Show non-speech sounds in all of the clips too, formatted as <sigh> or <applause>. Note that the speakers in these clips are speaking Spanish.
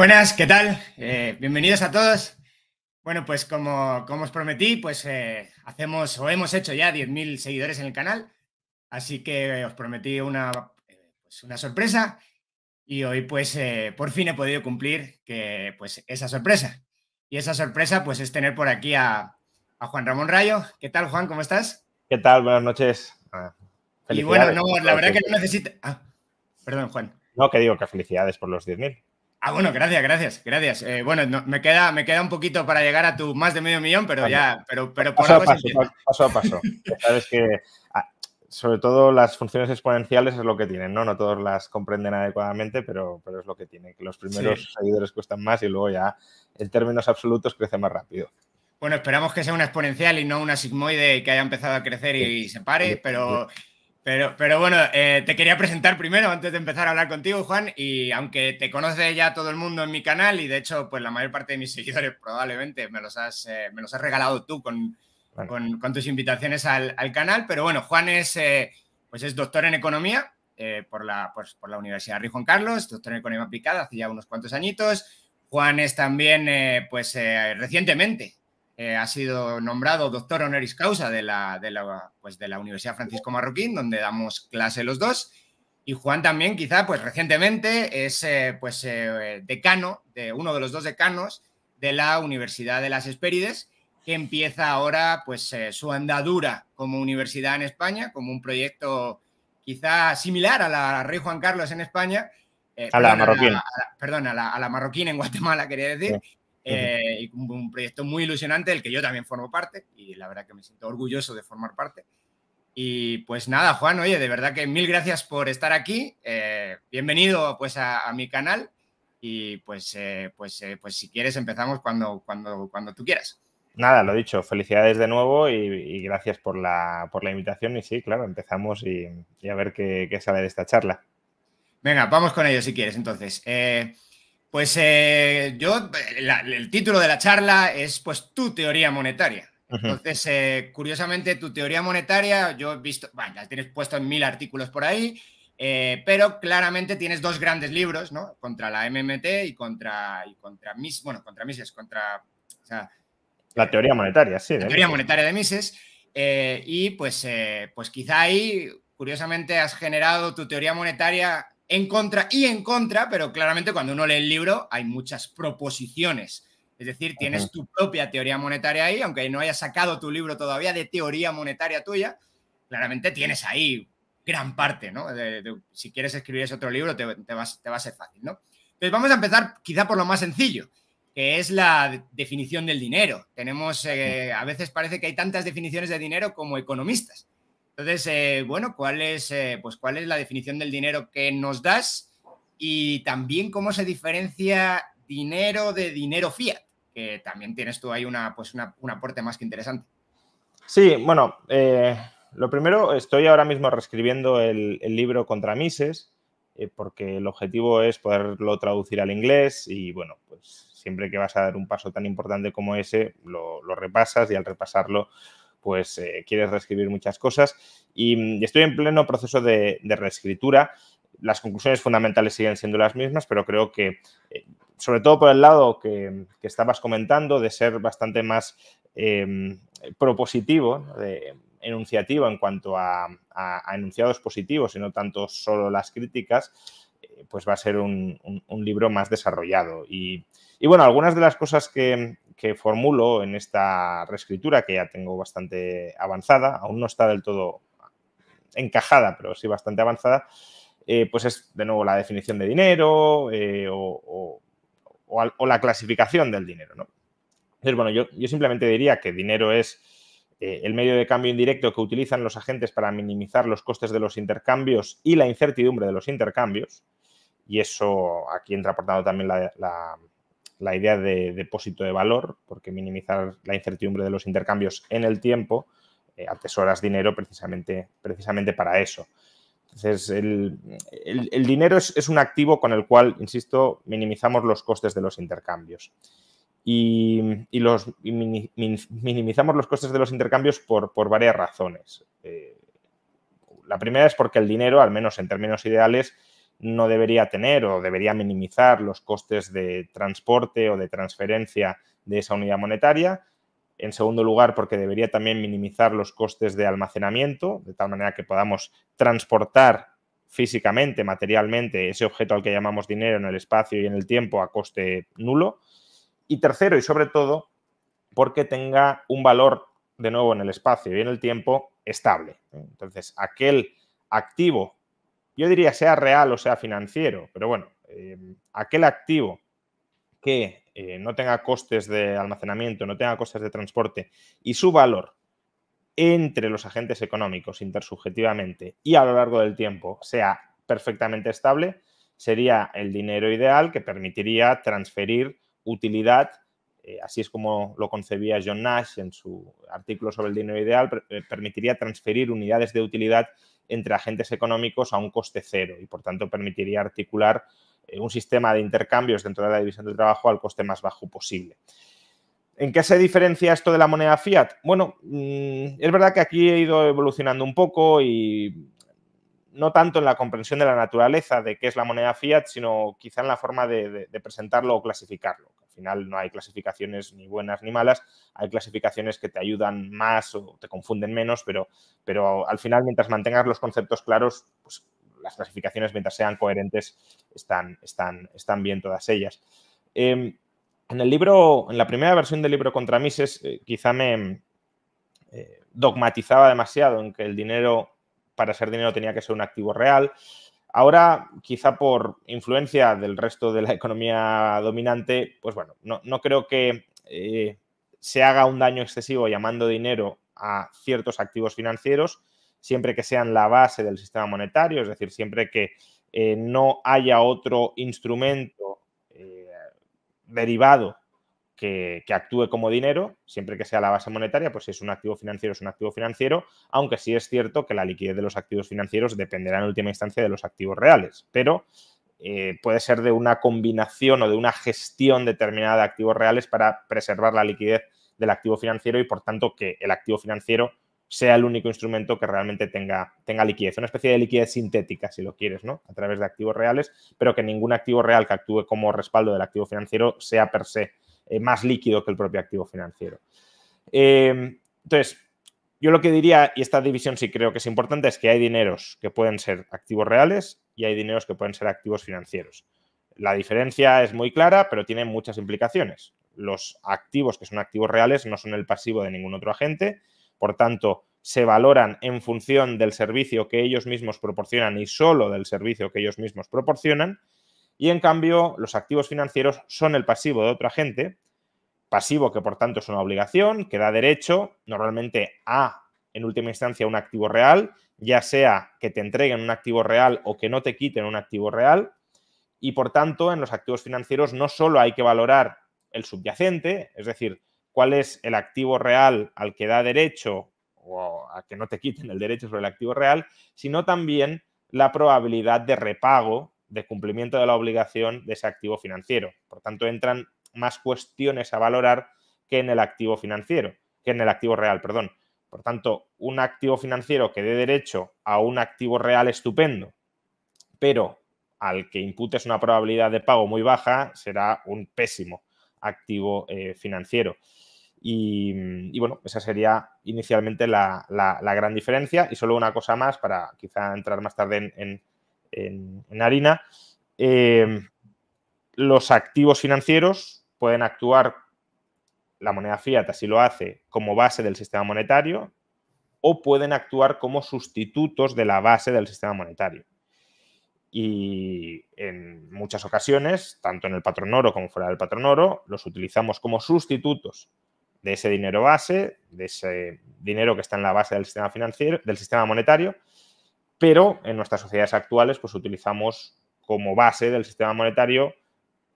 Buenas, ¿qué tal? Eh, bienvenidos a todos. Bueno, pues como, como os prometí, pues eh, hacemos o hemos hecho ya 10.000 seguidores en el canal, así que os prometí una, eh, pues una sorpresa y hoy pues por fin he podido cumplir que, pues, esa sorpresa. Y esa sorpresa pues es tener por aquí a, Juan Ramón Rayo. ¿Qué tal Juan? ¿Cómo estás? ¿Qué tal? Buenas noches. Ah, y bueno, la verdad que no necesita... Ah, perdón Juan. No, que digo que felicidades por los 10.000. Ah, bueno, gracias, gracias, gracias. Eh, bueno, me, queda, me queda un poquito para llegar a tu más de medio millón, pero ya, pero, pero paso, a paso, paso, a paso. Sabes que ah, sobre todo las funciones exponenciales es lo que tienen, ¿no? No todos las comprenden adecuadamente, pero, pero es lo que tienen, que los primeros seguidores cuestan más y luego ya en términos absolutos crece más rápido. Bueno, esperamos que sea una exponencial y no una sigmoide que haya empezado a crecer y, se pare, pero pero, pero bueno, eh, te quería presentar primero antes de empezar a hablar contigo, Juan, y aunque te conoce ya todo el mundo en mi canal, y de hecho, pues la mayor parte de mis <laughs> seguidores probablemente me los has, eh, me los has regalado tú con, tus invitaciones al, canal, pero bueno, Juan es, eh, pues es doctor en economía por, la, pues, por la Universidad Río Juan Carlos, doctor en economía aplicada hace ya unos cuantos añitos. Juan es también, pues recientemente, eh, ha sido nombrado doctor honoris causa de la, de la, pues de la Universidad Francisco Marroquín, donde damos clase los dos. Y Juan también, quizá, pues recientemente es eh, pues, eh, decano, de uno de los dos decanos de la Universidad de las Hespérides, que empieza ahora pues, su andadura como universidad en España, como un proyecto quizá similar a la Rey Juan Carlos en España. a la marroquín. perdón, a la, a marroquín en Guatemala, quería decir. Eh, un, proyecto muy ilusionante del que yo también formo parte y la verdad que me siento orgulloso de formar parte. Y pues nada, Juan, oye, de verdad que mil gracias por estar aquí. Eh, bienvenido pues a, mi canal y pues, eh, pues, pues si quieres empezamos cuando, cuando, cuando tú quieras. Nada, lo dicho, felicidades de nuevo y, gracias por la, por la, invitación. Y sí, claro, empezamos y, a ver qué, qué, sale de esta charla. Venga, vamos con ello si quieres entonces. Pues eh, yo, el título de la charla es pues tu teoría monetaria. Entonces, eh, curiosamente, tu teoría monetaria, yo he visto, bueno, ya tienes puesto en mil artículos por ahí, eh, pero claramente tienes dos grandes libros, ¿no? Contra la MMT y contra, contra Mises, bueno, contra Mises, contra... la teoría monetaria, sí. La teoría monetaria de Mises. y pues, pues quizá ahí, curiosamente, has generado tu teoría monetaria en contra y en contra, pero claramente cuando uno lee el libro hay muchas proposiciones. Es decir, tienes tu propia teoría monetaria ahí, aunque no hayas sacado tu libro todavía de teoría monetaria tuya, claramente tienes ahí gran parte, ¿no? si quieres escribir ese otro libro, te, va a ser fácil, ¿no? Entonces vamos a empezar quizá por lo más sencillo, que es la definición del dinero. Tenemos, eh, a veces parece que hay tantas definiciones de dinero como economistas. Entonces, eh, bueno, ¿cuál es, eh, pues, ¿cuál es la definición del dinero que nos das? Y también cómo se diferencia dinero de dinero fiat, que también tienes tú ahí una, pues un aporte más que interesante. Sí, bueno, eh, lo primero, estoy ahora mismo reescribiendo el, libro contra Mises, porque el objetivo es poderlo traducir al inglés y bueno, pues siempre que vas a dar un paso tan importante como ese, lo repasas y al repasarlo pues eh, quieres reescribir muchas cosas y, mm, estoy en pleno proceso de, reescritura. Las conclusiones fundamentales siguen siendo las mismas, pero creo que, eh, sobre todo por el lado que, estabas comentando, de ser bastante más em, propositivo, enunciativo en cuanto a enunciados positivos y no tanto solo las críticas, pues va a ser un, libro más desarrollado. Y, bueno, algunas de las cosas que, formulo en esta reescritura, que ya tengo bastante avanzada, aún no está del todo encajada, pero sí bastante avanzada, eh, pues es de nuevo la definición de dinero eh, o, la clasificación del dinero. Entonces, bueno, yo, yo simplemente diría que dinero es eh, el medio de cambio indirecto que utilizan los agentes para minimizar los costes de los intercambios y la incertidumbre de los intercambios. Y eso aquí entra aportando también la, idea de depósito de valor, porque minimizar la incertidumbre de los intercambios en el tiempo eh, atesoras dinero precisamente, precisamente para eso. Entonces, el, dinero es, un activo con el cual, insisto, minimizamos los costes de los intercambios. Y, los, minimizamos los costes de los intercambios por, varias razones. Eh, la primera es porque el dinero, al menos en términos ideales, no debería tener o debería minimizar los costes de transporte o de transferencia de esa unidad monetaria. En segundo lugar, porque debería también minimizar los costes de almacenamiento, de tal manera que podamos transportar físicamente, materialmente, ese objeto al que llamamos dinero en el espacio y en el tiempo a coste nulo. Y tercero, y sobre todo, porque tenga un valor, de nuevo, en el espacio y en el tiempo estable. Entonces, aquel activo yo diría sea real o sea financiero, pero bueno, em, aquel activo que eh, no tenga costes de almacenamiento, no tenga costes de transporte y su valor entre los agentes económicos intersubjetivamente y a lo largo del tiempo sea perfectamente estable, sería el dinero ideal que permitiría transferir utilidad eh, así es como lo concebía John Nash en su artículo sobre el dinero ideal, eh, permitiría transferir unidades de utilidad entre agentes económicos a un coste cero y por tanto permitiría articular eh, un sistema de intercambios dentro de la división de trabajo al coste más bajo posible. ¿En qué se diferencia esto de la moneda fiat? Bueno, mm, es verdad que aquí he ido evolucionando un poco y no tanto en la comprensión de la naturaleza de qué es la moneda fiat, sino quizá en la forma de, presentarlo o clasificarlo. Al final no hay clasificaciones ni buenas ni malas, hay clasificaciones que te ayudan más o te confunden menos, pero, pero al final mientras mantengas los conceptos claros, pues las clasificaciones mientras sean coherentes están, están, están bien todas ellas. Em, en el libro, en la primera versión del libro contra Mises, eh, quizá me eh, dogmatizaba demasiado en que el dinero para ser dinero tenía que ser un activo real. Ahora, quizá por influencia del resto de la economía dominante, pues bueno, no, creo que eh, se haga un daño excesivo llamando dinero a ciertos activos financieros, siempre que sean la base del sistema monetario, es decir, siempre que eh, no haya otro instrumento eh, derivado que, actúe como dinero, siempre que sea la base monetaria, pues si es un activo financiero, es un activo financiero, aunque sí es cierto que la liquidez de los activos financieros dependerá en última instancia de los activos reales, pero eh, puede ser de una combinación o de una gestión determinada de activos reales para preservar la liquidez del activo financiero y por tanto que el activo financiero sea el único instrumento que realmente tenga, tenga liquidez, una especie de liquidez sintética, si lo quieres, ¿no? A través de activos reales, pero que ningún activo real que actúe como respaldo del activo financiero sea per se eh, más líquido que el propio activo financiero. Eh, entonces, yo lo que diría, y esta división sí creo que es importante, es que hay dineros que pueden ser activos reales y hay dineros que pueden ser activos financieros. La diferencia es muy clara, pero tiene muchas implicaciones. Los activos que son activos reales no son el pasivo de ningún otro agente, por tanto, se valoran en función del servicio que ellos mismos proporcionan y solo del servicio que ellos mismos proporcionan, y en cambio, los activos financieros son el pasivo de otra gente, pasivo que por tanto es una obligación, que da derecho normalmente a, en última instancia, un activo real, ya sea que te entreguen un activo real o que no te quiten un activo real. Y por tanto, en los activos financieros no solo hay que valorar el subyacente, es decir, cuál es el activo real al que da derecho o a que no te quiten el derecho sobre el activo real, sino también la probabilidad de repago de cumplimiento de la obligación de ese activo financiero. Por tanto, entran más cuestiones a valorar que en el activo financiero, que en el activo real, perdón. Por tanto, un activo financiero que dé derecho a un activo real estupendo, pero al que imputes una probabilidad de pago muy baja, será un pésimo activo eh, financiero. Y, bueno, esa sería inicialmente la, gran diferencia. Y solo una cosa más para quizá entrar más tarde en en, harina, eh, los activos financieros pueden actuar, la moneda fiat así lo hace, como base del sistema monetario o pueden actuar como sustitutos de la base del sistema monetario. Y en muchas ocasiones, tanto en el patrón oro como fuera del patrón oro, los utilizamos como sustitutos de ese dinero base, de ese dinero que está en la base del sistema financiero, del sistema monetario, pero en nuestras sociedades actuales pues utilizamos como base del sistema monetario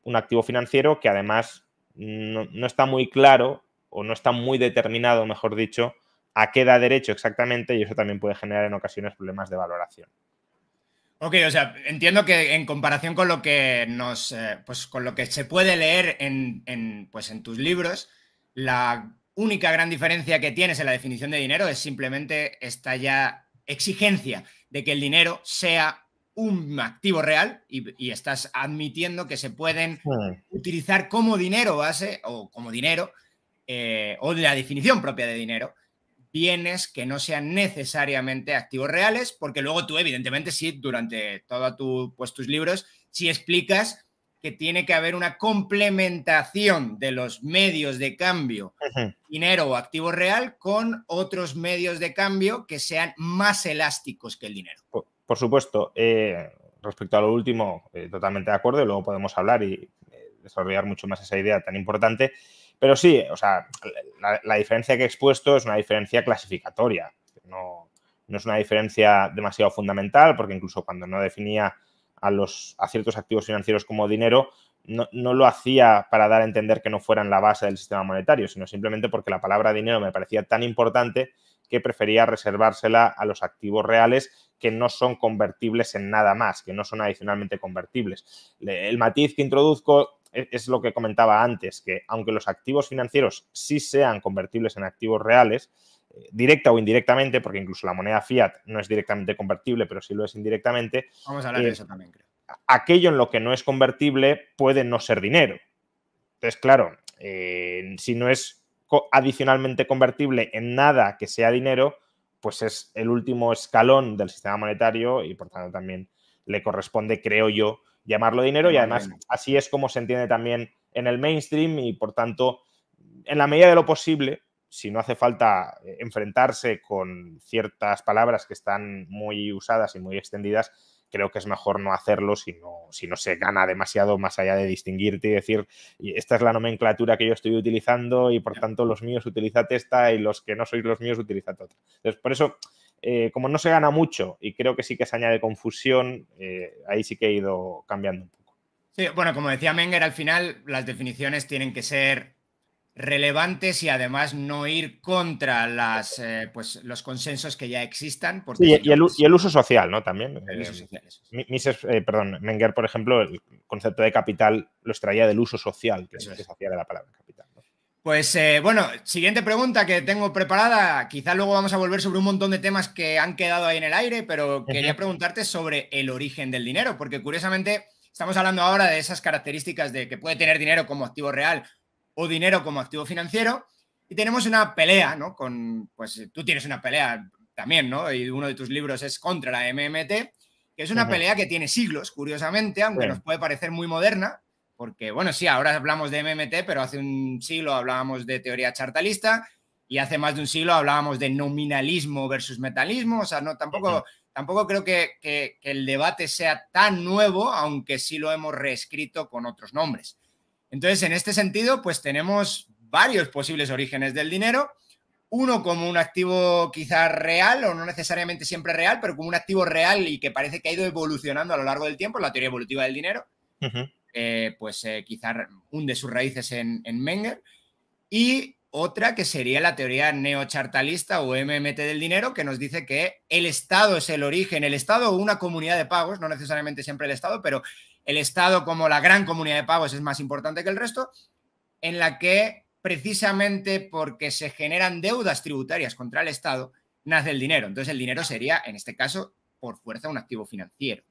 un activo financiero que además no, está muy claro o no está muy determinado, mejor dicho, a qué da derecho exactamente y eso también puede generar en ocasiones problemas de valoración. Ok, o sea, entiendo que en comparación con lo que nos, eh, pues con lo que se puede leer pues en tus libros, la única gran diferencia que tienes en la definición de dinero es simplemente esta ya exigencia de que el dinero sea un activo real y, estás admitiendo que se pueden utilizar como dinero base o como dinero eh, o de la definición propia de dinero bienes que no sean necesariamente activos reales, porque luego tú, evidentemente, sí, durante todos tu, pues, tus libros, sí explicas que tiene que haber una complementación de los medios de cambio, dinero o activo real, con otros medios de cambio que sean más elásticos que el dinero. Por, supuesto, eh, respecto a lo último, eh, totalmente de acuerdo, luego podemos hablar y eh, desarrollar mucho más esa idea tan importante. Pero sí, o sea, la, diferencia que he expuesto es una diferencia clasificatoria, no es una diferencia demasiado fundamental, porque incluso cuando no definía a, los, ciertos activos financieros como dinero, no, no, lo hacía para dar a entender que no fueran la base del sistema monetario, sino simplemente porque la palabra dinero me parecía tan importante que prefería reservársela a los activos reales que no son convertibles en nada más, que no son adicionalmente convertibles. El matiz que introduzco e, es lo que comentaba antes, que aunque los activos financieros sí sean convertibles en activos reales, directa o indirectamente, porque incluso la moneda fiat no es directamente convertible, pero sí lo es indirectamente. Vamos a hablar de eh, eso también, creo. Aquello en lo que no es convertible puede no ser dinero. Entonces, claro, eh, si no es adicionalmente convertible en nada que sea dinero, pues es el último escalón del sistema monetario y por tanto también le corresponde, creo yo, llamarlo dinero y además así es como se entiende también en el mainstream y por tanto, en la medida de lo posible, si no hace falta eh, enfrentarse con ciertas palabras que están muy usadas y muy extendidas, creo que es mejor no hacerlo si no, si no se gana demasiado más allá de distinguirte y decir, esta es la nomenclatura que yo estoy utilizando y por tanto los míos utilizad esta y los que no sois los míos utilizad otra. Entonces, por eso, eh, como no se gana mucho y creo que sí que se añade confusión, eh, ahí sí que he ido cambiando un poco. Sí, bueno, como decía Menger, al final las definiciones tienen que ser relevantes y además no ir contra las, eh, pues, los consensos que ya existan. y, el, uso social, ¿no? También. Eh, el eh, perdón, Menger, por ejemplo, el concepto de capital lo extraía del uso social que, es. que se hacía de la palabra capital. Pues bueno, siguiente pregunta que tengo preparada. Quizás luego vamos a volver sobre un montón de temas que han quedado ahí en el aire, pero quería preguntarte sobre el origen del dinero, porque curiosamente estamos hablando ahora de esas características de que puede tener dinero como activo real o dinero como activo financiero. Y tenemos una pelea, ¿no? Con, pues tú tienes una pelea también, ¿no? Y uno de tus libros es contra la MMT, que es una pelea que tiene siglos, curiosamente, aunque nos puede parecer muy moderna, porque, bueno, sí, ahora hablamos de MMT, pero hace un siglo hablábamos de teoría chartalista y hace más de un siglo hablábamos de nominalismo versus metalismo, o sea, no, tampoco, tampoco creo que, que el debate sea tan nuevo, aunque sí lo hemos reescrito con otros nombres. Entonces, en este sentido, pues tenemos varios posibles orígenes del dinero. Uno como un activo quizá real, o no necesariamente siempre real, pero como un activo real y que parece que ha ido evolucionando a lo largo del tiempo, la teoría evolutiva del dinero, eh, pues eh, quizá quizás hunde sus raíces en, en Menger. Y otra que sería la teoría neochartalista o MMT del dinero, que nos dice que el Estado es el origen, el Estado o una comunidad de pagos, no necesariamente siempre el Estado, pero el Estado como la gran comunidad de pagos es más importante que el resto, en la que precisamente porque se generan deudas tributarias contra el Estado, nace el dinero. Entonces el dinero sería, en este caso, por fuerza un activo financiero.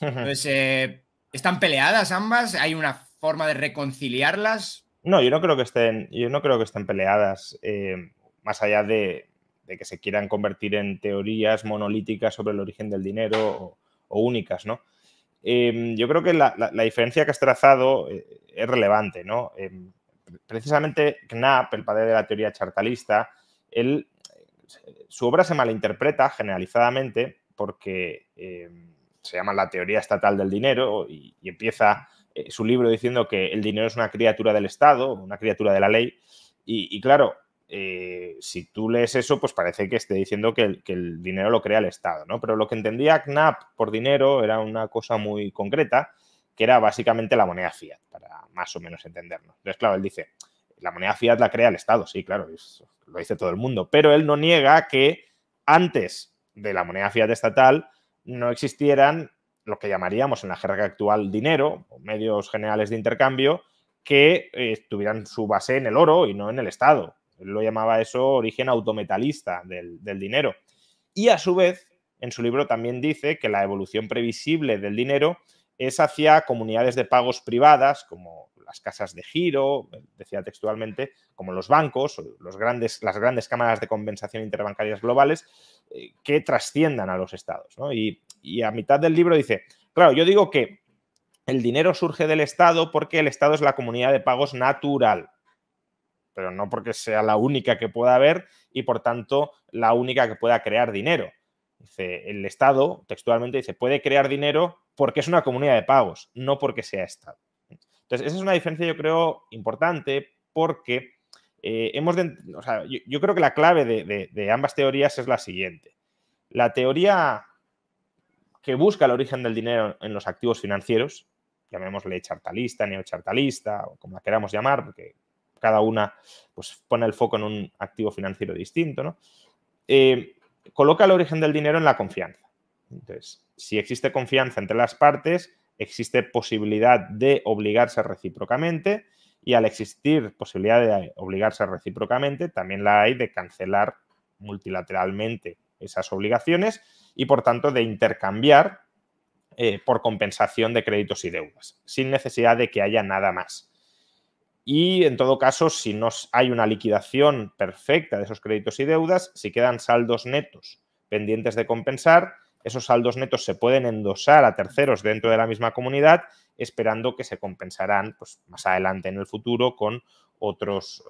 Entonces, eh, ¿están peleadas ambas? ¿Hay una forma de reconciliarlas? No, yo no creo que estén, yo no creo que estén peleadas, eh, más allá de, que se quieran convertir en teorías monolíticas sobre el origen del dinero o únicas, ¿no? Em, yo creo que la, diferencia que has trazado eh, es relevante, ¿no? Em, precisamente Knapp, el padre de la teoría chartalista, él, su obra se malinterpreta generalizadamente porque em, se llama la teoría estatal del dinero y, empieza eh, su libro diciendo que el dinero es una criatura del Estado, una criatura de la ley. y claro, eh, si tú lees eso, pues parece que esté diciendo que el, dinero lo crea el Estado, ¿no? Pero lo que entendía Knapp por dinero era una cosa muy concreta, que era básicamente la moneda fiat, para más o menos entendernos. Entonces, claro, él dice, la moneda fiat la crea el Estado, sí, claro, lo dice todo el mundo, pero él no niega que antes de la moneda fiat estatal no existieran lo que llamaríamos en la jerga actual dinero medios generales de intercambio que eh, tuvieran su base en el oro y no en el Estado lo llamaba eso origen autometalista del, dinero. Y a su vez, en su libro también dice que la evolución previsible del dinero es hacia comunidades de pagos privadas, como las casas de giro, decía textualmente, como los bancos, los grandes, las grandes cámaras de compensación interbancarias globales, eh, que trasciendan a los estados. y, a mitad del libro dice, claro, yo digo que el dinero surge del Estado porque el Estado es la comunidad de pagos natural pero no porque sea la única que pueda haber y por tanto la única que pueda crear dinero. Dice, el Estado, textualmente dice, puede crear dinero porque es una comunidad de pagos, no porque sea Estado. Entonces, esa es una diferencia, yo creo, importante porque eh, hemos de, o sea, yo, creo que la clave de, de ambas teorías es la siguiente. La teoría que busca el origen del dinero en los activos financieros, llamémosle chartalista, neochartalista, o como la queramos llamar, porque cada una pues, pone el foco en un activo financiero distinto, eh, coloca el origen del dinero en la confianza. Entonces, si existe confianza entre las partes, existe posibilidad de obligarse recíprocamente y al existir posibilidad de obligarse recíprocamente, también la hay de cancelar multilateralmente esas obligaciones y por tanto de intercambiar eh, por compensación de créditos y deudas, sin necesidad de que haya nada más. Y en todo caso, si no hay una liquidación perfecta de esos créditos y deudas, si quedan saldos netos pendientes de compensar, esos saldos netos se pueden endosar a terceros dentro de la misma comunidad, esperando que se compensarán pues, más adelante en el futuro con otros,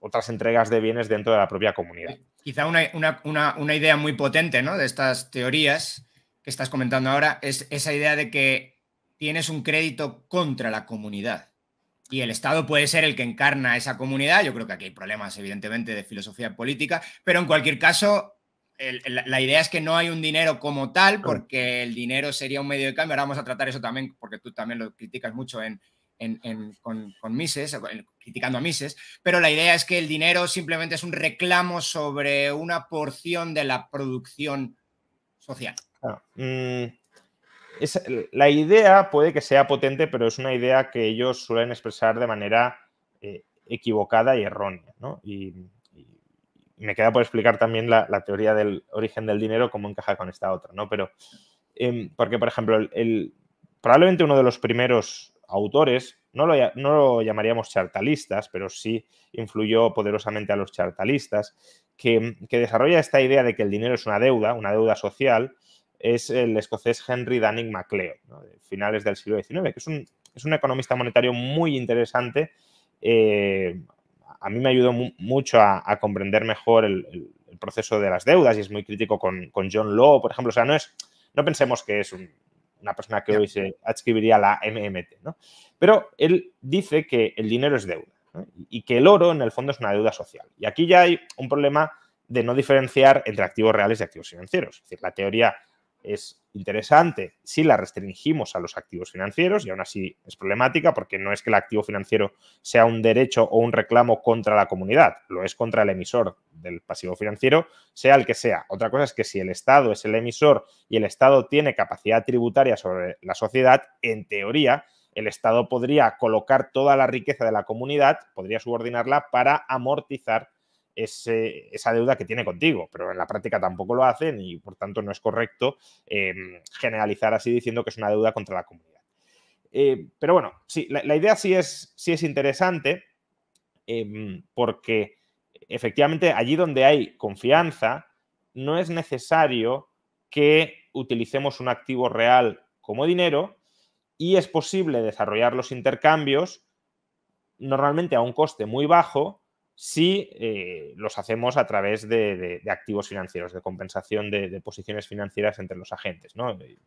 otras entregas de bienes dentro de la propia comunidad. Quizá una, idea muy potente de estas teorías que estás comentando ahora es esa idea de que tienes un crédito contra la comunidad y el Estado puede ser el que encarna esa comunidad. Yo creo que aquí hay problemas, evidentemente, de filosofía política, pero en cualquier caso, la, idea es que no hay un dinero como tal, porque el dinero sería un medio de cambio. Ahora vamos a tratar eso también, porque tú también lo criticas mucho en, con, Mises, criticando a Mises, pero la idea es que el dinero simplemente es un reclamo sobre una porción de la producción social. Mm, la idea puede que sea potente, pero es una idea que ellos suelen expresar de manera eh, equivocada y errónea. Y, me queda por explicar también la, teoría del origen del dinero, cómo encaja con esta otra. ¿no? Pero, em, porque, por ejemplo, el, probablemente uno de los primeros autores, no lo, llamaríamos chartalistas, pero sí influyó poderosamente a los chartalistas, que desarrolla esta idea de que el dinero es una deuda, una deuda social, es el escocés Henry Danning MacLeod, de finales del siglo XIX, que es un, economista monetario muy interesante. Eh, a mí me ayudó mucho a, comprender mejor el, proceso de las deudas y es muy crítico con, John Law, por ejemplo. O sea, no, es, no pensemos que es una persona que hoy se adscribiría la MMT, ¿no? Pero él dice que el dinero es deuda y que el oro en el fondo es una deuda social. Y aquí ya hay un problema de no diferenciar entre activos reales y activos financieros. Es decir, la teoría es interesante si la restringimos a los activos financieros y aún así es problemática porque no es que el activo financiero sea un derecho o un reclamo contra la comunidad, lo es contra el emisor del pasivo financiero, sea el que sea. Otra cosa es que si el Estado es el emisor y el Estado tiene capacidad tributaria sobre la sociedad, en teoría el Estado podría colocar toda la riqueza de la comunidad, podría subordinarla para amortizar esa deuda que tiene contigo, pero en la práctica tampoco lo hacen y por tanto no es correcto em, generalizar así diciendo que es una deuda contra la comunidad. Eh, pero bueno, sí, la, idea sí es, sí es interesante em, porque efectivamente allí donde hay confianza no es necesario que utilicemos un activo real como dinero y es posible desarrollar los intercambios normalmente a un coste muy bajo si eh, los hacemos a través de, activos financieros, de compensación de, posiciones financieras entre los agentes. ¿no? Eh,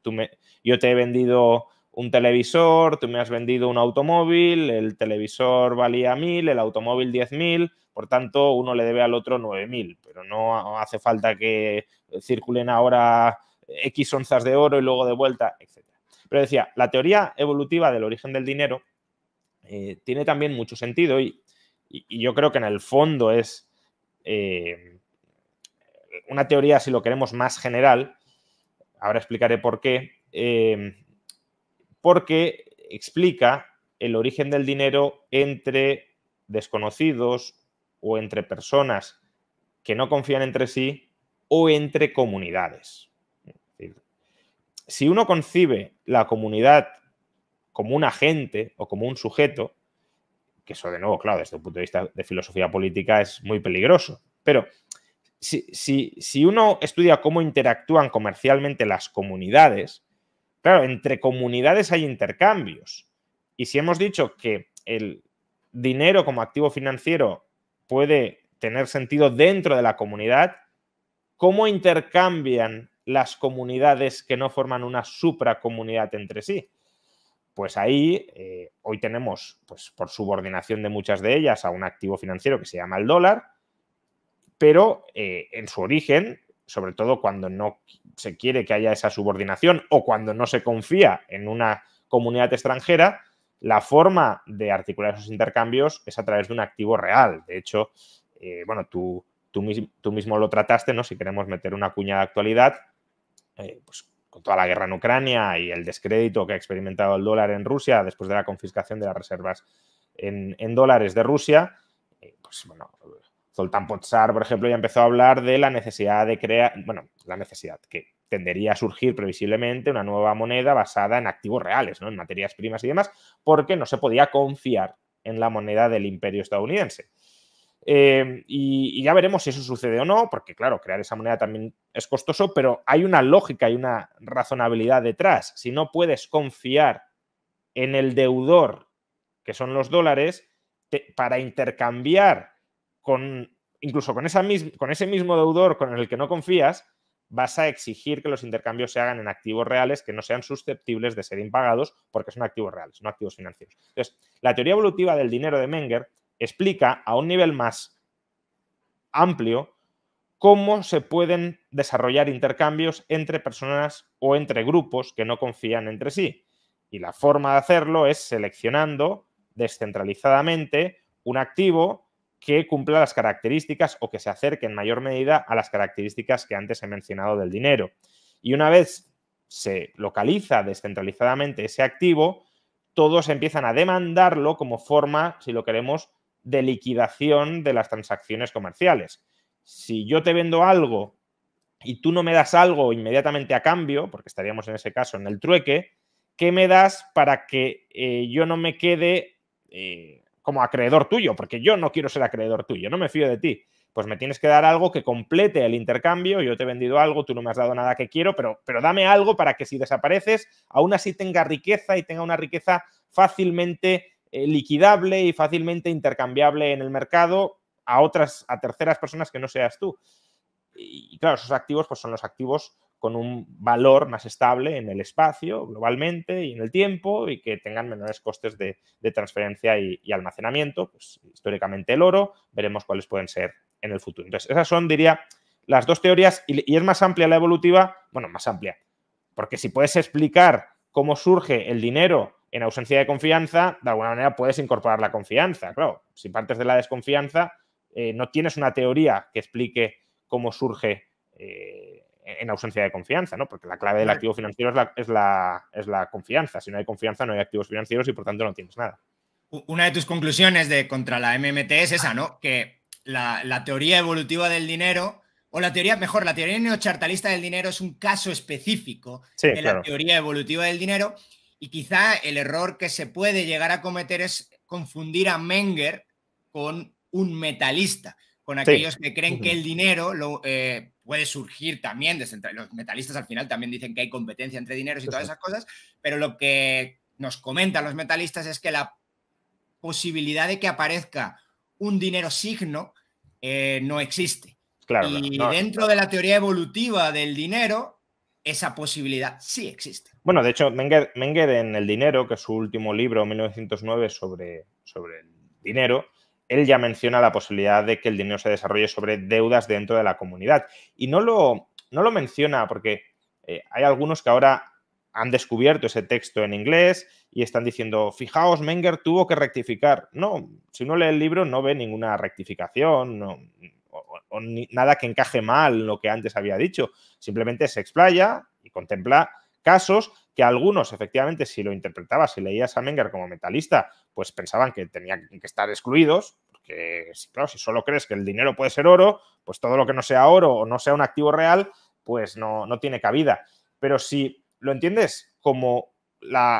yo te he vendido un televisor, tú me has vendido un automóvil, el televisor valía mil el automóvil 10.000, por tanto uno le debe al otro 9.000, pero no hace falta que circulen ahora X onzas de oro y luego de vuelta, etc. Pero decía, la teoría evolutiva del origen del dinero eh, tiene también mucho sentido y y, yo creo que en el fondo es eh, una teoría, si lo queremos más general, ahora explicaré por qué, em, porque explica el origen del dinero entre desconocidos o entre personas que no confían entre sí o entre comunidades. Si uno concibe la comunidad como un agente o como un sujeto, que eso de nuevo, claro, desde un punto de vista de filosofía política es muy peligroso. Pero si, si, si, uno estudia cómo interactúan comercialmente las comunidades, claro, entre comunidades hay intercambios. Y si hemos dicho que el dinero como activo financiero puede tener sentido dentro de la comunidad, ¿cómo intercambian las comunidades que no forman una supracomunidad entre sí? Pues ahí eh, hoy tenemos, pues por subordinación de muchas de ellas, a un activo financiero que se llama el dólar, pero eh, en su origen, sobre todo cuando no se quiere que haya esa subordinación o cuando no se confía en una comunidad extranjera, la forma de articular esos intercambios es a través de un activo real. De hecho, eh, bueno, tú, tú, mismo lo trataste, ¿no? Si queremos meter una cuña de actualidad, pues con toda la guerra en Ucrania y el descrédito que ha experimentado el dólar en Rusia después de la confiscación de las reservas en, dólares de Rusia, eh, pues bueno, Zoltán Potsar, por ejemplo, ya empezó a hablar de la necesidad de crear, bueno, la necesidad que tendería a surgir previsiblemente una nueva moneda basada en activos reales, ¿no? en materias primas y demás, porque no se podía confiar en la moneda del imperio estadounidense. Em, y, ya veremos si eso sucede o no, porque claro, crear esa moneda también es costoso, pero hay una lógica y una razonabilidad detrás. Si no puedes confiar en el deudor, que son los dólares, para intercambiar con incluso con, esa con ese mismo deudor con el que no confías, vas a exigir que los intercambios se hagan en activos reales que no sean susceptibles de ser impagados porque son activos reales, no activos financieros. Entonces, la teoría evolutiva del dinero de Menger explica a un nivel más amplio cómo se pueden desarrollar intercambios entre personas o entre grupos que no confían entre sí. Y la forma de hacerlo es seleccionando descentralizadamente un activo que cumpla las características o que se acerque en mayor medida a las características que antes he mencionado del dinero. Y una vez se localiza descentralizadamente ese activo, todos empiezan a demandarlo como forma, si lo queremos, de liquidación de las transacciones comerciales. Si yo te vendo algo y tú no me das algo inmediatamente a cambio, porque estaríamos en ese caso en el trueque, ¿qué me das para que eh, yo no me quede eh, como acreedor tuyo? Porque yo no quiero ser acreedor tuyo, no me fío de ti. Pues me tienes que dar algo que complete el intercambio, yo te he vendido algo, tú no me has dado nada que quiero, pero, pero dame algo para que si desapareces, aún así tenga riqueza y tenga una riqueza fácilmente eh, liquidable y fácilmente intercambiable en el mercado a otras, a terceras personas que no seas tú. Y claro, esos activos pues, son los activos con un valor más estable en el espacio, globalmente y en el tiempo, y que tengan menores costes de, transferencia y, almacenamiento. Pues, históricamente el oro, veremos cuáles pueden ser en el futuro. Entonces, esas son, diría, las dos teorías, y, y es más amplia la evolutiva, bueno, más amplia, porque si puedes explicar cómo surge el dinero en ausencia de confianza, de alguna manera puedes incorporar la confianza. Claro, si partes de la desconfianza, eh, no tienes una teoría que explique cómo surge eh, en ausencia de confianza, ¿no? Porque la clave del activo financiero es la, es, la, confianza. Si no hay confianza, no hay activos financieros y por tanto no tienes nada. Una de tus conclusiones de contra la MMT es esa, ¿no? Que la, teoría evolutiva del dinero, o la teoría, mejor, la teoría neochartalista del dinero es un caso específico de la teoría evolutiva del dinero y quizá el error que se puede llegar a cometer es confundir a Menger con un metalista, con aquellos que creen que el dinero eh, puede surgir también. los metalistas al final también dicen que hay competencia entre dineros y todas esas cosas, pero lo que nos comentan los metalistas es que la posibilidad de que aparezca un dinero signo eh, no existe. Claro, y dentro de la teoría evolutiva del dinero, esa posibilidad sí existe. Bueno, de hecho, Menger, en El Dinero, que es su último libro, 1909, sobre, sobre el dinero, él ya menciona la posibilidad de que el dinero se desarrolle sobre deudas dentro de la comunidad. Y no lo, no lo menciona porque eh, hay algunos que ahora han descubierto ese texto en inglés y están diciendo, fijaos, Menger tuvo que rectificar. No, si uno lee el libro no ve ninguna rectificación no, o, nada que encaje mal lo que antes había dicho. Simplemente se explaya y contempla casos que algunos, efectivamente, si lo interpretabas, si leías a Menger como metalista, pues pensaban que tenían que estar excluidos, porque, claro, si solo crees que el dinero puede ser oro, pues todo lo que no sea oro o no sea un activo real, pues no, tiene cabida. Pero si lo entiendes como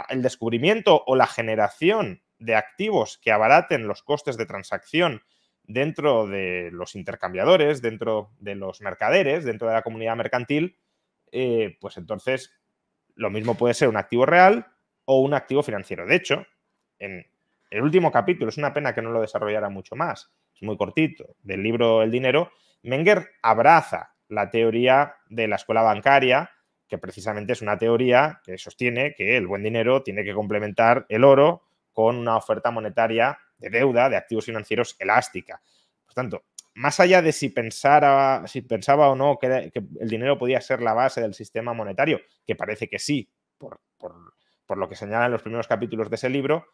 el descubrimiento o la generación de activos que abaraten los costes de transacción dentro de los intercambiadores, dentro de los mercaderes, dentro de la comunidad mercantil, eh, pues entonces lo mismo puede ser un activo real o un activo financiero. De hecho, en el último capítulo, es una pena que no lo desarrollara mucho más, es muy cortito, del libro El dinero, Menger abraza la teoría de la escuela bancaria, que precisamente es una teoría que sostiene que el buen dinero tiene que complementar el oro con una oferta monetaria de deuda, de activos financieros elástica. Por tanto, más allá de si pensara, si pensaba o no que, el dinero podía ser la base del sistema monetario, que parece que sí, por, lo que señalan los primeros capítulos de ese libro,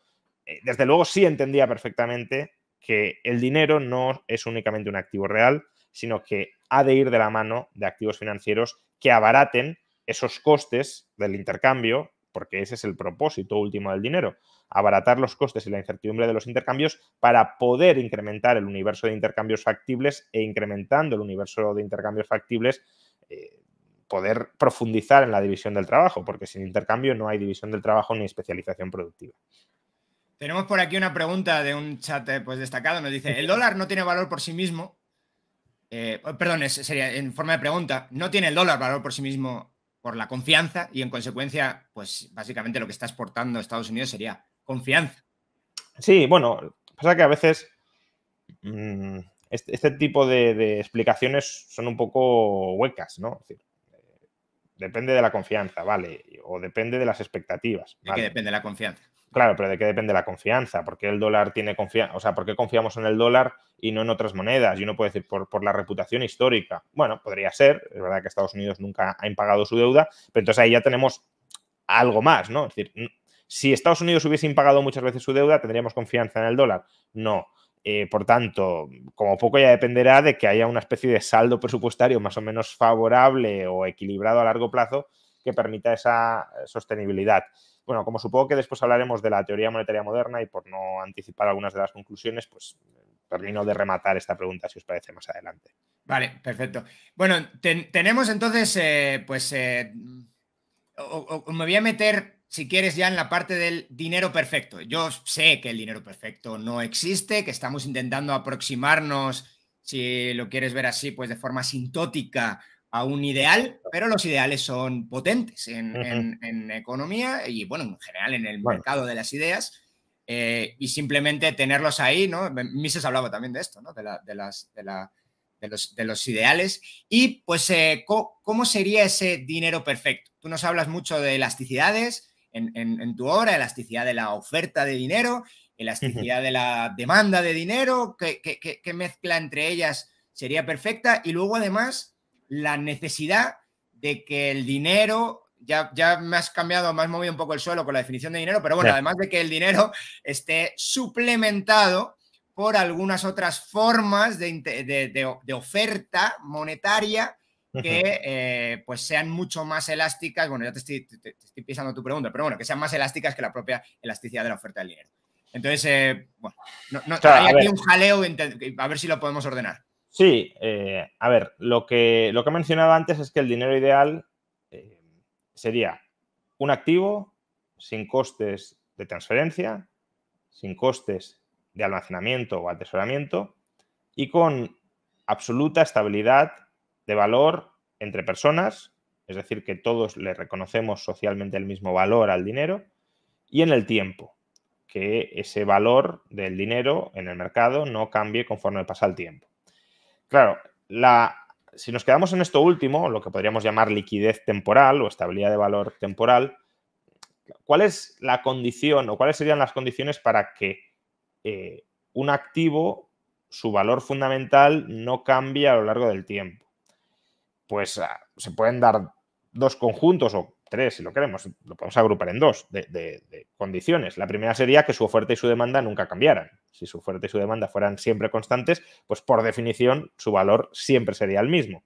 eh, desde luego sí entendía perfectamente que el dinero no es únicamente un activo real, sino que ha de ir de la mano de activos financieros que abaraten esos costes del intercambio, porque ese es el propósito último del dinero, abaratar los costes y la incertidumbre de los intercambios para poder incrementar el universo de intercambios factibles e incrementando el universo de intercambios factibles. Eh, poder profundizar en la división del trabajo, porque sin intercambio no hay división del trabajo ni especialización productiva. Tenemos por aquí una pregunta de un chat eh, pues, destacado. Nos dice, el <laughs> dólar no tiene valor por sí mismo. Eh, oh, perdón, sería en forma de pregunta. ¿No tiene el dólar valor por sí mismo por la confianza? Y en consecuencia, pues básicamente lo que está exportando Estados Unidos sería confianza. Sí, bueno, pasa que a veces mm, este, este, tipo de, explicaciones son un poco huecas, ¿no? Eh, depende de la confianza, ¿vale? O depende de las expectativas. ¿De qué depende la confianza? Claro, pero ¿de qué depende la confianza? ¿Por qué el dólar tiene confianza? O sea, ¿por qué confiamos en el dólar y no en otras monedas? Y uno puede decir, por, por la reputación histórica. Bueno, podría ser. Es verdad que Estados Unidos nunca ha impagado su deuda, pero entonces ahí ya tenemos algo más, ¿no? Es decir, si Estados Unidos hubiese impagado muchas veces su deuda, ¿tendríamos confianza en el dólar? No. Eh, por tanto, como poco ya dependerá de que haya una especie de saldo presupuestario más o menos favorable o equilibrado a largo plazo que permita esa sostenibilidad. Bueno, como supongo que después hablaremos de la teoría monetaria moderna y por no anticipar algunas de las conclusiones, pues termino de rematar esta pregunta si os parece más adelante. Vale, perfecto. Bueno, tenemos entonces, eh, pues, eh, me voy a meter si quieres, ya en la parte del dinero perfecto. Yo sé que el dinero perfecto no existe, que estamos intentando aproximarnos, si lo quieres ver así, pues de forma sintótica a un ideal, pero los ideales son potentes en, economía y, bueno, en general en el mercado de las ideas. Eh, y simplemente tenerlos ahí, ¿no? Mises hablaba también de esto, ¿no? De, las, de, la, de, los, ideales. Y pues, eh, ¿cómo sería ese dinero perfecto? Tú nos hablas mucho de elasticidades, en, tu obra, elasticidad de la oferta de dinero, elasticidad de la demanda de dinero, qué, mezcla entre ellas sería perfecta y luego además la necesidad de que el dinero ya, ya, me has cambiado, me has movido un poco el suelo con la definición de dinero, pero bueno, además de que el dinero <laughs> esté suplementado por algunas otras formas de oferta monetaria que eh, pues sean mucho más elásticas, bueno, ya te estoy, te, tu pregunta, pero bueno, que sean más elásticas que la propia elasticidad de la oferta del dinero. Entonces, eh, bueno, hay aquí un jaleo, a ver si lo podemos ordenar. Sí, eh, a ver, lo que, lo que he mencionado antes es que el dinero ideal sería un activo sin costes de transferencia, sin costes de almacenamiento o atesoramiento y con absoluta estabilidad de valor entre personas, es decir, que todos le reconocemos socialmente el mismo valor al dinero, y en el tiempo, que ese valor del dinero en el mercado no cambie conforme pasa el tiempo. Claro, la, si nos quedamos en esto último, lo que podríamos llamar liquidez temporal o estabilidad de valor temporal, ¿cuál es la condición o cuáles serían las condiciones para que eh, un activo, su valor fundamental, no cambie a lo largo del tiempo? pues ah, se pueden dar dos conjuntos o tres, si lo queremos, lo podemos agrupar en dos, de, condiciones. La primera sería que su oferta y su demanda nunca cambiaran. Si su oferta y su demanda fueran siempre constantes, pues por definición su valor siempre sería el mismo.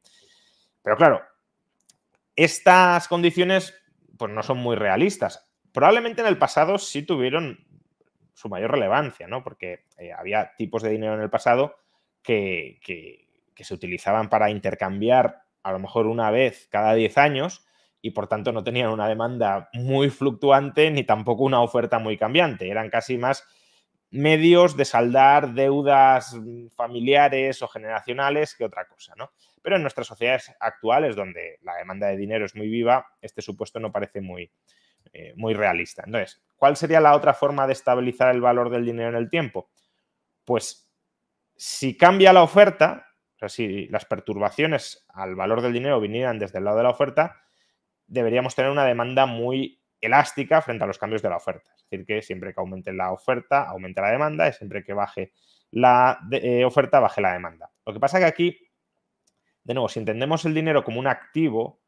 Pero claro, estas condiciones pues no son muy realistas. Probablemente en el pasado sí tuvieron su mayor relevancia, ¿no? Porque eh, había tipos de dinero en el pasado que se utilizaban para intercambiar a lo mejor una vez cada 10 años y por tanto no tenían una demanda muy fluctuante ni tampoco una oferta muy cambiante. Eran casi más medios de saldar deudas mm, familiares o generacionales que otra cosa, ¿no? Pero en nuestras sociedades actuales, donde la demanda de dinero es muy viva, este supuesto no parece muy, eh, muy realista. Entonces, ¿cuál sería la otra forma de estabilizar el valor del dinero en el tiempo? Pues si cambia la oferta, o sea, si las perturbaciones al valor del dinero vinieran desde el lado de la oferta, deberíamos tener una demanda muy elástica frente a los cambios de la oferta. Es decir, que siempre que aumente la oferta, aumente la demanda y siempre que baje la eh, oferta, baje la demanda. Lo que pasa que aquí, de nuevo, si entendemos el dinero como un activo,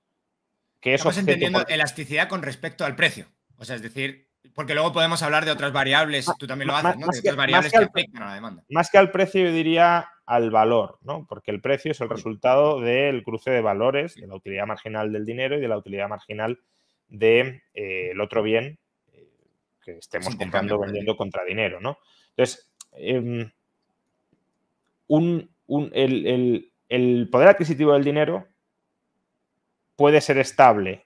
que es... Estamos entendiendo elasticidad con respecto al precio. O sea, es decir, porque luego podemos hablar de otras variables, ah, tú también lo haces, ¿no? De otras variables que, afectan a la demanda. Más que al precio, yo diría al valor, ¿no? Porque el precio es el resultado del cruce de valores, de la utilidad marginal del dinero y de la utilidad marginal del de, eh, otro bien eh, que estemos comprando o vendiendo contra dinero, ¿no? Entonces, em, el poder adquisitivo del dinero puede ser estable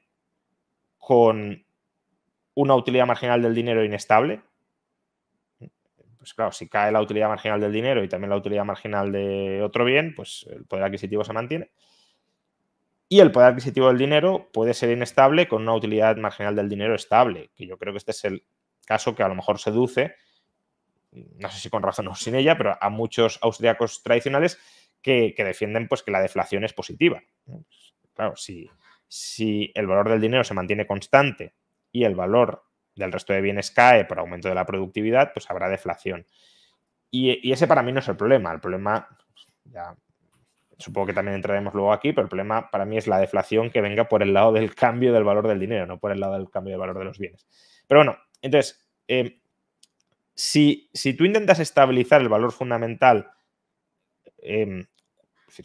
con una utilidad marginal del dinero inestable. Pues claro, si cae la utilidad marginal del dinero y también la utilidad marginal de otro bien, pues el poder adquisitivo se mantiene. Y el poder adquisitivo del dinero puede ser inestable con una utilidad marginal del dinero estable, que yo creo que este es el caso que a lo mejor seduce, no sé si con razón o sin ella, pero a muchos austriacos tradicionales que, defienden pues, que la deflación es positiva. Pues, claro, si el valor del dinero se mantiene constante y el valor del resto de bienes cae por aumento de la productividad, pues habrá deflación. Y, ese para mí no es el problema. El problema, supongo que también entraremos luego aquí, pero el problema para mí es la deflación que venga por el lado del cambio del valor del dinero, no por el lado del cambio del valor de los bienes. Pero bueno, entonces, eh, si, tú intentas estabilizar el valor fundamental, eh,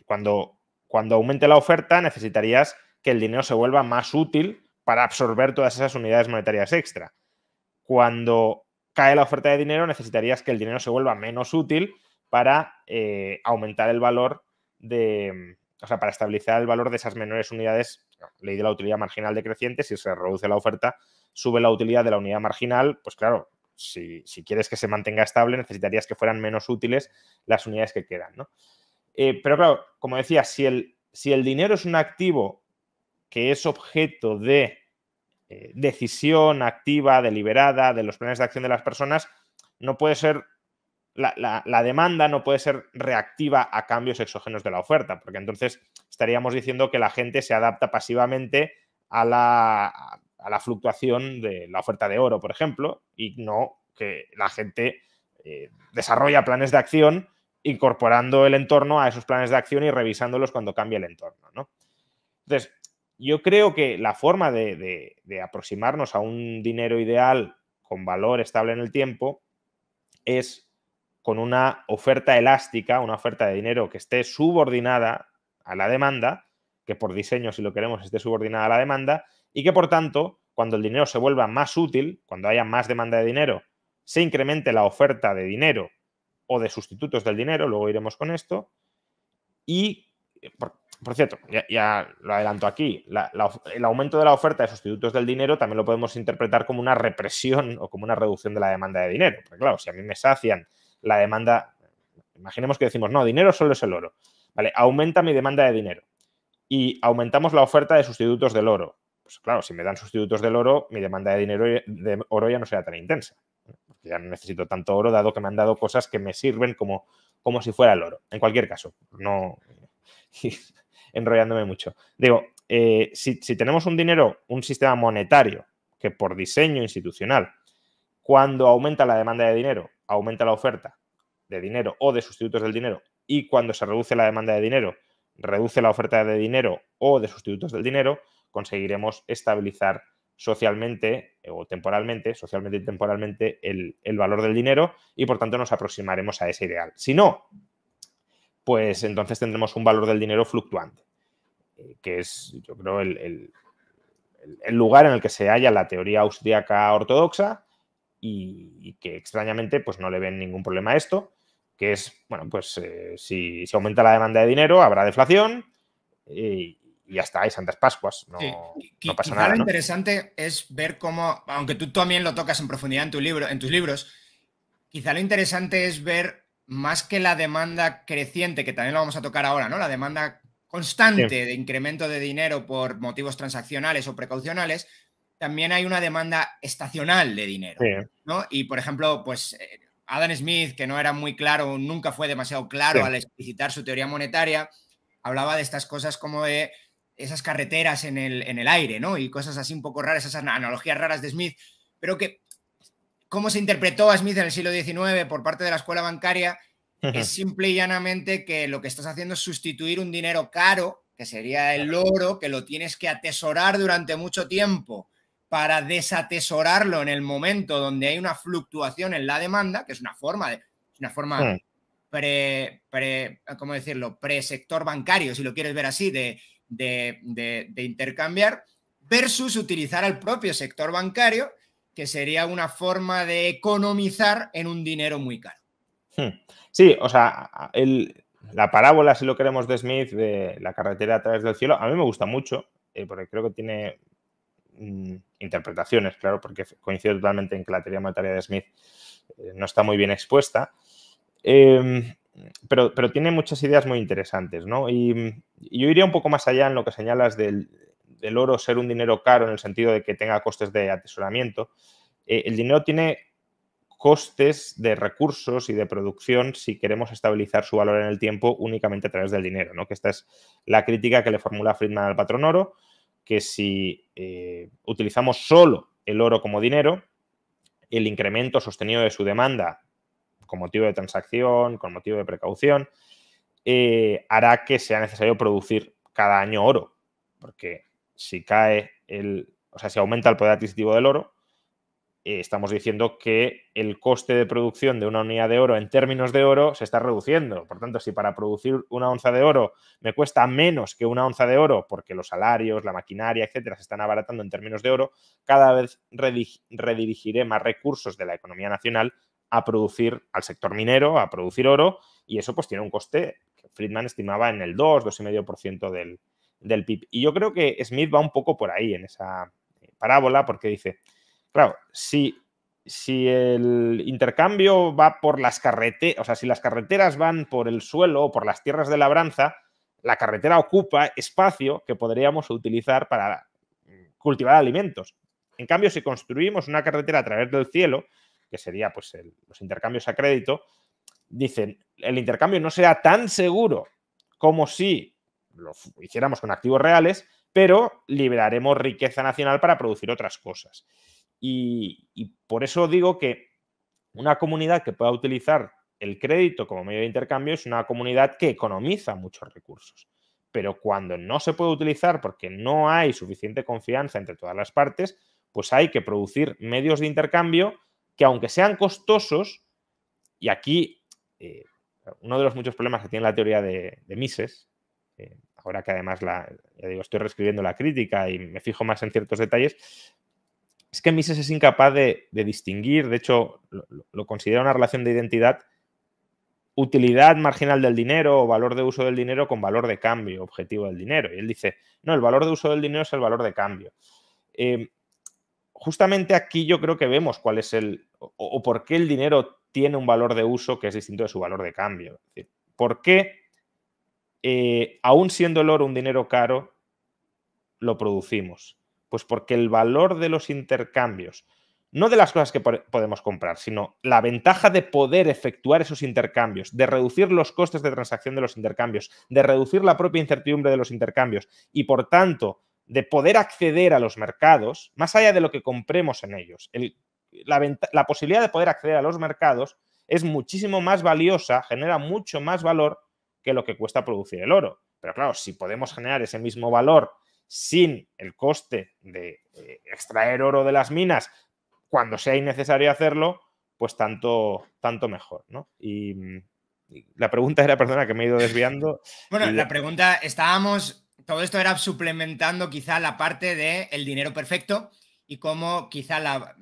cuando, cuando aumente la oferta, necesitarías que el dinero se vuelva más útil para absorber todas esas unidades monetarias extra. Cuando cae la oferta de dinero, necesitarías que el dinero se vuelva menos útil para eh, aumentar el valor de, o sea, para estabilizar el valor de esas menores unidades, ley de la utilidad marginal decreciente, si se reduce la oferta, sube la utilidad de la unidad marginal, pues claro, si, quieres que se mantenga estable, necesitarías que fueran menos útiles las unidades que quedan, ¿no? Eh, pero claro, como decía, si el dinero es un activo que es objeto de eh, decisión activa, deliberada, de los planes de acción de las personas, no puede ser, la, demanda no puede ser reactiva a cambios exógenos de la oferta, porque entonces estaríamos diciendo que la gente se adapta pasivamente a la, fluctuación de la oferta de oro, por ejemplo, y no que la gente eh, desarrolla planes de acción incorporando el entorno a esos planes de acción y revisándolos cuando cambia el entorno. Entonces, yo creo que la forma de, aproximarnos a un dinero ideal con valor estable en el tiempo es con una oferta elástica, una oferta de dinero que esté subordinada a la demanda, que por diseño, si lo queremos, esté subordinada a la demanda, y que por tanto, cuando el dinero se vuelva más útil, cuando haya más demanda de dinero, se incremente la oferta de dinero o de sustitutos del dinero, luego iremos con esto, y eh, por, cierto, ya, lo adelanto aquí, el aumento de la oferta de sustitutos del dinero también lo podemos interpretar como una represión o como una reducción de la demanda de dinero. Porque claro, si a mí me sacian la demanda, imaginemos que decimos, no, dinero solo es el oro. ¿Vale? Aumenta mi demanda de dinero y aumentamos la oferta de sustitutos del oro. Pues claro, si me dan sustitutos del oro, mi demanda de dinero de oro ya no será tan intensa. ya no necesito tanto oro, dado que me han dado cosas que me sirven como, como si fuera el oro. En cualquier caso, no, <laughs> enrollándome mucho. Digo, eh, si, tenemos un dinero, un sistema monetario, que por diseño institucional, cuando aumenta la demanda de dinero, aumenta la oferta de dinero o de sustitutos del dinero, y cuando se reduce la demanda de dinero, reduce la oferta de dinero o de sustitutos del dinero, conseguiremos estabilizar socialmente eh, o temporalmente, socialmente y temporalmente, el valor del dinero y por tanto nos aproximaremos a ese ideal. Si no, pues entonces tendremos un valor del dinero fluctuante, eh, que es, yo creo, el, lugar en el que se halla la teoría austríaca ortodoxa y, que extrañamente pues no le ven ningún problema a esto, que es, bueno, pues eh, si, si, aumenta la demanda de dinero habrá deflación eh, y, ya está, hay Santas Pascuas, no, no pasa Quizá nada. Lo interesante es ver cómo, aunque tú también lo tocas en profundidad en, tu libro, en tus libros, Quizá lo interesante es ver más que la demanda creciente, que también lo vamos a tocar ahora, ¿no? La demanda constante de incremento de dinero por motivos transaccionales o precaucionales, también hay una demanda estacional de dinero, ¿no? Y, por ejemplo, pues eh, Adam Smith, que no era muy claro, nunca fue demasiado claro al explicitar su teoría monetaria, hablaba de estas cosas como de esas carreteras en el, en el aire, ¿no? Y cosas así un poco raras, esas analogías raras de Smith, pero que cómo se interpretó a Smith en el siglo XIX por parte de la escuela bancaria es simple y llanamente que lo que estás haciendo es sustituir un dinero caro, que sería el oro, que lo tienes que atesorar durante mucho tiempo para desatesorarlo en el momento donde hay una fluctuación en la demanda, que es una forma de, una forma hmm. pre, pre, decirlo? Pre-sector bancario, si lo quieres ver así, de, de, de intercambiar, versus utilizar al propio sector bancario que sería una forma de economizar en un dinero muy caro. Hmm. Sí, o sea, la parábola, si lo queremos, de Smith, de la carretera a través del cielo, a mí me gusta mucho, eh, porque creo que tiene mm, interpretaciones, claro, porque coincido totalmente en que la teoría monetaria de Smith eh, no está muy bien expuesta. Em, pero, pero, tiene muchas ideas muy interesantes, ¿no? y, yo iría un poco más allá en lo que señalas del el oro ser un dinero caro en el sentido de que tenga costes de atesoramiento, eh, el dinero tiene costes de recursos y de producción si queremos estabilizar su valor en el tiempo únicamente a través del dinero, ¿no? Que esta es la crítica que le formula Friedman al patrón oro, que si eh, utilizamos solo el oro como dinero, el incremento sostenido de su demanda con motivo de transacción, con motivo de precaución, eh, hará que sea necesario producir cada año oro, porque si cae el, o sea, si aumenta el poder adquisitivo del oro, eh, estamos diciendo que el coste de producción de una unidad de oro en términos de oro se está reduciendo. Por tanto, si para producir una onza de oro me cuesta menos que una onza de oro, porque los salarios, la maquinaria, etcétera, se están abaratando en términos de oro, cada vez redirigiré más recursos de la economía nacional a producir al sector minero, a producir oro, y eso pues tiene un coste que Friedman estimaba en el 2, 2,5% del, del PIB. Y yo creo que Smith va un poco por ahí en esa eh, parábola porque dice, claro, si, si el intercambio va por las carreteras, o sea, si las carreteras van por el suelo o por las tierras de labranza, la carretera ocupa espacio que podríamos utilizar para cultivar alimentos. En cambio, si construimos una carretera a través del cielo, que sería pues, los intercambios a crédito, dicen, el intercambio no será tan seguro como si lo hiciéramos con activos reales, pero liberaremos riqueza nacional para producir otras cosas. Y, por eso digo que una comunidad que pueda utilizar el crédito como medio de intercambio es una comunidad que economiza muchos recursos. Pero cuando no se puede utilizar porque no hay suficiente confianza entre todas las partes, pues hay que producir medios de intercambio que aunque sean costosos, y aquí eh, uno de los muchos problemas que tiene la teoría de, Mises, eh, ahora que además la, digo, estoy reescribiendo la crítica y me fijo más en ciertos detalles, es que Mises es incapaz de, distinguir, de hecho lo, considera una relación de identidad, utilidad marginal del dinero o valor de uso del dinero con valor de cambio, objetivo del dinero. Y él dice, no, el valor de uso del dinero es el valor de cambio. Em, justamente aquí yo creo que vemos cuál es el, o, por qué el dinero tiene un valor de uso que es distinto de su valor de cambio. ¿Por qué eh, aún siendo el oro un dinero caro, lo producimos. Pues porque el valor de los intercambios, no de las cosas que podemos comprar, sino la ventaja de poder efectuar esos intercambios, de reducir los costes de transacción de los intercambios, de reducir la propia incertidumbre de los intercambios y, por tanto, de poder acceder a los mercados, más allá de lo que compremos en ellos. la posibilidad de poder acceder a los mercados es muchísimo más valiosa, genera mucho más valor que lo que cuesta producir el oro. Pero claro, si podemos generar ese mismo valor sin el coste de eh, extraer oro de las minas cuando sea innecesario hacerlo, pues tanto, tanto mejor, ¿no? Y, mm, la pregunta era, perdona, que me he ido desviando. <laughs> bueno, la pregunta, estábamos, todo esto era suplementando quizá la parte del dinero perfecto y cómo quizá la,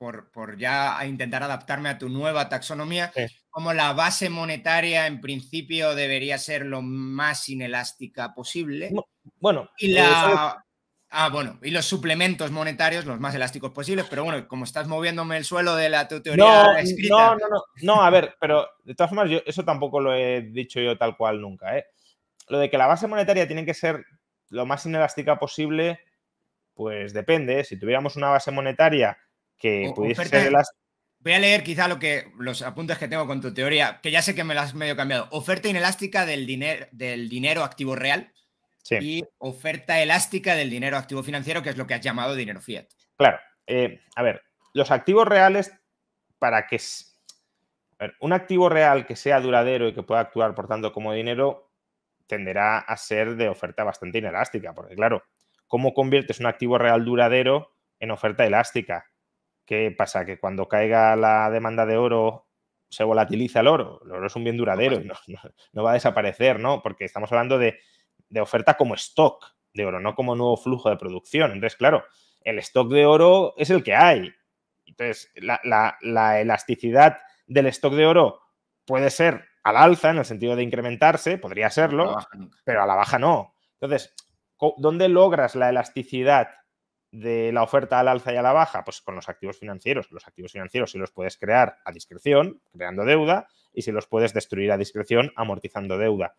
por, por ya intentar adaptarme a tu nueva taxonomía, como la base monetaria en principio debería ser lo más inelástica posible. Bueno, y eh, la... Ah, bueno, y los suplementos monetarios los más elásticos posibles, pero bueno, como estás moviéndome el suelo de la tu teoría no, escrita. No, no, no, no, a ver, pero de todas formas, yo, eso tampoco lo he dicho yo tal cual nunca. ¿eh? Lo de que la base monetaria tiene que ser lo más inelástica posible, pues depende. ¿eh? Si tuviéramos una base monetaria que Voy a leer quizá lo que, los apuntes que tengo con tu teoría, que ya sé que me las has medio cambiado. Oferta inelástica del, dinero del dinero activo real y oferta elástica del dinero activo financiero, que es lo que has llamado dinero fiat. Claro. Eh, a ver, los activos reales, para que... un activo real que sea duradero y que pueda actuar, por tanto, como dinero, tenderá a ser de oferta bastante inelástica, porque claro, ¿cómo conviertes un activo real duradero en oferta elástica? ¿Qué pasa? Que cuando caiga la demanda de oro se volatiliza el oro. El oro es un bien duradero, <laughs> no, no, va a desaparecer, ¿no? Porque estamos hablando de, oferta como stock de oro, no como nuevo flujo de producción. Entonces, claro, el stock de oro es el que hay. Entonces, la, elasticidad del stock de oro puede ser al alza en el sentido de incrementarse, podría serlo, pero a la baja no. Entonces, ¿dónde logras la elasticidad de la oferta al alza y a la baja? Pues con los activos financieros. Los activos financieros si los puedes crear a discreción, creando deuda, y si los puedes destruir a discreción, amortizando deuda.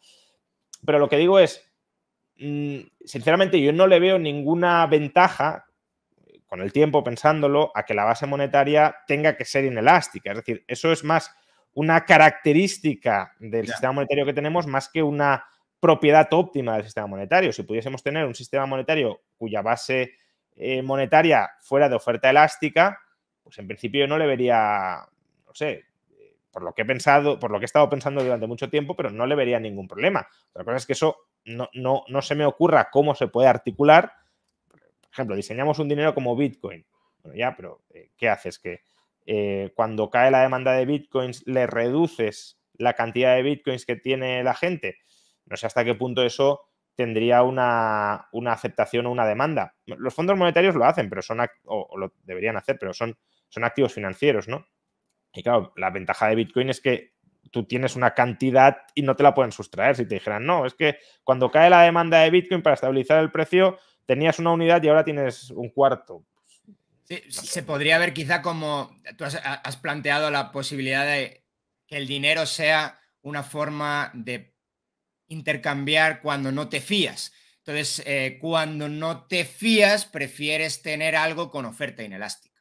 Pero lo que digo es, mm, sinceramente yo no le veo ninguna ventaja con el tiempo pensándolo a que la base monetaria tenga que ser inelástica. Es decir, eso es más una característica del sistema monetario que tenemos más que una propiedad óptima del sistema monetario. Si pudiésemos tener un sistema monetario cuya base eh, monetaria fuera de oferta elástica, pues en principio no le vería, no sé, por lo que he pensado, por lo que he estado pensando durante mucho tiempo, pero no le vería ningún problema. La cosa es que eso no, no, se me ocurra cómo se puede articular. Por ejemplo, diseñamos un dinero como Bitcoin. Bueno, ya, pero eh, ¿qué haces? Que eh, cuando cae la demanda de Bitcoins le reduces la cantidad de Bitcoins que tiene la gente. No sé hasta qué punto eso tendría una, aceptación o una demanda. Los fondos monetarios lo hacen, pero son o, lo deberían hacer, pero son, son activos financieros, ¿no? Y claro, la ventaja de Bitcoin es que tú tienes una cantidad y no te la pueden sustraer. Si te dijeran, no, es que cuando cae la demanda de Bitcoin para estabilizar el precio, tenías una unidad y ahora tienes un cuarto. Se podría ver quizá como tú has planteado la posibilidad de que el dinero sea una forma de intercambiar cuando no te fías. Entonces, eh, cuando no te fías, prefieres tener algo con oferta inelástica.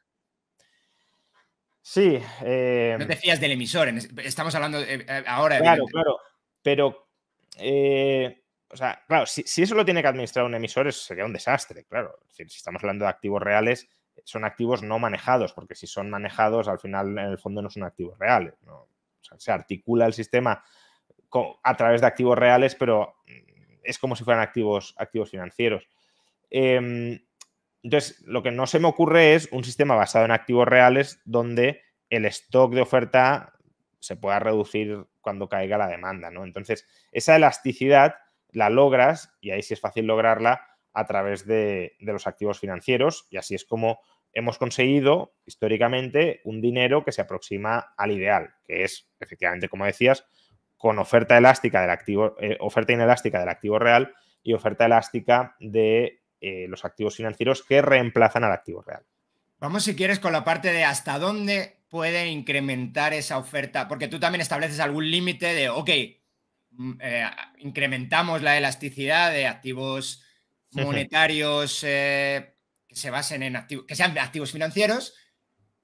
Sí. Eh, no te em. fías del emisor. Estamos hablando eh, eh, ahora. Claro, claro. Pero, o sea, claro, si, eso lo tiene que administrar un emisor, sería un desastre, claro. si estamos hablando de activos reales, son activos no manejados, porque si son manejados, al final, en el fondo, no son activos reales. O sea, se articula el sistema a través de activos reales, pero mm, es como si fueran activos, activos financieros. Em, entonces, lo que no se me ocurre es un sistema basado en activos reales donde el stock de oferta se pueda reducir cuando caiga la demanda, ¿no? Entonces, esa elasticidad la logras, y ahí sí es fácil lograrla, a través de los activos financieros, y así es como hemos conseguido históricamente un dinero que se aproxima al ideal, que es, efectivamente, como decías, con oferta elástica del activo, eh, oferta inelástica del activo real y oferta elástica de eh, los activos financieros que reemplazan al activo real. Vamos, si quieres, con la parte de hasta dónde puede incrementar esa oferta, porque tú también estableces algún límite de, ok, mm, eh, incrementamos la elasticidad de activos monetarios que se basen en activos, que sean activos financieros,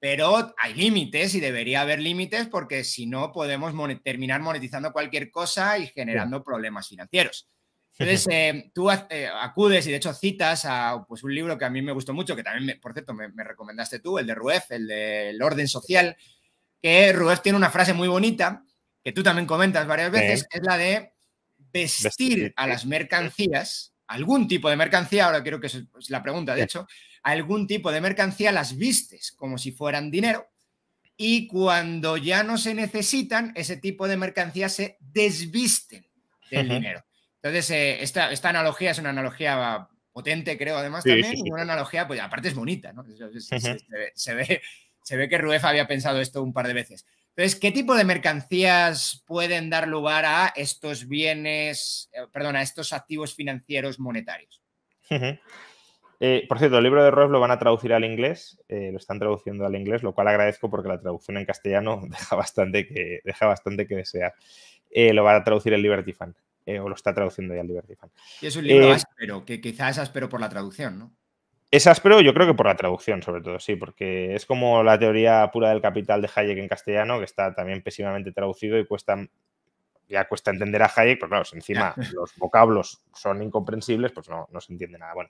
pero hay límites y debería haber límites porque si no podemos terminar monetizando cualquier cosa y generando problemas financieros. <laughs> Entonces, eh, tú eh, acudes y de hecho citas a pues, un libro que a mí me gustó mucho, que también, por cierto, me, recomendaste tú, el de Rueff, el de El Orden Social, que Rueff tiene una frase muy bonita, que tú también comentas varias veces, es la de vestir a las mercancías, algún tipo de mercancía, ahora creo que es pues, la pregunta, de hecho, algún tipo de mercancía, las vistes como si fueran dinero y cuando ya no se necesitan, ese tipo de mercancías se desvisten del dinero. Entonces, eh, esta, esta, analogía es una analogía potente, creo, además también, una analogía, pues aparte es bonita, ¿no? se, ve, se ve que Rueff había pensado esto un par de veces. Entonces, ¿qué tipo de mercancías pueden dar lugar a estos bienes, eh, perdón, a estos activos financieros monetarios? Eh, por cierto, el libro de Ross lo van a traducir al inglés, eh, lo están traduciendo al inglés, lo cual agradezco porque la traducción en castellano <laughs> deja bastante que, deja bastante que desear. Eh, lo va a traducir el Liberty Fan, o lo está traduciendo ya el Liberty Fan. Y es un libro áspero, que quizás es áspero por la traducción, ¿no? Es áspero, yo creo que por la traducción, sobre todo, sí, porque es como la teoría pura del capital de Hayek en castellano, que está también pésimamente traducido y cuesta ya cuesta entender a Hayek, pero claro, si encima los vocablos son incomprensibles, pues no, no se entiende nada. Bueno,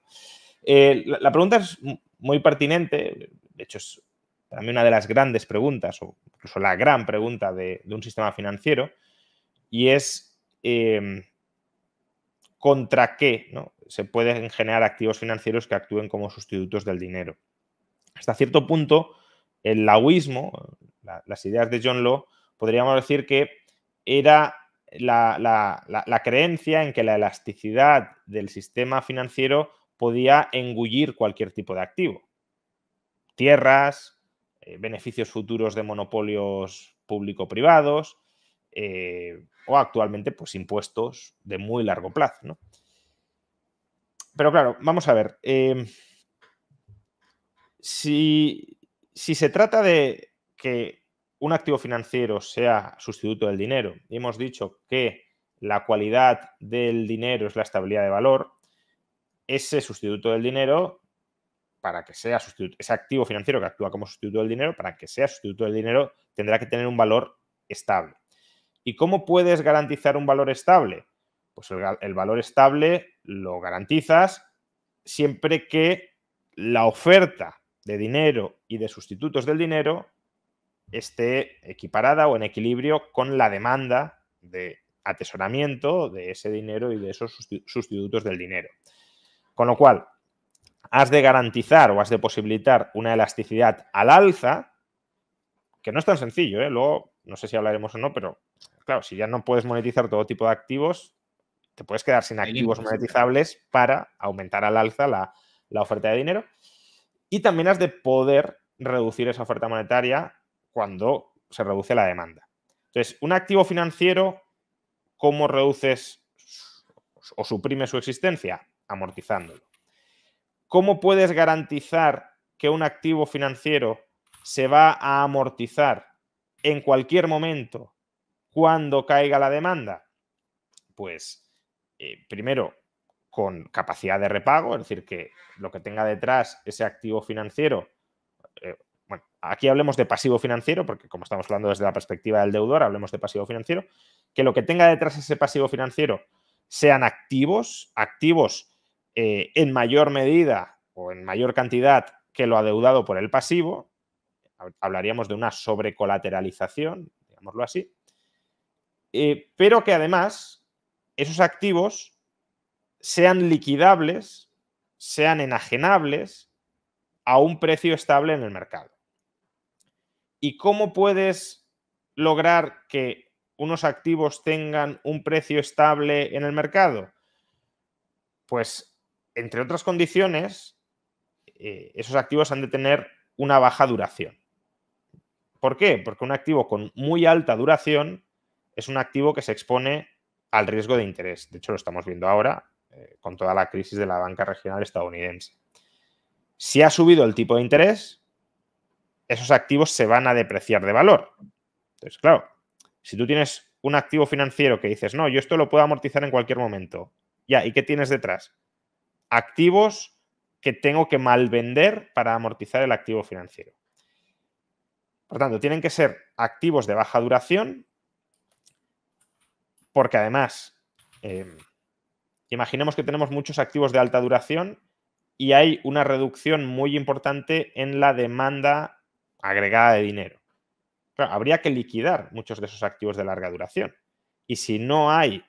eh, la, pregunta es muy pertinente, de hecho es para mí una de las grandes preguntas, o incluso la gran pregunta de, un sistema financiero, y es em, contra qué se pueden generar activos financieros que actúen como sustitutos del dinero. Hasta cierto punto, el laoísmo, las ideas de John Law, podríamos decir que era la, creencia en que la elasticidad del sistema financiero podía engullir cualquier tipo de activo. Tierras, eh, beneficios futuros de monopolios público-privados eh, o actualmente pues impuestos de muy largo plazo. Pero claro, vamos a ver. Em, si, si se trata de que un activo financiero sea sustituto del dinero, y hemos dicho que la cualidad del dinero es la estabilidad de valor, ese sustituto del dinero para que sea sustituto, ese activo financiero que actúa como sustituto del dinero, para que sea sustituto del dinero, tendrá que tener un valor estable. ¿Y cómo puedes garantizar un valor estable? Pues el, el valor estable lo garantizas siempre que la oferta de dinero y de sustitutos del dinero esté equiparada o en equilibrio con la demanda de atesoramiento de ese dinero y de esos sustitutos del dinero. Con lo cual, has de garantizar o has de posibilitar una elasticidad al alza, que no es tan sencillo, ¿eh? luego no sé si hablaremos o no, pero claro, si ya no puedes monetizar todo tipo de activos, te puedes quedar sin activos monetizables para aumentar al alza la, oferta de dinero. Y también has de poder reducir esa oferta monetaria cuando se reduce la demanda. Entonces, un activo financiero, ¿cómo reduces o suprime su existencia? amortizándolo. ¿Cómo puedes garantizar que un activo financiero se va a amortizar en cualquier momento cuando caiga la demanda? Pues eh, primero con capacidad de repago, es decir, que lo que tenga detrás ese activo financiero, eh, bueno, aquí hablemos de pasivo financiero, porque como estamos hablando desde la perspectiva del deudor, hablemos de pasivo financiero, que lo que tenga detrás ese pasivo financiero sean activos, activos eh, en mayor medida o en mayor cantidad que lo adeudado por el pasivo, hablaríamos de una sobrecolateralización, digámoslo así, eh, pero que además esos activos sean liquidables, sean enajenables a un precio estable en el mercado. ¿Y cómo puedes lograr que unos activos tengan un precio estable en el mercado? Pues entre otras condiciones, eh, esos activos han de tener una baja duración. ¿Por qué? Porque un activo con muy alta duración es un activo que se expone al riesgo de interés. De hecho, lo estamos viendo ahora eh, con toda la crisis de la banca regional estadounidense. Si ha subido el tipo de interés, esos activos se van a depreciar de valor. Entonces, claro, si tú tienes un activo financiero que dices, no, yo esto lo puedo amortizar en cualquier momento, ya, ¿y qué tienes detrás? activos que tengo que malvender para amortizar el activo financiero. Por tanto, tienen que ser activos de baja duración, porque además, em, imaginemos que tenemos muchos activos de alta duración y hay una reducción muy importante en la demanda agregada de dinero. habría que liquidar muchos de esos activos de larga duración. Y si no hay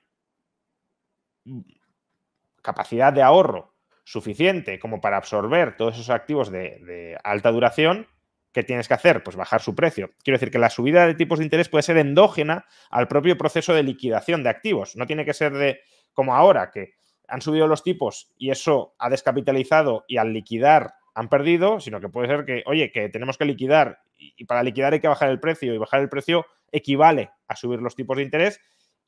capacidad de ahorro suficiente como para absorber todos esos activos de, alta duración, ¿qué tienes que hacer? Pues bajar su precio. Quiero decir que la subida de tipos de interés puede ser endógena al propio proceso de liquidación de activos. No tiene que ser de como ahora, que han subido los tipos y eso ha descapitalizado y al liquidar han perdido, sino que puede ser que, oye, que tenemos que liquidar y para liquidar hay que bajar el precio y bajar el precio equivale a subir los tipos de interés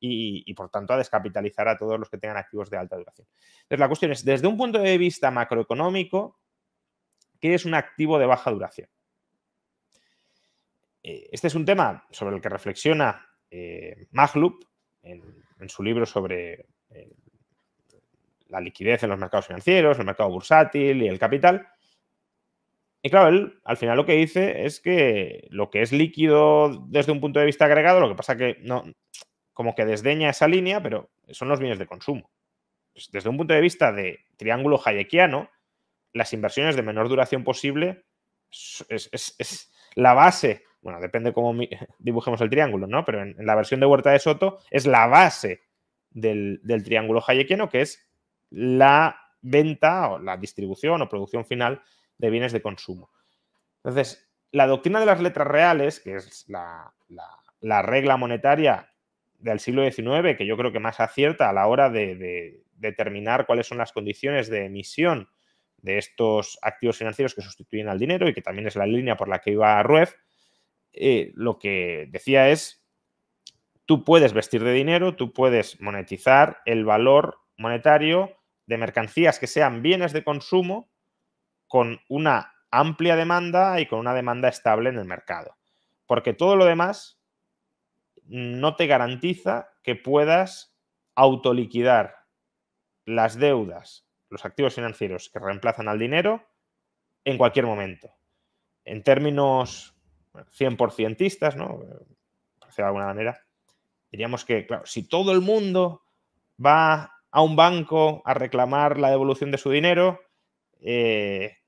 y, por tanto a descapitalizar a todos los que tengan activos de alta duración. Entonces la cuestión es, desde un punto de vista macroeconómico, ¿qué es un activo de baja duración? Eh, este es un tema sobre el que reflexiona eh, en, su libro sobre eh, la liquidez en los mercados financieros, el mercado bursátil y el capital. Y claro, él al final lo que dice es que lo que es líquido desde un punto de vista agregado, lo que pasa que no, como que desdeña esa línea, pero son los bienes de consumo. Pues, desde un punto de vista de triángulo hayekiano, las inversiones de menor duración posible es, la base, bueno, depende cómo <laughs> dibujemos el triángulo, ¿no? Pero en, la versión de Huerta de Soto es la base del, del triángulo hayekiano, que es la venta o la distribución o producción final de bienes de consumo. Entonces, la doctrina de las letras reales, que es la regla monetaria del siglo XIX, que yo creo que más acierta a la hora de, determinar cuáles son las condiciones de emisión de estos activos financieros que sustituyen al dinero y que también es la línea por la que iba Rueff, eh, lo que decía es, tú puedes vestir de dinero, tú puedes monetizar el valor monetario de mercancías que sean bienes de consumo con una amplia demanda y con una demanda estable en el mercado. Porque todo lo demás no te garantiza que puedas autoliquidar las deudas, los activos financieros que reemplazan al dinero en cualquier momento. En términos 100%istas, ¿no? Eh, de alguna manera, diríamos que, claro, si todo el mundo va a un banco a reclamar la devolución de su dinero, eh,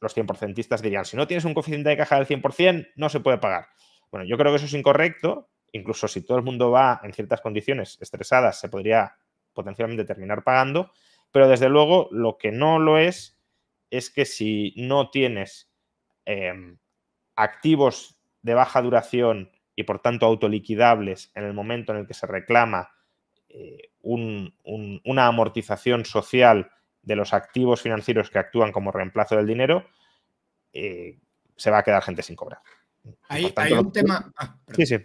los 100%istas dirían, si no tienes un coeficiente de caja del 100%, no se puede pagar. Bueno, yo creo que eso es incorrecto incluso si todo el mundo va en ciertas condiciones estresadas, se podría potencialmente terminar pagando, pero desde luego lo que no lo es es que si no tienes em, activos de baja duración y por tanto autoliquidables en el momento en el que se reclama eh, una amortización social de los activos financieros que actúan como reemplazo del dinero, eh, se va a quedar gente sin cobrar hay un tema. Ah,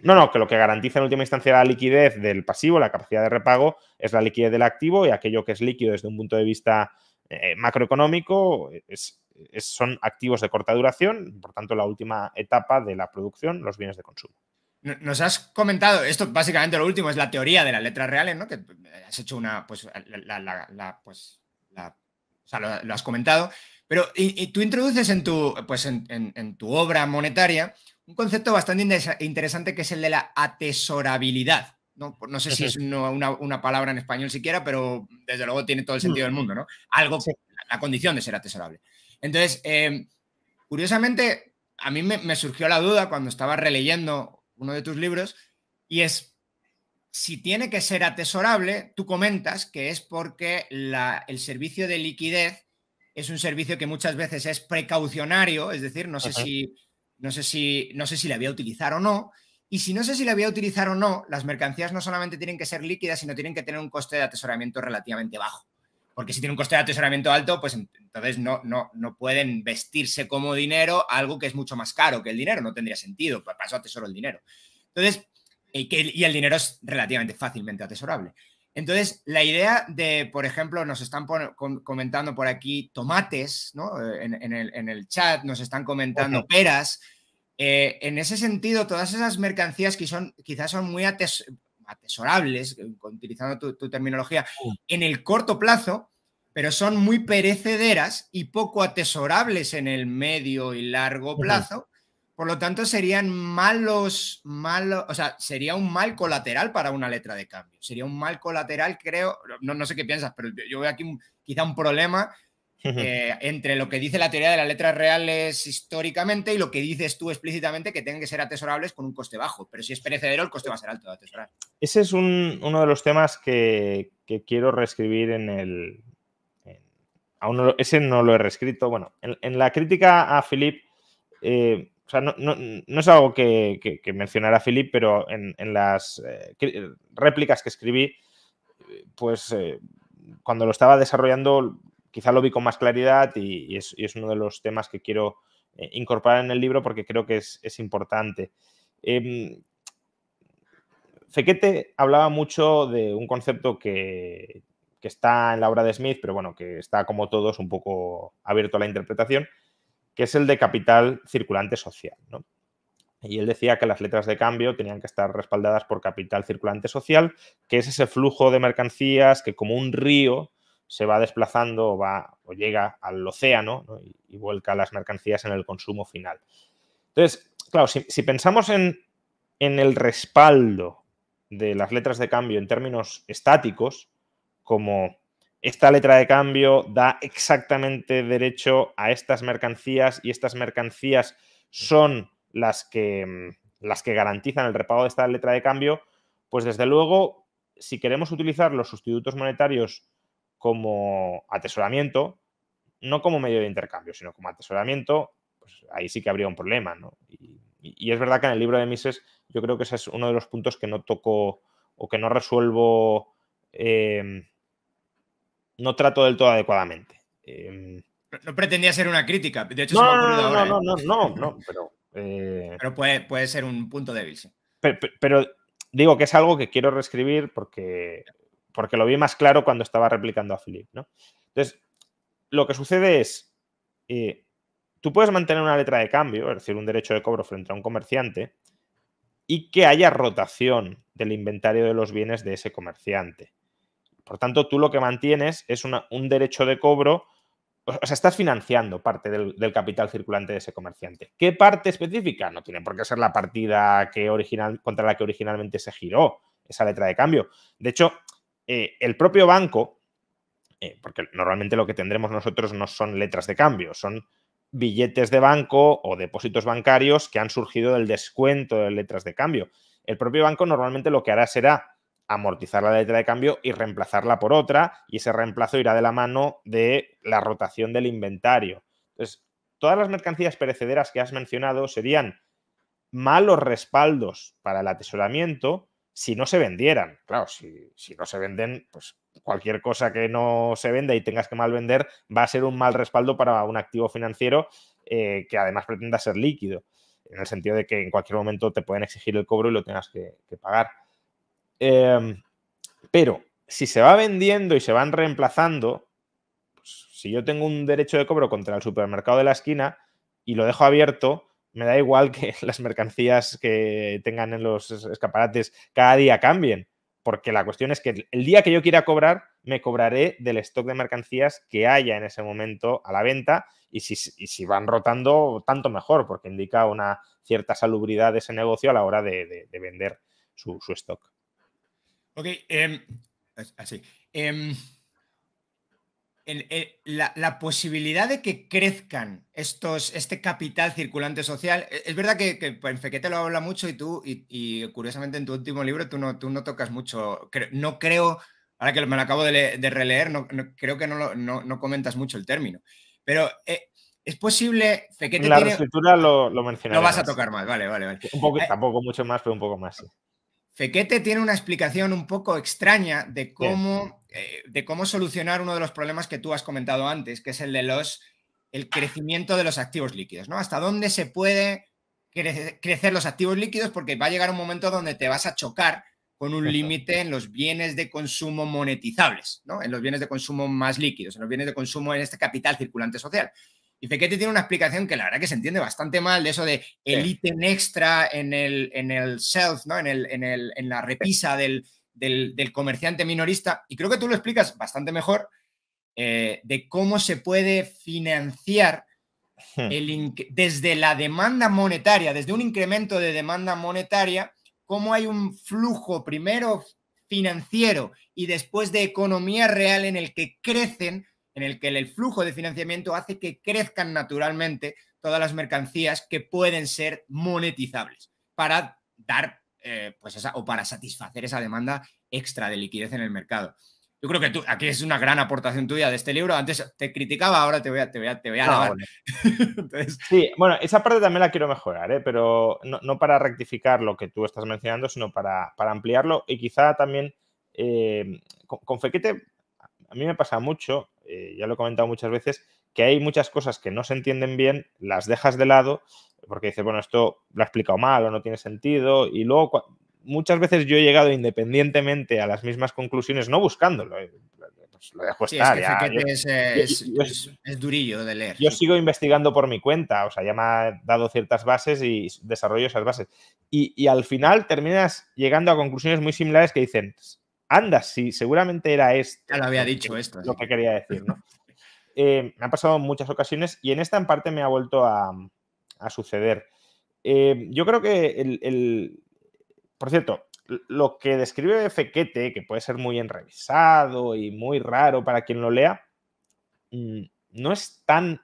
no, no, que lo que garantiza en última instancia la liquidez del pasivo, la capacidad de repago, es la liquidez del activo y aquello que es líquido desde un punto de vista eh, macroeconómico son activos de corta duración, por tanto, la última etapa de la producción, los bienes de consumo. Nos has comentado, esto básicamente lo último es la teoría de las letras reales, ¿no? Que eh, has hecho una, pues, la, la, la, pues o sea, lo has comentado. Pero y, tú introduces en tu, pues en, tu obra monetaria un concepto bastante interesante que es el de la atesorabilidad. No, no sé si es una, palabra en español siquiera, pero desde luego tiene todo el mm. sentido del mundo, ¿no? Algo, que la, la condición de ser atesorable. Entonces, em, curiosamente, a mí me, me, surgió la duda cuando estaba releyendo uno de tus libros y es, si tiene que ser atesorable, tú comentas que es porque la, el servicio de liquidez es un servicio que muchas veces es precaucionario, es decir, no sé, si, no, sé si, no sé si la voy a utilizar o no. Y si no sé si la voy a utilizar o no, las mercancías no solamente tienen que ser líquidas, sino tienen que tener un coste de atesoramiento relativamente bajo. Porque si tiene un coste de atesoramiento alto, pues entonces no, no, no pueden vestirse como dinero algo que es mucho más caro que el dinero. No tendría sentido, por para eso atesoro el dinero. Entonces, eh, y el dinero es relativamente fácilmente atesorable. Entonces, la idea de, por ejemplo, nos están comentando por aquí tomates, ¿no? Eh, en, el, chat nos están comentando peras. Eh, en ese sentido, todas esas mercancías que son, quizás son muy atesorables, eh, utilizando tu, terminología, en el corto plazo, pero son muy perecederas y poco atesorables en el medio y largo plazo. Por lo tanto, serían malos, malos, o sea, sería un mal colateral para una letra de cambio. Sería un mal colateral, creo, no, sé qué piensas, pero yo veo aquí quizá un problema eh, entre lo que dice la teoría de las letras reales históricamente y lo que dices tú explícitamente que tienen que ser atesorables con un coste bajo. Pero si es perecedero, el coste va a ser alto de atesorar. Ese es uno de los temas que, quiero reescribir en el... aún ese no lo he reescrito. Bueno, en, la crítica a Philip... Eh, no, es algo que, mencionara que Philip, pero en, las eh, réplicas que escribí, pues eh, cuando lo estaba desarrollando, quizá lo vi con más claridad y, es, uno de los temas que quiero eh, incorporar en el libro porque creo que es, importante. Fequete em, hablaba mucho de un concepto que, que está en la obra de Smith, pero bueno, que está como todos un poco abierto a la interpretación, que es el de capital circulante social. Y él decía que las letras de cambio tenían que estar respaldadas por capital circulante social, que es ese flujo de mercancías que como un río se va desplazando o, va, o llega al océano y, vuelca las mercancías en el consumo final. Entonces, claro, si, pensamos en, en el respaldo de las letras de cambio en términos estáticos, como esta letra de cambio da exactamente derecho a estas mercancías y estas mercancías son las que, mm, las que garantizan el repago de esta letra de cambio, pues desde luego, si queremos utilizar los sustitutos monetarios como atesoramiento, no como medio de intercambio, sino como atesoramiento, pues ahí sí que habría un problema. Y, es verdad que en el libro de Mises yo creo que ese es uno de los puntos que no toco o que no resuelvo eh, no trato del todo adecuadamente. Em, no pretendía ser una crítica. De no, no, ¿eh? no, no, no, no, pero. Eh, pero puede, puede, ser un punto débil, Pero, digo que es algo que quiero reescribir porque, porque lo vi más claro cuando estaba replicando a Philip, ¿no? Entonces, lo que sucede es. Eh, tú puedes mantener una letra de cambio, es decir, un derecho de cobro frente a un comerciante, y que haya rotación del inventario de los bienes de ese comerciante. Por tanto, tú lo que mantienes es un derecho de cobro, o sea, estás financiando parte del, capital circulante de ese comerciante. ¿Qué parte específica? No tiene por qué ser la partida que contra la que originalmente se giró esa letra de cambio. De hecho, eh, el propio banco, eh, porque normalmente lo que tendremos nosotros no son letras de cambio, son billetes de banco o depósitos bancarios que han surgido del descuento de letras de cambio. El propio banco normalmente lo que hará será amortizar la letra de cambio y reemplazarla por otra, y ese reemplazo irá de la mano de la rotación del inventario. Entonces, todas las mercancías perecederas que has mencionado serían malos respaldos para el atesoramiento si no se vendieran. Claro, si, no se venden, pues cualquier cosa que no se venda y tengas que mal vender va a ser un mal respaldo para un activo financiero eh, que además pretenda ser líquido, en el sentido de que en cualquier momento te pueden exigir el cobro y lo tengas que pagar. Em, pero si se va vendiendo y se van reemplazando, pues, si yo tengo un derecho de cobro contra el supermercado de la esquina y lo dejo abierto, me da igual que <laughs> las mercancías que tengan en los escaparates cada día cambien, porque la cuestión es que el día que yo quiera cobrar, me cobraré del stock de mercancías que haya en ese momento a la venta y si, van rotando, tanto mejor, porque indica una cierta salubridad de ese negocio a la hora de, vender su stock. Ok, em, así. Em, eh, la, posibilidad de que crezcan estos, este capital circulante social, e, es, verdad que, Fequete pues, lo habla mucho y tú, y, curiosamente en tu último libro tú no, tú no tocas mucho, no creo, ahora que me lo acabo de, releer, no, creo que no, comentas mucho el término, pero eh, es posible, Fequete... En la tiene, lo, lo vas a tocar más, vale, vale, vale. Eh, tampoco mucho más, pero un poco más. Fequete tiene una explicación un poco extraña de cómo, eh, de cómo solucionar uno de los problemas que tú has comentado antes, que es el de los el crecimiento de los activos líquidos, ¿no? Hasta dónde se puede crecer los activos líquidos, porque va a llegar un momento donde te vas a chocar con un límite en los bienes de consumo monetizables, ¿no? En los bienes de consumo más líquidos, en los bienes de consumo en este capital circulante social. Y Fekete tiene una explicación que la verdad que se entiende bastante mal, de eso de el ítem extra en el, self, en, la repisa del, comerciante minorista. Y creo que tú lo explicas bastante mejor eh, de cómo se puede financiar hmm. el desde la demanda monetaria, desde un incremento de demanda monetaria, cómo hay un flujo primero financiero y después de economía real en el que crecen en el que el flujo de financiamiento hace que crezcan naturalmente todas las mercancías que pueden ser monetizables para dar, eh, pues o para satisfacer esa demanda extra de liquidez en el mercado. Yo creo que tú, aquí es una gran aportación tuya de este libro. Antes te criticaba, ahora te voy a, te voy a, te ah, <laughs> Sí, bueno, esa parte también la quiero mejorar, ¿eh? pero no, para rectificar lo que tú estás mencionando, sino para, para ampliarlo y quizá también eh, con, Fequete a mí me pasa mucho, eh, ya lo he comentado muchas veces, que hay muchas cosas que no se entienden bien, las dejas de lado, porque dices, bueno, esto lo ha explicado mal o no tiene sentido, y luego muchas veces yo he llegado independientemente a las mismas conclusiones, no buscándolo. Eh, pues, lo dejo estar. Es, durillo de leer. Yo sigo investigando por mi cuenta, o sea, ya me ha dado ciertas bases y desarrollo esas bases. Y, y al final terminas llegando a conclusiones muy similares que dicen, Anda, sí, seguramente era esto. Ya lo había dicho esto. Lo que quería decir, ¿no? <laughs> Eh, me ha pasado en muchas ocasiones y en esta en parte me ha vuelto a, suceder. Eh, yo creo que el, el, Por cierto, lo que describe Fequete, que puede ser muy enrevisado y muy raro para quien lo lea, mm, no es tan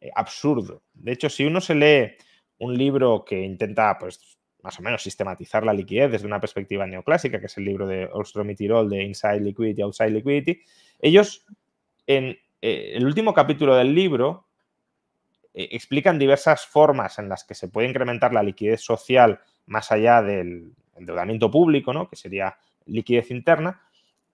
eh, absurdo. De hecho, si uno se lee un libro que intenta pues, más o menos sistematizar la liquidez desde una perspectiva neoclásica, que es el libro de Ostrom y Tirol de Inside Liquidity, Outside Liquidity, ellos en eh, el último capítulo del libro eh, explican diversas formas en las que se puede incrementar la liquidez social más allá del endeudamiento público, ¿no? que sería liquidez interna,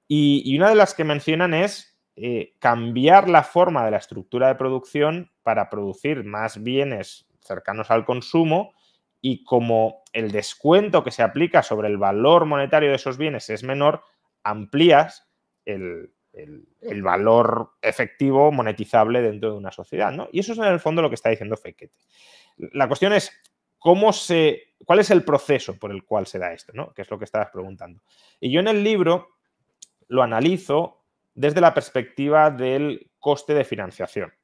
y, una de las que mencionan es eh, cambiar la forma de la estructura de producción para producir más bienes cercanos al consumo y como el descuento que se aplica sobre el valor monetario de esos bienes es menor, amplías el, valor efectivo monetizable dentro de una sociedad. ¿no? Y eso es en el fondo lo que está diciendo Fekete. La cuestión es cómo se, cuál es el proceso por el cual se da esto, ¿no? que es lo que estabas preguntando. Y yo en el libro lo analizo desde la perspectiva del coste de financiación.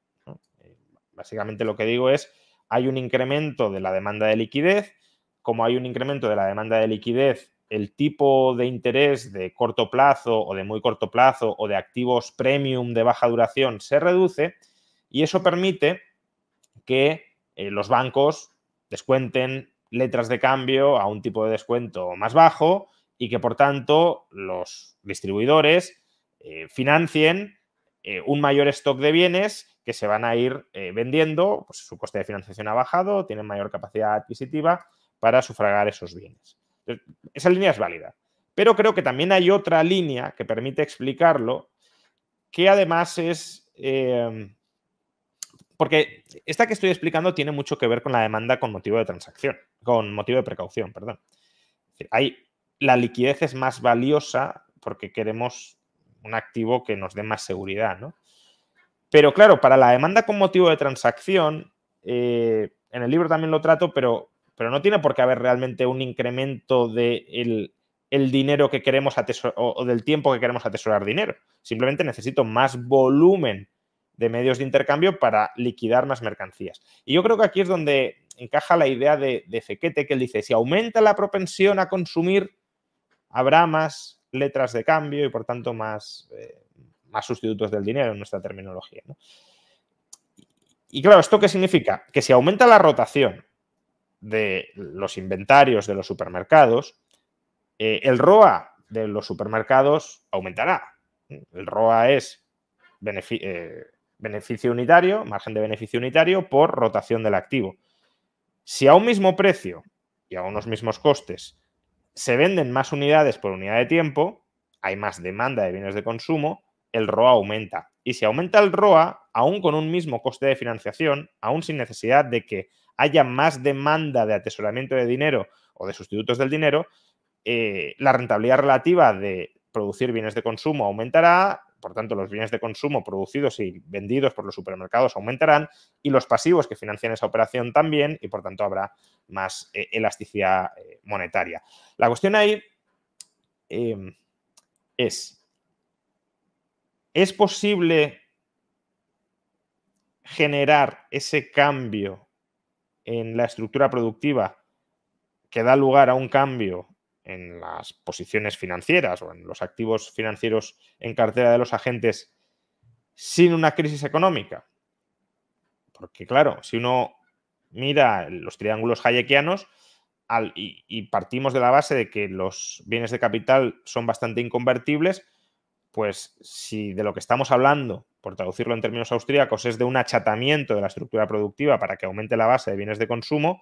Eh, básicamente lo que digo es hay un incremento de la demanda de liquidez. Como hay un incremento de la demanda de liquidez, el tipo de interés de corto plazo o de muy corto plazo o de activos premium de baja duración se reduce y eso permite que eh, los bancos descuenten letras de cambio a un tipo de descuento más bajo y que por tanto los distribuidores eh, financien eh, un mayor stock de bienes que se van a ir eh, vendiendo, pues su coste de financiación ha bajado, tienen mayor capacidad adquisitiva para sufragar esos bienes. esa línea es válida. Pero creo que también hay otra línea que permite explicarlo, que además es... Em, porque esta que estoy explicando tiene mucho que ver con la demanda con motivo de transacción, con motivo de precaución, perdón. Hay, la liquidez es más valiosa porque queremos un activo que nos dé más seguridad, ¿no? Pero claro, para la demanda con motivo de transacción, eh, en el libro también lo trato, pero, pero no tiene por qué haber realmente un incremento del de el dinero que queremos atesorar o, del tiempo que queremos atesorar dinero. Simplemente necesito más volumen de medios de intercambio para liquidar más mercancías. Y yo creo que aquí es donde encaja la idea de, de Fequete, que él dice, si aumenta la propensión a consumir, habrá más letras de cambio y por tanto más, eh, más sustitutos del dinero en nuestra terminología. Y claro, ¿esto qué significa? Que si aumenta la rotación de los inventarios de los supermercados, eh, el ROA de los supermercados aumentará. El ROA es eh, beneficio unitario, margen de beneficio unitario por rotación del activo. Si a un mismo precio y a unos mismos costes se venden más unidades por unidad de tiempo, hay más demanda de bienes de consumo, el ROA aumenta. Y si aumenta el ROA, aún con un mismo coste de financiación, aún sin necesidad de que haya más demanda de atesoramiento de dinero o de sustitutos del dinero, eh, la rentabilidad relativa de producir bienes de consumo aumentará, por tanto los bienes de consumo producidos y vendidos por los supermercados aumentarán y los pasivos que financian esa operación también y por tanto habrá más eh, elasticidad eh, monetaria. La cuestión ahí em, es, ¿es posible generar ese cambio en la estructura productiva que da lugar a un cambio en las posiciones financieras o en los activos financieros en cartera de los agentes sin una crisis económica. Porque claro, si uno mira los triángulos hayekianos y, partimos de la base de que los bienes de capital son bastante inconvertibles, pues si de lo que estamos hablando, por traducirlo en términos austríacos, es de un achatamiento de la estructura productiva para que aumente la base de bienes de consumo,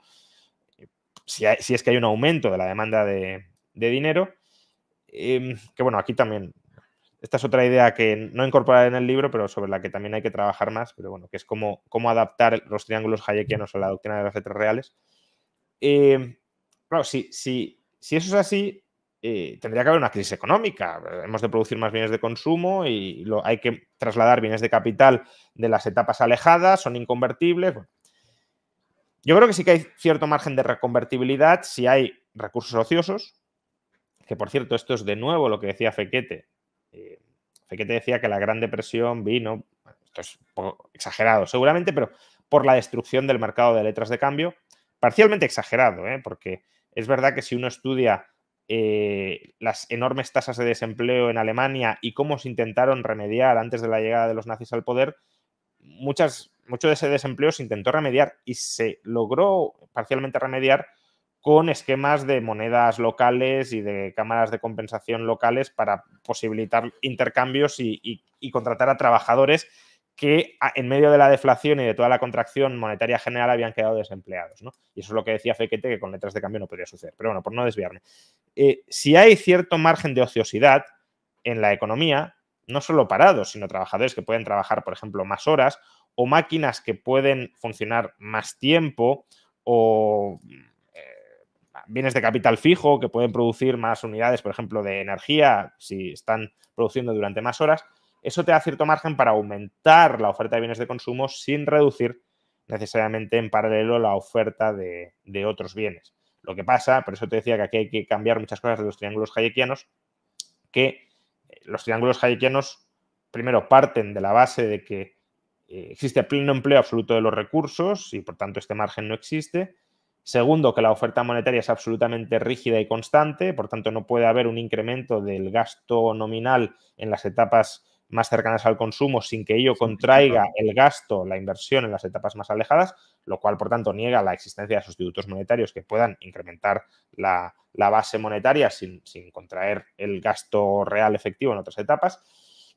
si es que hay un aumento de la demanda de, de dinero. Em, que bueno, aquí también, esta es otra idea que no incorporaré en el libro, pero sobre la que también hay que trabajar más, pero bueno, que es cómo, cómo adaptar los triángulos hayekianos a la doctrina de las letras reales. Em, claro, si, si, eso es así, eh, tendría que haber una crisis económica. Hemos de producir más bienes de consumo y hay que trasladar bienes de capital de las etapas alejadas, son inconvertibles. yo creo que sí que hay cierto margen de reconvertibilidad si hay recursos ociosos, que por cierto, esto es de nuevo lo que decía Fequete. Eh, Fequete decía que la Gran Depresión vino, esto es exagerado seguramente, pero por la destrucción del mercado de letras de cambio, parcialmente exagerado, ¿eh? porque es verdad que si uno estudia eh, las enormes tasas de desempleo en Alemania y cómo se intentaron remediar antes de la llegada de los nazis al poder, muchas, mucho de ese desempleo se intentó remediar y se logró parcialmente remediar con esquemas de monedas locales y de cámaras de compensación locales para posibilitar intercambios y, contratar a trabajadores que en medio de la deflación y de toda la contracción monetaria general habían quedado desempleados. ¿no? Y eso es lo que decía Fequete, que con letras de cambio no podría suceder. Pero bueno, por no desviarme. Eh, si hay cierto margen de ociosidad en la economía, no solo parados, sino trabajadores que pueden trabajar, por ejemplo, más horas, o máquinas que pueden funcionar más tiempo, o bienes de capital fijo que pueden producir más unidades, por ejemplo, de energía, si están produciendo durante más horas, eso te da cierto margen para aumentar la oferta de bienes de consumo sin reducir necesariamente en paralelo la oferta de, otros bienes. Lo que pasa, por eso te decía que aquí hay que cambiar muchas cosas de los triángulos hayekianos, que eh, los triángulos hayekianos primero parten de la base de que eh, existe pleno empleo absoluto de los recursos y por tanto este margen no existe. Segundo, que la oferta monetaria es absolutamente rígida y constante, por tanto no puede haber un incremento del gasto nominal en las etapas más cercanas al consumo sin que ello contraiga el gasto, la inversión en las etapas más alejadas, lo cual, por tanto, niega la existencia de sustitutos monetarios que puedan incrementar la, base monetaria sin, sin contraer el gasto real efectivo en otras etapas.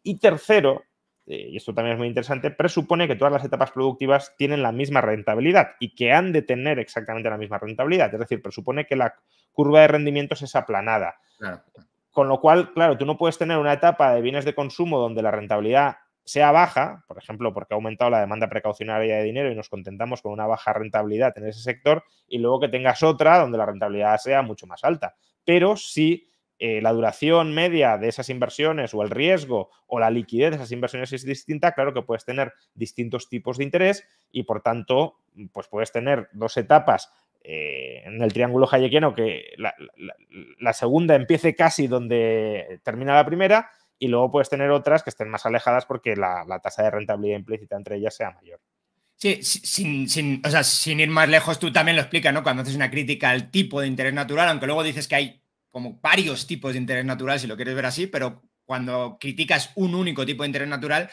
Y tercero, eh, y esto también es muy interesante, presupone que todas las etapas productivas tienen la misma rentabilidad y que han de tener exactamente la misma rentabilidad. Es decir, presupone que la curva de rendimientos es aplanada. Con lo cual, claro, tú no puedes tener una etapa de bienes de consumo donde la rentabilidad sea baja, por ejemplo, porque ha aumentado la demanda precaucionaria de dinero y nos contentamos con una baja rentabilidad en ese sector, y luego que tengas otra donde la rentabilidad sea mucho más alta. Pero sí eh, la duración media de esas inversiones o el riesgo o la liquidez de esas inversiones es distinta, claro que puedes tener distintos tipos de interés y por tanto, pues puedes tener dos etapas eh, en el triángulo hayekiano que la, segunda empiece casi donde termina la primera y luego puedes tener otras que estén más alejadas porque la, tasa de rentabilidad implícita entre ellas sea mayor. Sí, sin, sin ir más lejos, tú también lo explicas, ¿no? Cuando haces una crítica al tipo de interés natural, aunque luego dices que hay como varios tipos de interés natural, si lo quieres ver así, pero cuando criticas un único tipo de interés natural,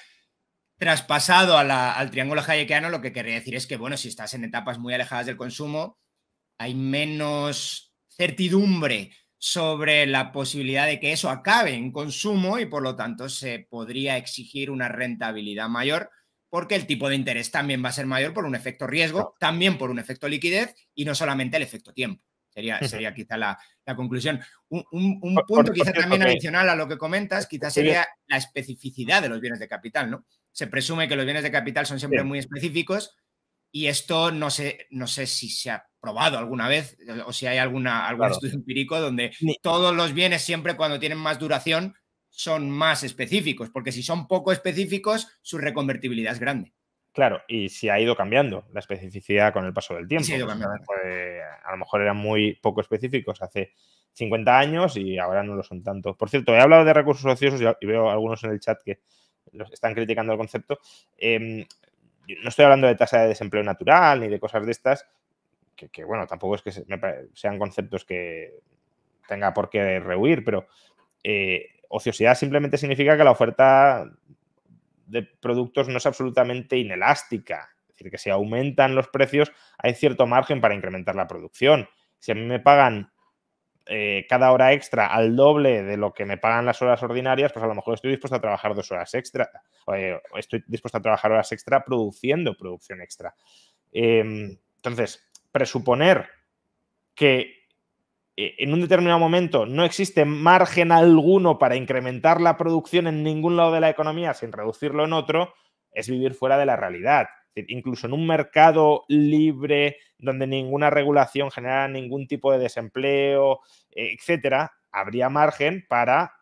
traspasado al triángulo hayekiano, lo que querría decir es que, bueno, si estás en etapas muy alejadas del consumo, hay menos certidumbre sobre la posibilidad de que eso acabe en consumo y por lo tanto se podría exigir una rentabilidad mayor porque el tipo de interés también va a ser mayor por un efecto riesgo, también por un efecto liquidez y no solamente el efecto tiempo. Sería, quizá la, conclusión. Un, punto quizá también adicional a lo que comentas, quizás sería la especificidad de los bienes de capital, ¿no? Se presume que los bienes de capital son siempre muy específicos y esto no sé, no sé si se ha probado alguna vez o si hay alguna, algún estudio empírico donde todos los bienes siempre cuando tienen más duración son más específicos, porque si son poco específicos, su reconvertibilidad es grande. Claro, y si ha ido cambiando la especificidad con el paso del tiempo. Sí, ha ido cambiando. Pues, eh, a lo mejor eran muy poco específicos hace 50 años y ahora no lo son tanto. Por cierto, he hablado de recursos ociosos y veo algunos en el chat que están criticando el concepto. Em, no estoy hablando de tasa de desempleo natural ni de cosas de estas, que, bueno, tampoco es que sean conceptos que tenga por qué rehuir, pero eh, ociosidad simplemente significa que la oferta de productos no es absolutamente inelástica. Es decir, que si aumentan los precios, hay cierto margen para incrementar la producción. Si a mí me pagan eh, cada hora extra al doble de lo que me pagan las horas ordinarias, pues a lo mejor estoy dispuesto a trabajar dos horas extra. O, eh, estoy dispuesto a trabajar horas extra produciendo producción extra. Em, entonces, presuponer que eh, en un determinado momento no existe margen alguno para incrementar la producción en ningún lado de la economía sin reducirlo en otro, es vivir fuera de la realidad. Incluso en un mercado libre donde ninguna regulación genera ningún tipo de desempleo, eh, etcétera, habría margen para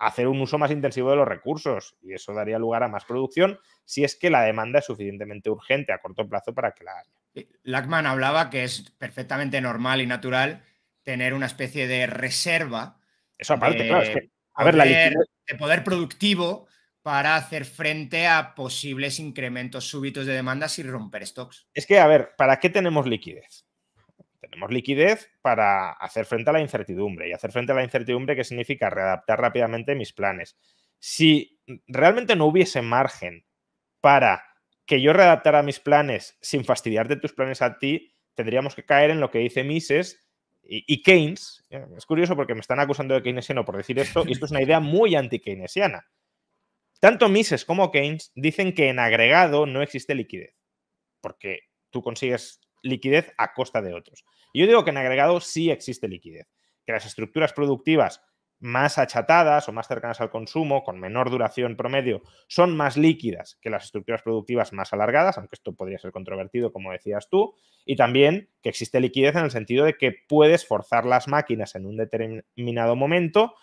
hacer un uso más intensivo de los recursos y eso daría lugar a más producción si es que la demanda es suficientemente urgente a corto plazo para que la haya. Eh, Lackman hablaba que es perfectamente normal y natural tener una especie de reserva. Eso de, a ver, poder, de poder productivo para hacer frente a posibles incrementos súbitos de demandas y romper stocks. Es que, a ver, ¿para qué tenemos liquidez? Tenemos liquidez para hacer frente a la incertidumbre. Y hacer frente a la incertidumbre, que significa? Readaptar rápidamente mis planes. Si realmente no hubiese margen para que yo readaptara mis planes sin fastidiarte tus planes a ti, tendríamos que caer en lo que dice Mises, y, Keynes, eh, es curioso porque me están acusando de keynesiano por decir esto, y esto es una idea muy anti-keynesiana. Tanto Mises como Keynes dicen que en agregado no existe liquidez, porque tú consigues liquidez a costa de otros. yo digo que en agregado sí existe liquidez, que las estructuras productivas más achatadas o más cercanas al consumo, con menor duración promedio, son más líquidas que las estructuras productivas más alargadas, aunque esto podría ser controvertido, como decías tú, y también que existe liquidez en el sentido de que puedes forzar las máquinas en un determinado momento.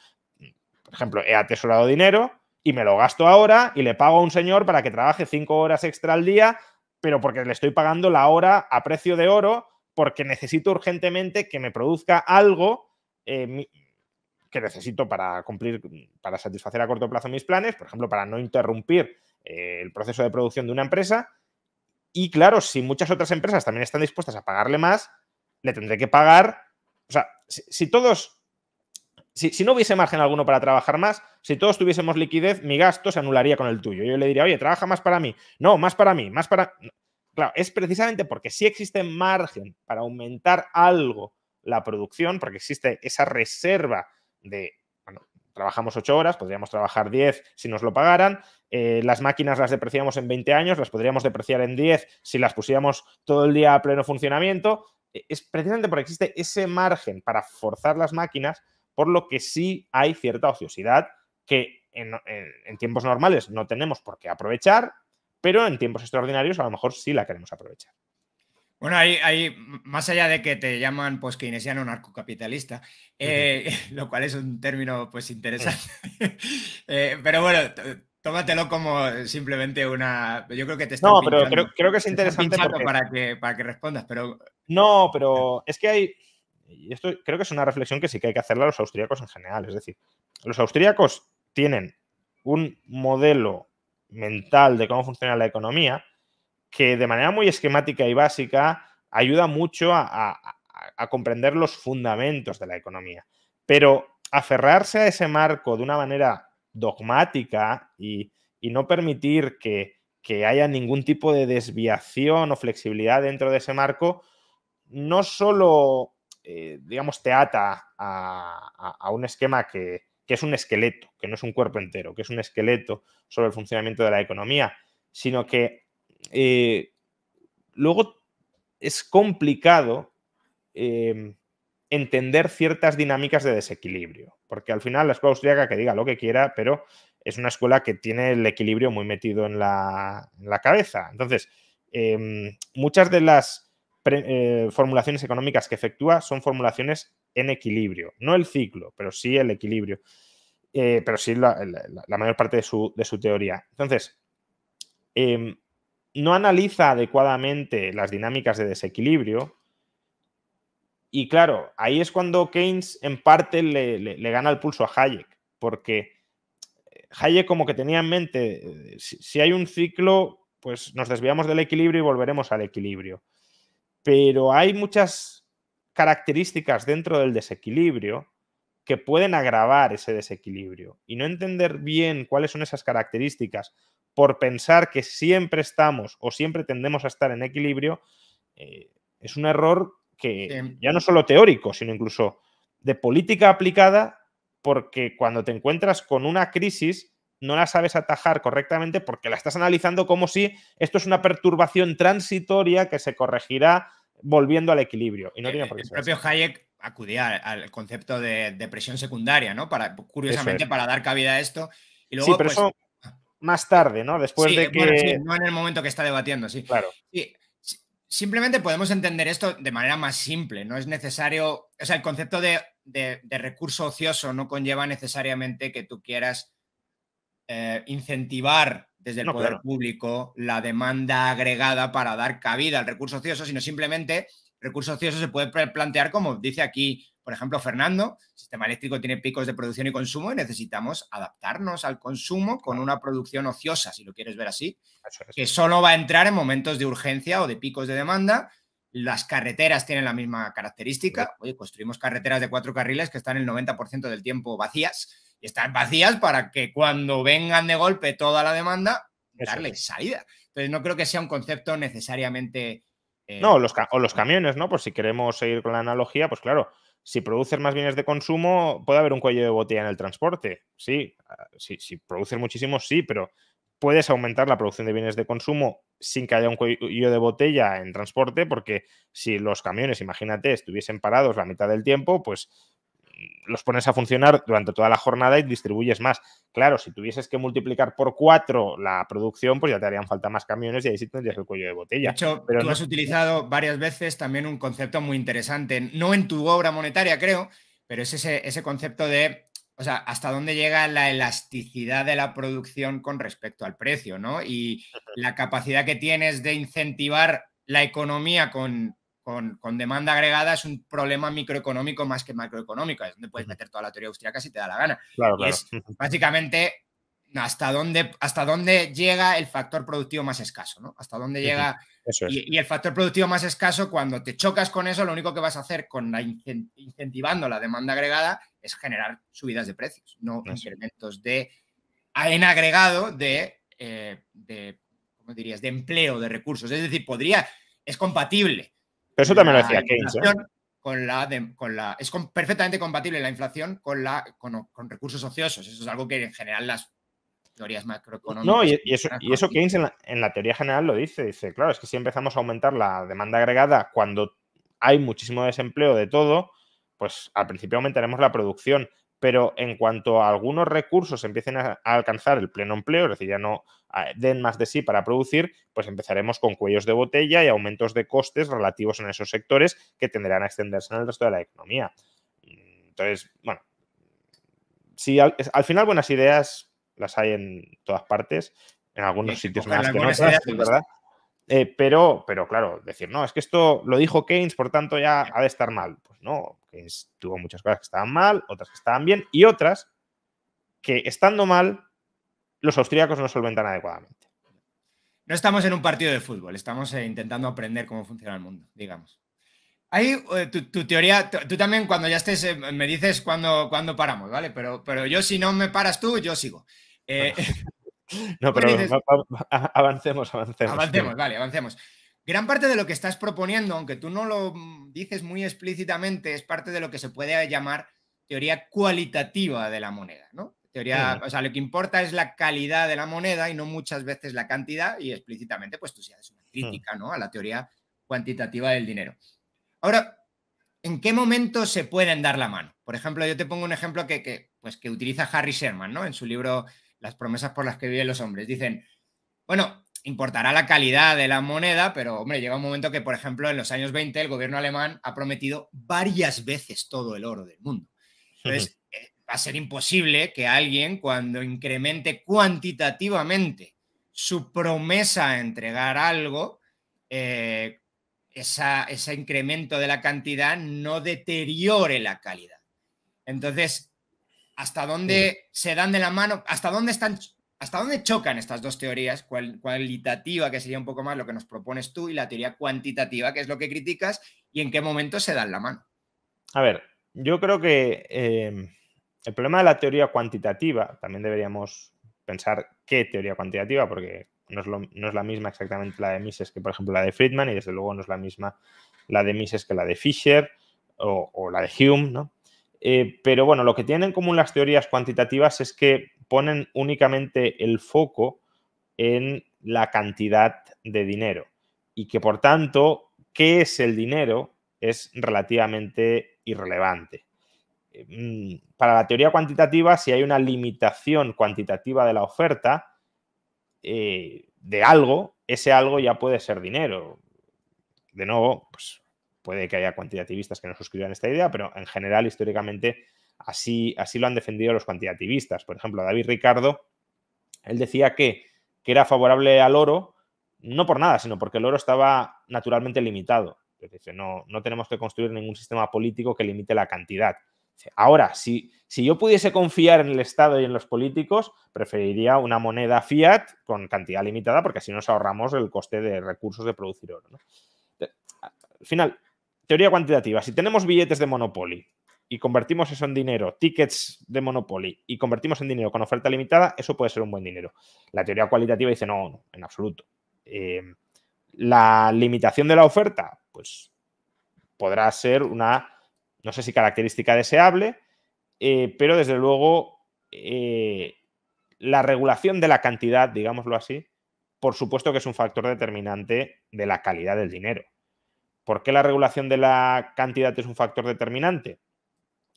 Por ejemplo, he atesorado dinero y me lo gasto ahora y le pago a un señor para que trabaje cinco horas extra al día, pero porque le estoy pagando la hora a precio de oro, porque necesito urgentemente que me produzca algo eh, que necesito para cumplir, para satisfacer a corto plazo mis planes, por ejemplo, para no interrumpir eh, el proceso de producción de una empresa. Y claro, si muchas otras empresas también están dispuestas a pagarle más, le tendré que pagar. O sea, si, todos si, no hubiese margen alguno para trabajar más, si todos tuviésemos liquidez, mi gasto se anularía con el tuyo. Yo le diría, oye, trabaja más para mí. No, más para mí, más para... Claro, es precisamente porque si existe margen para aumentar algo la producción, porque existe esa reserva de, bueno, trabajamos 8 horas, podríamos trabajar 10 si nos lo pagaran, eh, las máquinas las depreciamos en 20 años, las podríamos depreciar en 10 si las pusiéramos todo el día a pleno funcionamiento. E, es precisamente porque existe ese margen para forzar las máquinas, por lo que sí hay cierta ociosidad que en, en tiempos normales no tenemos por qué aprovechar, pero en tiempos extraordinarios a lo mejor sí la queremos aprovechar. Bueno, ahí, más allá de que te llaman pues keynesiano narcocapitalista, eh, <laughs> lo cual es un término pues interesante. <laughs> Eh, pero bueno, tómatelo como simplemente una. Yo creo que te está. No, pero creo, que es interesante. Para, que, para que respondas, pero. No, pero eh. es que hay. Y esto creo que es una reflexión que sí que hay que hacerla a los austríacos en general. Es decir, los austríacos tienen un modelo mental de cómo funciona la economía que de manera muy esquemática y básica ayuda mucho a, comprender los fundamentos de la economía. Pero aferrarse a ese marco de una manera dogmática y, no permitir que, haya ningún tipo de desviación o flexibilidad dentro de ese marco, no solo, eh, digamos, te ata a, un esquema que, es un esqueleto, que no es un cuerpo entero, que es un esqueleto sobre el funcionamiento de la economía, sino que eh, luego es complicado em, entender ciertas dinámicas de desequilibrio, porque al final la escuela austríaca que diga lo que quiera, pero es una escuela que tiene el equilibrio muy metido en la, cabeza. Entonces, em, muchas de las eh, formulaciones económicas que efectúa son formulaciones en equilibrio, no el ciclo, pero sí el equilibrio, eh, pero sí la, mayor parte de su, de su teoría. Entonces, eh, no analiza adecuadamente las dinámicas de desequilibrio. Y claro, ahí es cuando Keynes en parte le, gana el pulso a Hayek, porque eh, Hayek como que tenía en mente, eh, si hay un ciclo, pues nos desviamos del equilibrio y volveremos al equilibrio. Pero hay muchas características dentro del desequilibrio que pueden agravar ese desequilibrio. Y no entender bien cuáles son esas características por pensar que siempre estamos o siempre tendemos a estar en equilibrio, eh, es un error que ya no solo teórico, sino incluso de política aplicada, porque cuando te encuentras con una crisis no la sabes atajar correctamente porque la estás analizando como si esto es una perturbación transitoria que se corregirá volviendo al equilibrio. Y no eh, eh, el, propio Hayek acudía al concepto de depresión secundaria, ¿no? Para, curiosamente, para dar cabida a esto. Y luego, pues, más tarde, ¿no? Después de que. no en el momento que está debatiendo, sí. Claro. Sí, simplemente podemos entender esto de manera más simple. No es necesario. O sea, el concepto de, de, recurso ocioso no conlleva necesariamente que tú quieras eh, incentivar desde el poder público la demanda agregada para dar cabida al recurso ocioso, sino simplemente recurso ocioso se puede plantear como dice aquí por ejemplo, Fernando, el sistema eléctrico tiene picos de producción y consumo y necesitamos adaptarnos al consumo con una producción ociosa, si lo quieres ver así, que solo va a entrar en momentos de urgencia o de picos de demanda. Las carreteras tienen la misma característica. Oye, construimos carreteras de cuatro carriles que están el 90% del tiempo vacías y están vacías para que cuando vengan de golpe toda la demanda, darle salida. Entonces, no creo que sea un concepto necesariamente. Eh, no, o los camiones, ¿no? Por si queremos seguir con la analogía, pues claro, si produces más bienes de consumo, puede haber un cuello de botella en el transporte. Sí, ah, si, si producen muchísimo, sí, pero puedes aumentar la producción de bienes de consumo sin que haya un cuello de botella en transporte, porque si los camiones, imagínate, estuviesen parados la mitad del tiempo, pues los pones a funcionar durante toda la jornada y distribuyes más. Claro, si tuvieses que multiplicar por cuatro la producción, pues ya te harían falta más camiones y ahí sí tendrías el cuello de botella. De hecho, tú has utilizado varias veces también un concepto muy interesante, no en tu obra monetaria, creo, pero es ese, ese concepto de, o sea, hasta dónde llega la elasticidad de la producción con respecto al precio, ¿no? Y la capacidad que tienes de incentivar la economía con con, demanda agregada es un problema microeconómico más que macroeconómico, es donde puedes meter toda la teoría austriaca si te da la gana. es <laughs> básicamente hasta dónde, hasta dónde llega el factor productivo más escaso, ¿no? Hasta dónde llega. y, el factor productivo más escaso, cuando te chocas con eso, lo único que vas a hacer con la incentivando la demanda agregada es generar subidas de precios, no incrementos de en agregado de, eh, de, ¿cómo dirías?, de empleo, de recursos. Es decir, podría, es compatible pero eso también lo decía Keynes. ¿eh? Con la, con la es perfectamente compatible la inflación con la con, recursos ociosos. Eso es algo que en general las teorías macroeconómicas. No, y, eso, y eso, Keynes en en la, teoría general lo dice. Dice, claro, es que si empezamos a aumentar la demanda agregada cuando hay muchísimo desempleo de todo, pues al principio aumentaremos la producción pero en cuanto a algunos recursos empiecen a, alcanzar el pleno empleo, es decir, ya no ah, den más de sí para producir, pues empezaremos con cuellos de botella y aumentos de costes relativos en esos sectores que tendrán a extenderse en el resto de la economía. Entonces, bueno, si al, final buenas ideas las hay en todas partes, en algunos sitios menos que en ¿verdad? Eh, pero, pero claro, decir, no, es que esto lo dijo Keynes, por tanto ya ha de estar mal. Pues no, que tuvo muchas cosas que estaban mal, otras que estaban bien y otras que estando mal, los austríacos no solventan adecuadamente. No estamos en un partido de fútbol, estamos eh, intentando aprender cómo funciona el mundo, digamos. Ahí eh, tu, teoría, tú también cuando ya estés, me dices cuándo, cuando paramos, ¿vale? Pero, pero yo si no me paras tú, yo sigo. <laughs> No, pero avancemos, avancemos. Avancemos, vale, avancemos. Gran parte de lo que estás proponiendo, aunque tú no lo mm, dices muy explícitamente, es parte de lo que se puede llamar teoría cualitativa de la moneda, ¿no? Teoría, mm. o sea, lo que importa es la calidad de la moneda y no muchas veces la cantidad, y explícitamente, pues tú sí haces una mm. crítica, ¿no? A la teoría cuantitativa del dinero. Ahora, ¿en qué momento se pueden dar la mano? Por ejemplo, yo te pongo un ejemplo que, que pues, que utiliza Harry Sherman, ¿no? En su libro las promesas por las que viven los hombres. Dicen, bueno, importará la calidad de la moneda, pero hombre, llega un momento que, por ejemplo, en los años 20 el gobierno alemán ha prometido varias veces todo el oro del mundo. Entonces, eh, va a ser imposible que alguien cuando incremente cuantitativamente su promesa a entregar algo, eh, ese incremento de la cantidad no deteriore la calidad. Entonces, hasta dónde se dan de la mano, hasta dónde están, hasta chocan estas dos teorías, cualitativa, que sería un poco más lo que nos propones tú, y la teoría cuantitativa, que es lo que criticas, y en qué momento se dan la mano. A ver, yo creo que em, el problema de la teoría cuantitativa, también deberíamos pensar qué teoría cuantitativa, porque no es, la misma exactamente la de Mises que, por ejemplo, la de Friedman, y desde luego no es la misma la de Mises que la de Fisher o la de Hume, ¿no? Eh, pero bueno, lo que tienen en común las teorías cuantitativas es que ponen únicamente el foco en la cantidad de dinero y que por tanto, ¿qué es el dinero? es relativamente irrelevante. Eh, mm, para la teoría cuantitativa, si hay una limitación cuantitativa de la oferta eh, de algo, ese algo ya puede ser dinero. De nuevo, pues, puede que haya cuantitativistas que no suscriban esta idea, pero en general, históricamente, así, así lo han defendido los cuantitativistas. Por ejemplo, David Ricardo, él decía que, que era favorable al oro, no por nada, sino porque el oro estaba naturalmente limitado. no, no tenemos que construir ningún sistema político que limite la cantidad. Ahora, si, si yo pudiese confiar en el Estado y en los políticos, preferiría una moneda fiat con cantidad limitada, porque así nos ahorramos el coste de recursos de producir oro. Al final, Teoría cuantitativa. Si tenemos billetes de Monopoly y convertimos eso en dinero, tickets de Monopoly y convertimos en dinero con oferta limitada, eso puede ser un buen dinero. La teoría cualitativa dice no, en absoluto. Em, la limitación de la oferta, pues podrá ser una, no sé si característica deseable, eh, pero desde luego eh, la regulación de la cantidad, digámoslo así, por supuesto que es un factor determinante de la calidad del dinero. ¿Por qué la regulación de la cantidad es un factor determinante?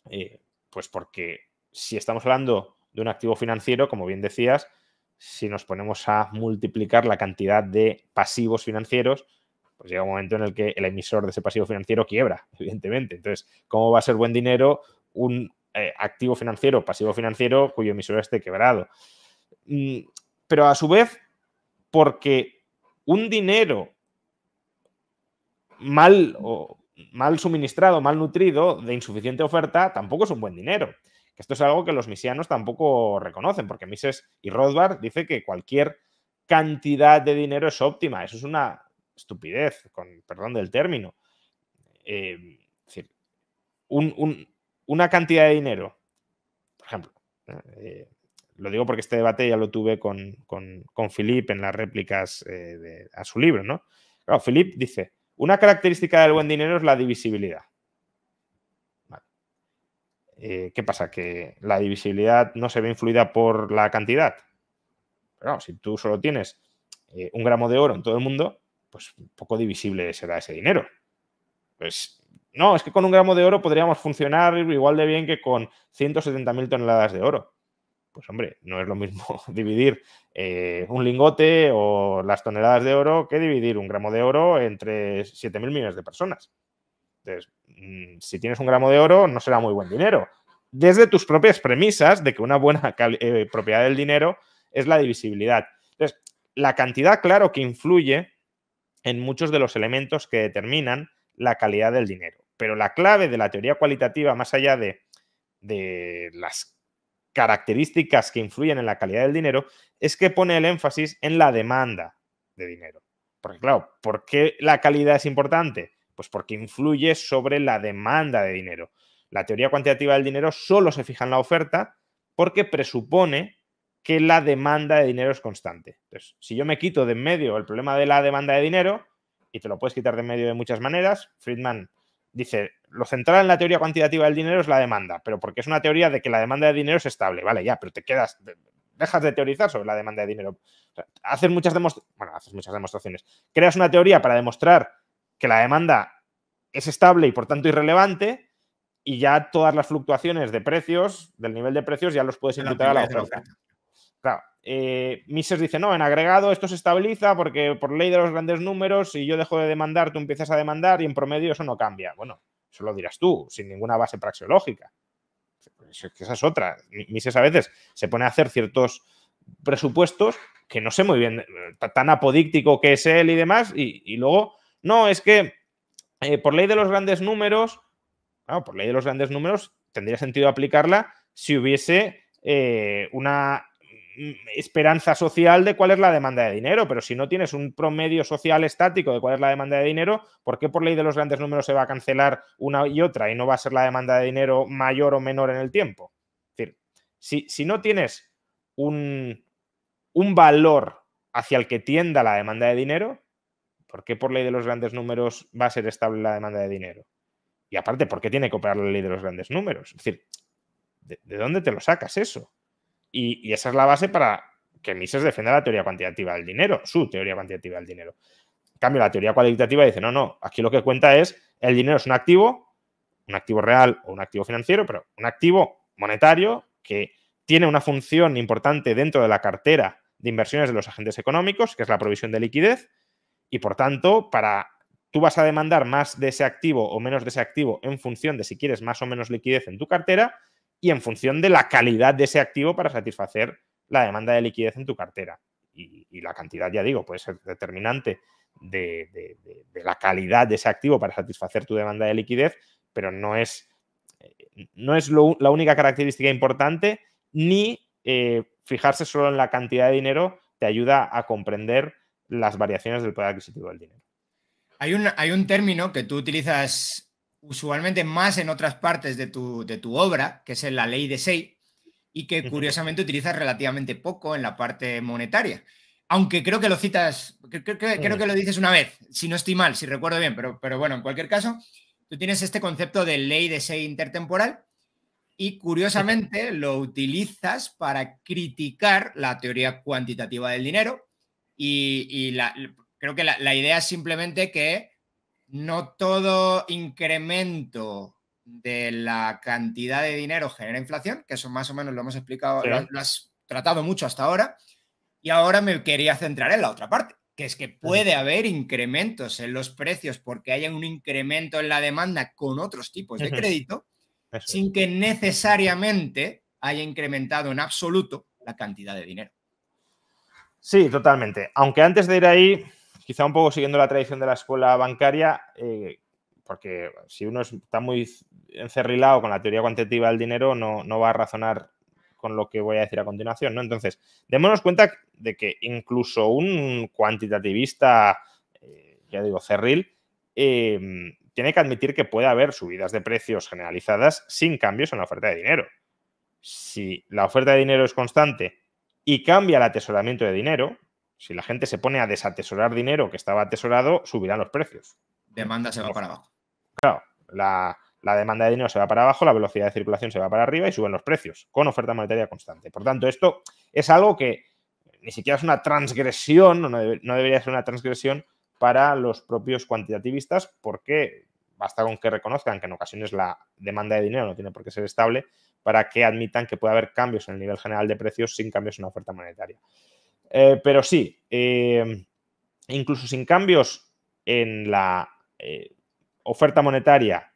Eh, pues porque si estamos hablando de un activo financiero, como bien decías, si nos ponemos a multiplicar la cantidad de pasivos financieros, pues llega un momento en el que el emisor de ese pasivo financiero quiebra, <laughs> evidentemente. Entonces, ¿cómo va a ser buen dinero un eh, activo financiero, pasivo financiero, cuyo emisor esté quebrado? Mm, pero a su vez, porque un dinero mal, o mal suministrado, mal nutrido, de insuficiente oferta, tampoco es un buen dinero. Esto es algo que los misianos tampoco reconocen, porque Mises y Rothbard dice que cualquier cantidad de dinero es óptima. Eso es una estupidez, con perdón del término. Eh, una cantidad de dinero, por ejemplo, eh, lo digo porque este debate ya lo tuve con, con, Philippe en las réplicas eh, a su libro, ¿no? Claro, Philippe dice, una característica del buen dinero es la divisibilidad. Eh, ¿Qué pasa? ¿Que la divisibilidad no se ve influida por la cantidad? Pero si tú solo tienes eh, un gramo de oro en todo el mundo, pues poco divisible será ese dinero. Pues no, es que con un gramo de oro podríamos funcionar igual de bien que con 170.000 toneladas de oro pues hombre, no es lo mismo <laughs> dividir eh, un lingote o las toneladas de oro que dividir un gramo de oro entre 7.000 millones de personas. Entonces, mm, si tienes un gramo de oro, no será muy buen dinero. Desde tus propias premisas de que una buena <laughs> eh, propiedad del dinero es la divisibilidad. Entonces, la cantidad, claro, que influye en muchos de los elementos que determinan la calidad del dinero. Pero la clave de la teoría cualitativa, más allá de, de las características que influyen en la calidad del dinero es que pone el énfasis en la demanda de dinero. Porque claro, ¿por qué la calidad es importante? Pues porque influye sobre la demanda de dinero. La teoría cuantitativa del dinero solo se fija en la oferta porque presupone que la demanda de dinero es constante. Entonces, si yo me quito de en medio el problema de la demanda de dinero, y te lo puedes quitar de en medio de muchas maneras, Friedman dice, lo central en la teoría cuantitativa del dinero es la demanda, pero porque es una teoría de que la demanda de dinero es estable, vale, ya, pero te quedas, dejas de teorizar sobre la demanda de dinero. haces muchas demostraciones, bueno, haces muchas demostraciones. Creas una teoría para demostrar que la demanda es estable y por tanto irrelevante y ya todas las fluctuaciones de precios, del nivel de precios, ya los puedes imputar a la oferta. Claro, eh, Mises dice, no, en agregado esto se estabiliza porque por ley de los grandes números, si yo dejo de demandar, tú empiezas a demandar y en promedio eso no cambia. Bueno, eso lo dirás tú, sin ninguna base praxeológica. Pues esa es otra. Mises a veces se pone a hacer ciertos presupuestos que no sé muy bien, eh, tan apodíctico que es él y demás, y, luego, no, es que eh, por ley de los grandes números, por ley de los grandes números, tendría sentido aplicarla si hubiese una Mm, esperanza social de cuál es la demanda de dinero, pero si no tienes un promedio social estático de cuál es la demanda de dinero, ¿por qué por ley de los grandes números se va a cancelar una y otra y no va a ser la demanda de dinero mayor o menor en el tiempo? Es decir, si, no tienes un, valor hacia el que tienda la demanda de dinero, ¿por qué por ley de los grandes números va a ser estable la demanda de dinero? Y aparte, ¿por qué tiene que operar la ley de los grandes números? Es decir, de dónde te lo sacas eso? Y, esa es la base para que Mises defienda la teoría cuantitativa del dinero, su teoría cuantitativa del dinero. En cambio, la teoría cualitativa dice, no, no, aquí lo que cuenta es, el dinero es un activo, un activo real o un activo financiero, pero un activo monetario que tiene una función importante dentro de la cartera de inversiones de los agentes económicos, que es la provisión de liquidez, y por tanto, para tú vas a demandar más de ese activo o menos de ese activo en función de si quieres más o menos liquidez en tu cartera, y en función de la calidad de ese activo para satisfacer la demanda de liquidez en tu cartera. Y, la cantidad, ya digo, puede ser determinante de, la calidad de ese activo para satisfacer tu demanda de liquidez, pero no es, no es la única característica importante, ni eh, fijarse solo en la cantidad de dinero te ayuda a comprender las variaciones del poder adquisitivo del dinero. Hay hay un término que tú utilizas usualmente más en otras partes de tu, obra, que es la ley de Sei, y que curiosamente utilizas relativamente poco en la parte monetaria. Aunque creo que lo citas, creo, mm. que lo dices una vez, si no estoy mal, si recuerdo bien, pero, pero bueno, en cualquier caso, tú tienes este concepto de ley de Sei intertemporal, y curiosamente lo utilizas para criticar la teoría cuantitativa del dinero y, creo que la, idea es simplemente que no todo incremento de la cantidad de dinero genera inflación, que eso más o menos lo hemos explicado, lo, has tratado mucho hasta ahora, y ahora me quería centrar en la otra parte, que es que puede haber incrementos en los precios porque haya un incremento en la demanda con otros tipos de crédito, sin que necesariamente haya incrementado en absoluto la cantidad de dinero. Sí, totalmente. Aunque antes de ir ahí, quizá un poco siguiendo la tradición de la escuela bancaria, eh, porque si uno está muy encerrilado con la teoría cuantitativa del dinero, no, va a razonar con lo que voy a decir a continuación, ¿no? Entonces, démonos cuenta de que incluso un cuantitativista, eh, ya digo, cerril, em, tiene que admitir que puede haber subidas de precios generalizadas sin cambios en la oferta de dinero. Si la oferta de dinero es constante y cambia el atesoramiento de dinero, si la gente se pone a desatesorar dinero que estaba atesorado, subirán los precios. Demanda se va para abajo. Claro, la, demanda de dinero se va para abajo, la velocidad de circulación se va para arriba y suben los precios, con oferta monetaria constante. Por tanto, esto es algo que ni siquiera es una transgresión, no, no debería ser una transgresión para los propios cuantitativistas, porque basta con que reconozcan que en ocasiones la demanda de dinero no tiene por qué ser estable para que admitan que puede haber cambios en el nivel general de precios sin cambios en la oferta monetaria. Eh, pero sí, em, incluso sin cambios en la eh, oferta monetaria,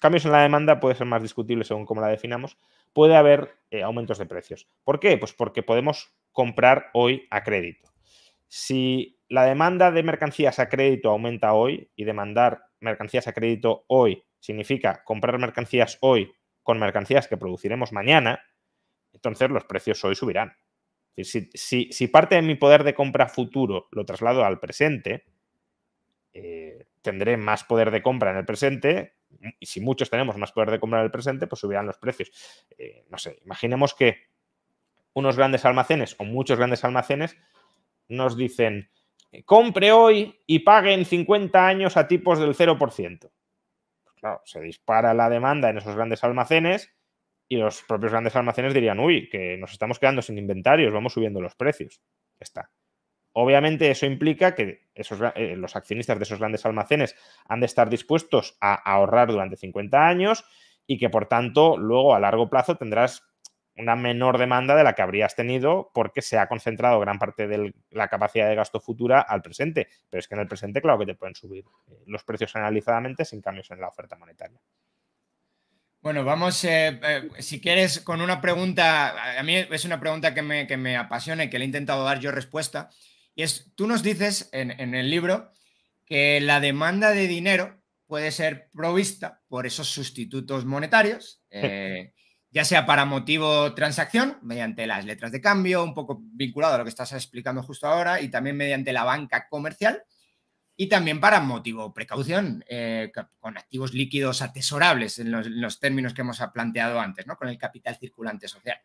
cambios en la demanda puede ser más discutible según cómo la definamos, puede haber eh, aumentos de precios. ¿Por qué? Pues porque podemos comprar hoy a crédito. Si la demanda de mercancías a crédito aumenta hoy y demandar mercancías a crédito hoy significa comprar mercancías hoy con mercancías que produciremos mañana, entonces los precios hoy subirán. Si, parte de mi poder de compra futuro lo traslado al presente, eh, tendré más poder de compra en el presente. Y si muchos tenemos más poder de compra en el presente, pues subirán los precios. Eh, no sé, imaginemos que unos grandes almacenes o muchos grandes almacenes nos dicen, eh, compre hoy y pague en 50 años a tipos del 0%. Pues claro, se dispara la demanda en esos grandes almacenes y los propios grandes almacenes dirían, uy, que nos estamos quedando sin inventarios, vamos subiendo los precios. está. Obviamente eso implica que esos, eh, los accionistas de esos grandes almacenes han de estar dispuestos a ahorrar durante 50 años y que por tanto luego a largo plazo tendrás una menor demanda de la que habrías tenido porque se ha concentrado gran parte de la capacidad de gasto futura al presente. Pero es que en el presente, claro que te pueden subir eh, los precios analizadamente sin cambios en la oferta monetaria. Bueno, vamos, eh, eh, si quieres, con una pregunta, a mí es una pregunta que me, que apasiona y que le he intentado dar yo respuesta, y es, tú nos dices en, el libro que la demanda de dinero puede ser provista por esos sustitutos monetarios, eh, ya sea para motivo transacción, mediante las letras de cambio, un poco vinculado a lo que estás explicando justo ahora, y también mediante la banca comercial y también para motivo precaución, eh, con activos líquidos atesorables en los, términos que hemos planteado antes, ¿no? con el capital circulante social.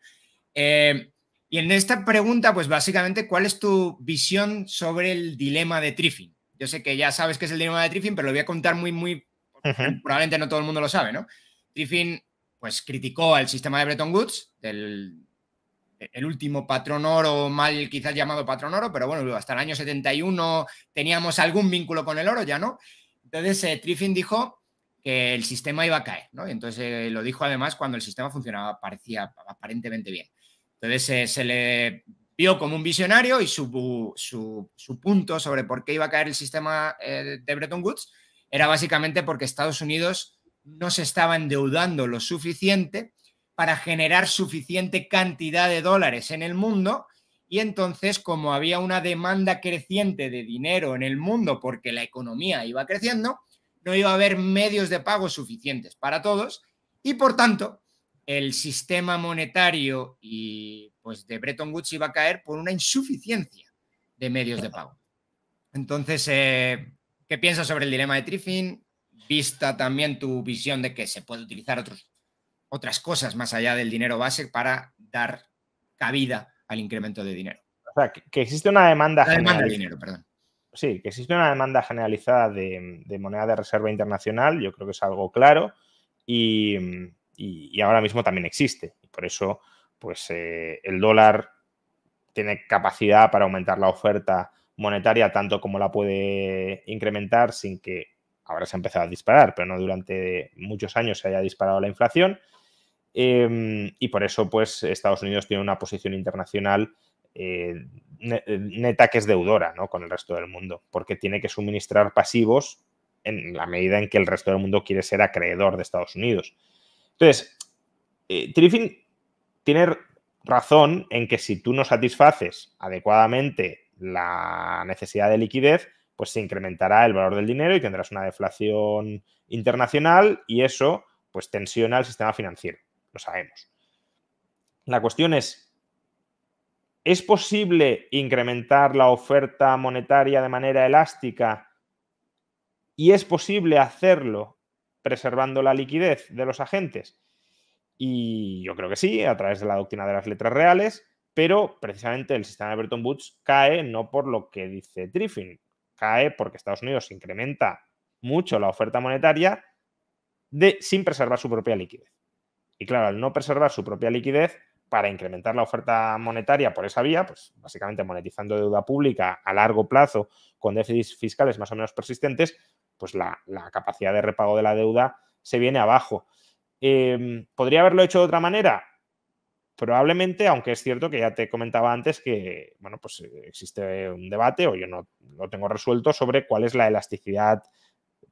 Eh, y en esta pregunta, pues básicamente, ¿cuál es tu visión sobre el dilema de Triffin? Yo sé que ya sabes qué es el dilema de Triffin, pero lo voy a contar muy, muy... Probablemente no todo el mundo lo sabe, ¿no? Triffin, pues criticó al sistema de Bretton Woods, del, el último patrón oro, mal quizás llamado patrón oro, pero bueno, hasta el año 71 teníamos algún vínculo con el oro, ya no. Entonces, eh, Triffin dijo que el sistema iba a caer, ¿no? Entonces, eh, lo dijo además cuando el sistema funcionaba, parecía aparentemente bien. Entonces, eh, se le vio como un visionario y su, su, su, punto sobre por qué iba a caer el sistema de Bretton Woods era básicamente porque Estados Unidos no se estaba endeudando lo suficiente para generar suficiente cantidad de dólares en el mundo y entonces como había una demanda creciente de dinero en el mundo porque la economía iba creciendo, no iba a haber medios de pago suficientes para todos y por tanto el sistema monetario y pues de Bretton Woods iba a caer por una insuficiencia de medios de pago. Entonces, eh, ¿qué piensas sobre el dilema de Triffin? Vista también tu visión de que se puede utilizar otros otras cosas más allá del dinero base para dar cabida al incremento de dinero. O sea, que, existe una demanda... dinero, Sí, que existe una demanda generalizada de, moneda de reserva internacional, yo creo que es algo claro, y, ahora mismo también existe. por eso, pues eh, el dólar tiene capacidad para aumentar la oferta monetaria tanto como la puede incrementar sin que ahora se ha empezado a disparar, pero no durante muchos años se haya disparado la inflación Em, y por eso, pues, Estados Unidos tiene una posición internacional eh, eh, neta que es deudora ¿no? con el resto del mundo, porque tiene que suministrar pasivos en la medida en que el resto del mundo quiere ser acreedor de Estados Unidos. Entonces, eh, Triffin tiene razón en que si tú no satisfaces adecuadamente la necesidad de liquidez, pues se incrementará el valor del dinero y tendrás una deflación internacional y eso pues tensiona el sistema financiero lo sabemos. La cuestión es, ¿es posible incrementar la oferta monetaria de manera elástica? ¿Y es posible hacerlo preservando la liquidez de los agentes? Y yo creo que sí, a través de la doctrina de las letras reales, pero precisamente el sistema de Bretton Woods cae no por lo que dice Triffin, cae porque Estados Unidos incrementa mucho la oferta monetaria de, sin preservar su propia liquidez. Y claro, al no preservar su propia liquidez, para incrementar la oferta monetaria por esa vía, pues básicamente monetizando deuda pública a largo plazo con déficits fiscales más o menos persistentes, pues la, capacidad de repago de la deuda se viene abajo. Em, ¿Podría haberlo hecho de otra manera? Probablemente, aunque es cierto que ya te comentaba antes que, bueno, pues eh, existe un debate, o yo no lo tengo resuelto, sobre cuál es la elasticidad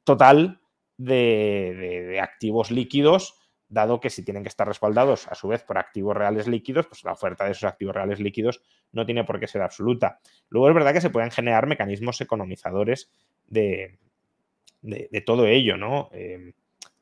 total de activos líquidos dado que si tienen que estar respaldados a su vez por activos reales líquidos, pues la oferta de esos activos reales líquidos no tiene por qué ser absoluta. Luego es verdad que se pueden generar mecanismos economizadores de, todo ello, ¿no? Em,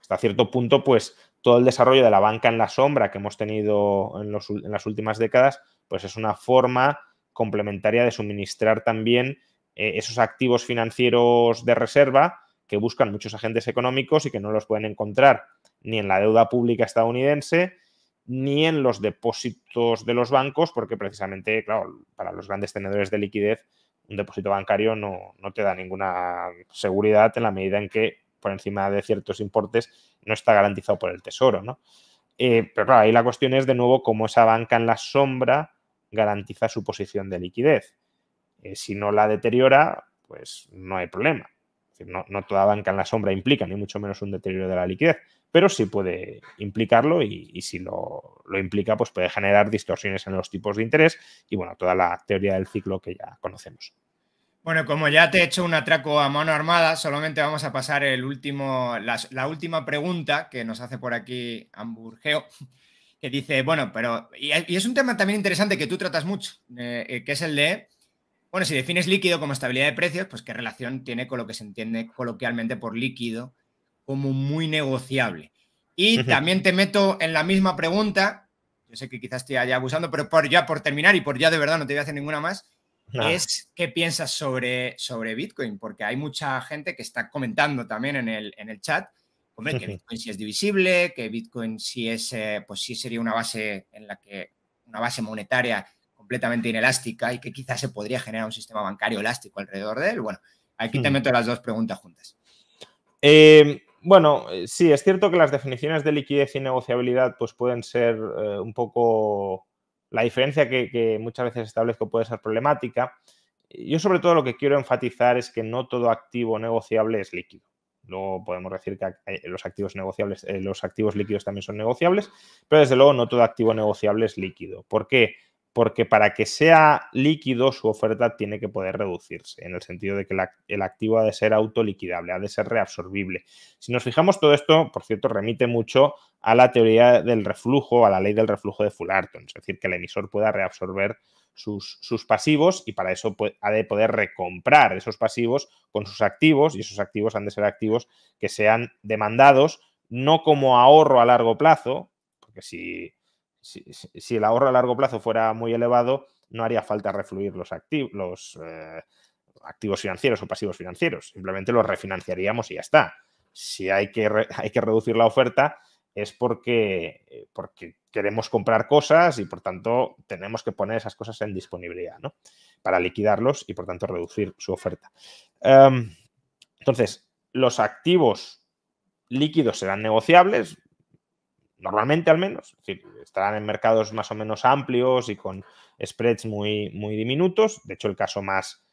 hasta cierto punto, pues todo el desarrollo de la banca en la sombra que hemos tenido en, las últimas décadas, pues es una forma complementaria de suministrar también eh, esos activos financieros de reserva que buscan muchos agentes económicos y que no los pueden encontrar ni en la deuda pública estadounidense, ni en los depósitos de los bancos, porque precisamente, claro, para los grandes tenedores de liquidez, un depósito bancario no, te da ninguna seguridad en la medida en que por encima de ciertos importes no está garantizado por el tesoro, eh, pero claro, ahí la cuestión es de nuevo cómo esa banca en la sombra garantiza su posición de liquidez. Eh, si no la deteriora, pues no hay problema. no toda banca en la sombra implica, ni mucho menos un deterioro de la liquidez pero sí puede implicarlo y, si lo, implica, pues puede generar distorsiones en los tipos de interés y bueno, toda la teoría del ciclo que ya conocemos. Bueno, como ya te he hecho un atraco a mano armada, solamente vamos a pasar el último, la, última pregunta que nos hace por aquí Hamburgeo, que dice, bueno, pero, y, es un tema también interesante que tú tratas mucho, eh, eh, que es el de, bueno, si defines líquido como estabilidad de precios, pues qué relación tiene con lo que se entiende coloquialmente por líquido como muy negociable. Y también te meto en la misma pregunta, yo sé que quizás te haya abusando, pero por ya por terminar y por ya de verdad no te voy a hacer ninguna más, es qué piensas sobre, sobre Bitcoin, porque hay mucha gente que está comentando también en el, en el chat, hombre, que Bitcoin sí es divisible, que Bitcoin sí es, eh, pues sí sería una base en la que, una base monetaria completamente inelástica y que quizás se podría generar un sistema bancario elástico alrededor de él. Bueno, aquí te meto las dos preguntas juntas. Eh, bueno, eh, sí, es cierto que las definiciones de liquidez y negociabilidad pues pueden ser eh, un poco la diferencia que, muchas veces establezco puede ser problemática. Yo sobre todo lo que quiero enfatizar es que no todo activo negociable es líquido. Luego podemos decir que eh, los activos negociables, los activos líquidos también son negociables, pero desde luego no todo activo negociable es líquido. ¿Por qué? porque para que sea líquido su oferta tiene que poder reducirse, en el sentido de que el activo ha de ser autoliquidable, ha de ser reabsorbible. Si nos fijamos todo esto, por cierto, remite mucho a la teoría del reflujo, a la ley del reflujo de Fullerton, es decir, que el emisor pueda reabsorber sus, pasivos y para eso ha de poder recomprar esos pasivos con sus activos y esos activos han de ser activos que sean demandados, no como ahorro a largo plazo, porque si si, el ahorro a largo plazo fuera muy elevado, no haría falta refluir los, activos, los eh, activos financieros o pasivos financieros. Simplemente los refinanciaríamos y ya está. Si hay que, <laughs> hay que reducir la oferta es porque, eh, porque queremos comprar cosas y por tanto tenemos que poner esas cosas en disponibilidad ¿no? para liquidarlos y por tanto reducir su oferta. Em, entonces, los activos líquidos serán negociables, normalmente al menos, es estarán en mercados más o menos amplios y con spreads muy, muy diminutos. De hecho, el caso más,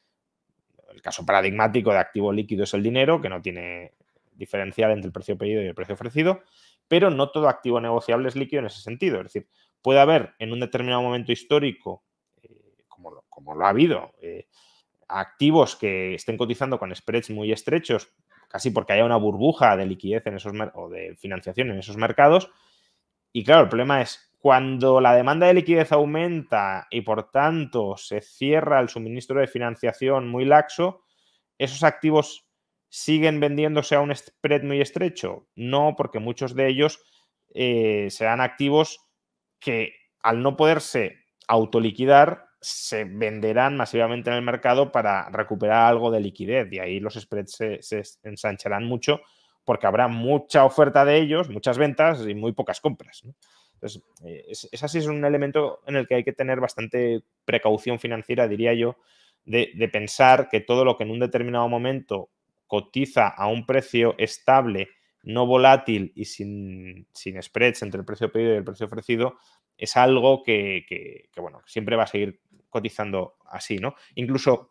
el caso paradigmático de activo líquido es el dinero, que no tiene diferencial entre el precio pedido y el precio ofrecido, pero no todo activo negociable es líquido en ese sentido. Es decir, puede haber en un determinado momento histórico, eh, como, lo, ha habido, eh, activos que estén cotizando con spreads muy estrechos, casi porque haya una burbuja de liquidez en esos o de financiación en esos mercados, y claro, el problema es cuando la demanda de liquidez aumenta y por tanto se cierra el suministro de financiación muy laxo, esos activos siguen vendiéndose a un spread muy estrecho. No, porque muchos de ellos eh, serán activos que al no poderse autoliquidar, se venderán masivamente en el mercado para recuperar algo de liquidez y ahí los spreads se ensancharán mucho porque habrá mucha oferta de ellos, muchas ventas y muy pocas compras. Entonces, eh, es, así, es un elemento en el que hay que tener bastante precaución financiera, diría yo, de, pensar que todo lo que en un determinado momento cotiza a un precio estable, no volátil y sin, sin spreads entre el precio pedido y el precio ofrecido, es algo que, que, bueno, siempre va a seguir cotizando así, ¿no? Incluso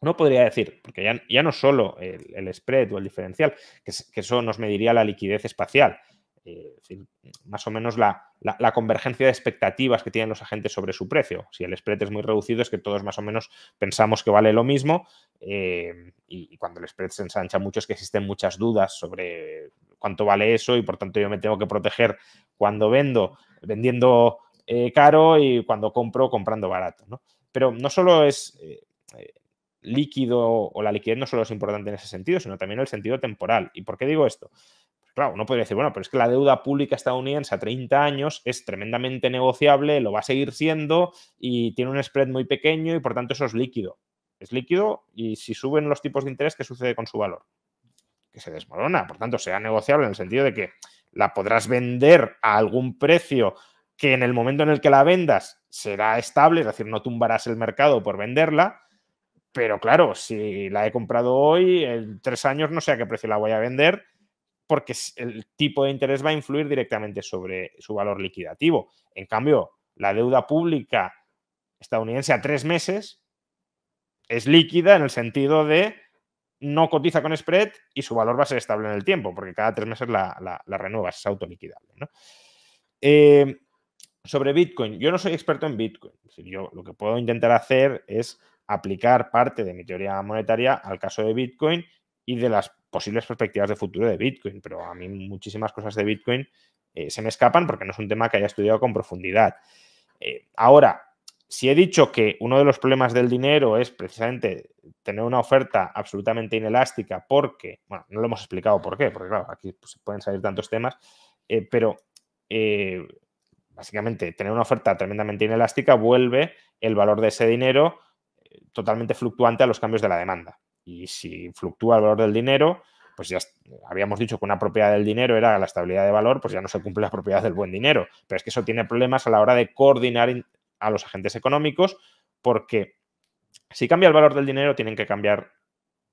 uno podría decir, porque ya, no solo el, spread o el diferencial, que, eso nos mediría la liquidez espacial, eh, más o menos la, convergencia de expectativas que tienen los agentes sobre su precio. Si el spread es muy reducido, es que todos más o menos pensamos que vale lo mismo, eh, y, cuando el spread se ensancha mucho es que existen muchas dudas sobre cuánto vale eso, y por tanto yo me tengo que proteger cuando vendo, vendiendo eh, caro, y cuando compro, comprando barato. Pero no solo es líquido o la liquidez no solo es importante en ese sentido, sino también en el sentido temporal. ¿Y por qué digo esto? Pues claro, uno podría decir, bueno, pero es que la deuda pública estadounidense a 30 años es tremendamente negociable, lo va a seguir siendo y tiene un spread muy pequeño y por tanto eso es líquido. Es líquido y si suben los tipos de interés, ¿qué sucede con su valor? Que se desmorona, por tanto sea negociable en el sentido de que la podrás vender a algún precio que en el momento en el que la vendas será estable, es decir, no tumbarás el mercado por venderla, pero claro, si la he comprado hoy, en tres años no sé a qué precio la voy a vender, porque el tipo de interés va a influir directamente sobre su valor liquidativo. En cambio, la deuda pública estadounidense a tres meses es líquida en el sentido de no cotiza con spread y su valor va a ser estable en el tiempo, porque cada tres meses la, renueva, renuevas, es autoliquidable. Eh, sobre Bitcoin, yo no soy experto en Bitcoin. yo lo que puedo intentar hacer es aplicar parte de mi teoría monetaria al caso de Bitcoin y de las posibles perspectivas de futuro de Bitcoin. Pero a mí muchísimas cosas de Bitcoin eh, se me escapan porque no es un tema que haya estudiado con profundidad. Eh, ahora, si he dicho que uno de los problemas del dinero es precisamente tener una oferta absolutamente inelástica porque, bueno, no lo hemos explicado por qué, porque claro, aquí se pues, pueden salir tantos temas, eh, pero básicamente tener una oferta tremendamente inelástica vuelve el valor de ese dinero totalmente fluctuante a los cambios de la demanda. Y si fluctúa el valor del dinero, pues ya habíamos dicho que una propiedad del dinero era la estabilidad de valor, pues ya no se cumple la propiedad del buen dinero. Pero es que eso tiene problemas a la hora de coordinar a los agentes económicos, porque si cambia el valor del dinero, tienen que cambiar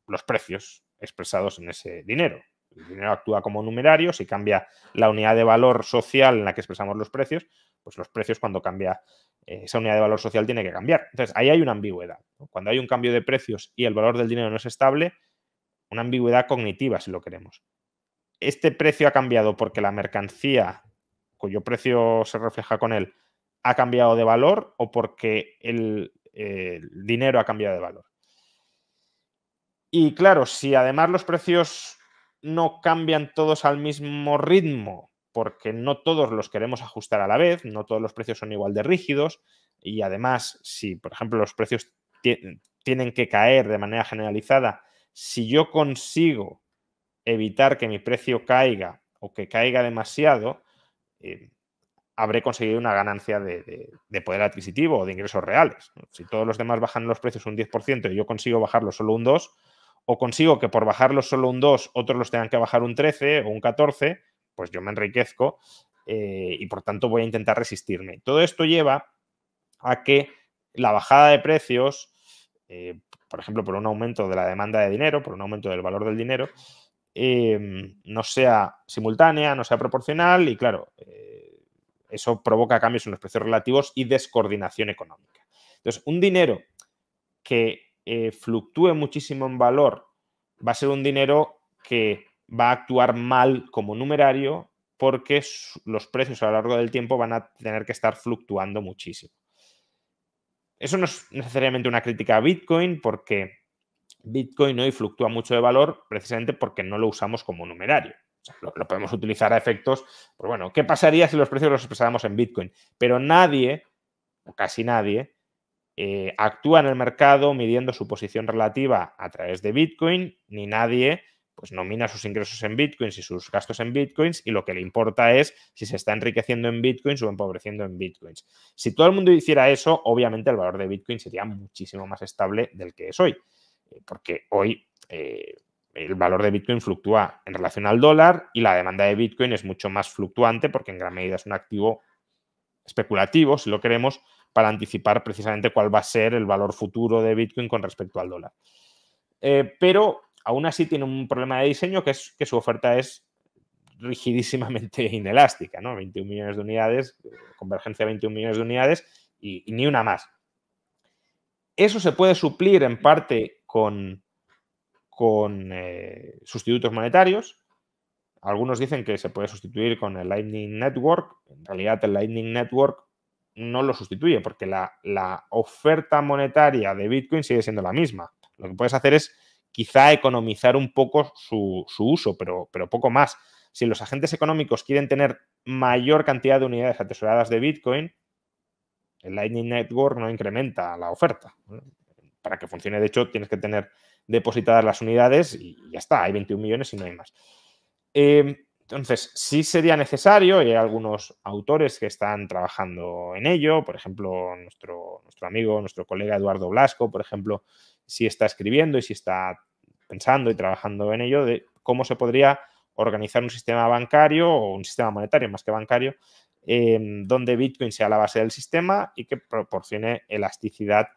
los precios expresados en ese dinero. El dinero actúa como numerario, si cambia la unidad de valor social en la que expresamos los precios, pues los precios cuando cambia eh, esa unidad de valor social tiene que cambiar. Entonces, ahí hay una ambigüedad. Cuando hay un cambio de precios y el valor del dinero no es estable, una ambigüedad cognitiva, si lo queremos. Este precio ha cambiado porque la mercancía, cuyo precio se refleja con él, ha cambiado de valor o porque el, dinero ha cambiado de valor. Y claro, si además los precios no cambian todos al mismo ritmo, porque no todos los queremos ajustar a la vez, no todos los precios son igual de rígidos y además, si por ejemplo los precios tienen que caer de manera generalizada, si yo consigo evitar que mi precio caiga o que caiga demasiado, eh, habré conseguido una ganancia de, de, poder adquisitivo o de ingresos reales. Si todos los demás bajan los precios un 10% y yo consigo bajarlo solo un 2%, o consigo que por bajarlos solo un 2, otros los tengan que bajar un 13 o un 14, pues yo me enriquezco eh, y por tanto voy a intentar resistirme. Todo esto lleva a que la bajada de precios, eh, por ejemplo, por un aumento de la demanda de dinero, por un aumento del valor del dinero, em, no sea simultánea, no sea proporcional y claro, eh, eso provoca cambios en los precios relativos y descoordinación económica. Entonces, un dinero que eh, fluctúe muchísimo en valor, va a ser un dinero que va a actuar mal como numerario porque los precios a lo largo del tiempo van a tener que estar fluctuando muchísimo. Eso no es necesariamente una crítica a Bitcoin porque Bitcoin hoy fluctúa mucho de valor precisamente porque no lo usamos como numerario. lo, podemos utilizar a efectos, pero pues bueno, ¿qué pasaría si los precios los expresáramos en Bitcoin? Pero nadie, o casi nadie, eh, actúa en el mercado midiendo su posición relativa a través de Bitcoin, ni nadie pues nomina sus ingresos en Bitcoins y sus gastos en Bitcoins y lo que le importa es si se está enriqueciendo en Bitcoins o empobreciendo en Bitcoins. Si todo el mundo hiciera eso, obviamente el valor de Bitcoin sería muchísimo más estable del que es hoy, eh, porque hoy eh, el valor de Bitcoin fluctúa en relación al dólar y la demanda de Bitcoin es mucho más fluctuante porque en gran medida es un activo especulativo, si lo queremos, para anticipar precisamente cuál va a ser el valor futuro de Bitcoin con respecto al dólar. Eh, pero aún así tiene un problema de diseño que es que su oferta es rigidísimamente <laughs> inelástica, ¿no? 21 millones de unidades, convergencia de 21 millones de unidades y, ni una más. Eso se puede suplir en parte con, con eh, sustitutos monetarios. Algunos dicen que se puede sustituir con el Lightning Network. En realidad, el Lightning Network no lo sustituye, porque la, oferta monetaria de Bitcoin sigue siendo la misma. Lo que puedes hacer es quizá economizar un poco su, uso, pero, pero poco más. Si los agentes económicos quieren tener mayor cantidad de unidades atesoradas de Bitcoin, el Lightning Network no incrementa la oferta. Para que funcione, de hecho, tienes que tener depositadas las unidades y ya está, hay 21 millones y no hay más. Em, entonces, sí sería necesario, y hay algunos autores que están trabajando en ello, por ejemplo, nuestro, nuestro amigo, nuestro colega Eduardo Blasco, por ejemplo, sí está escribiendo y sí está pensando y trabajando en ello de cómo se podría organizar un sistema bancario o un sistema monetario más que bancario, em, donde Bitcoin sea la base del sistema y que proporcione elasticidad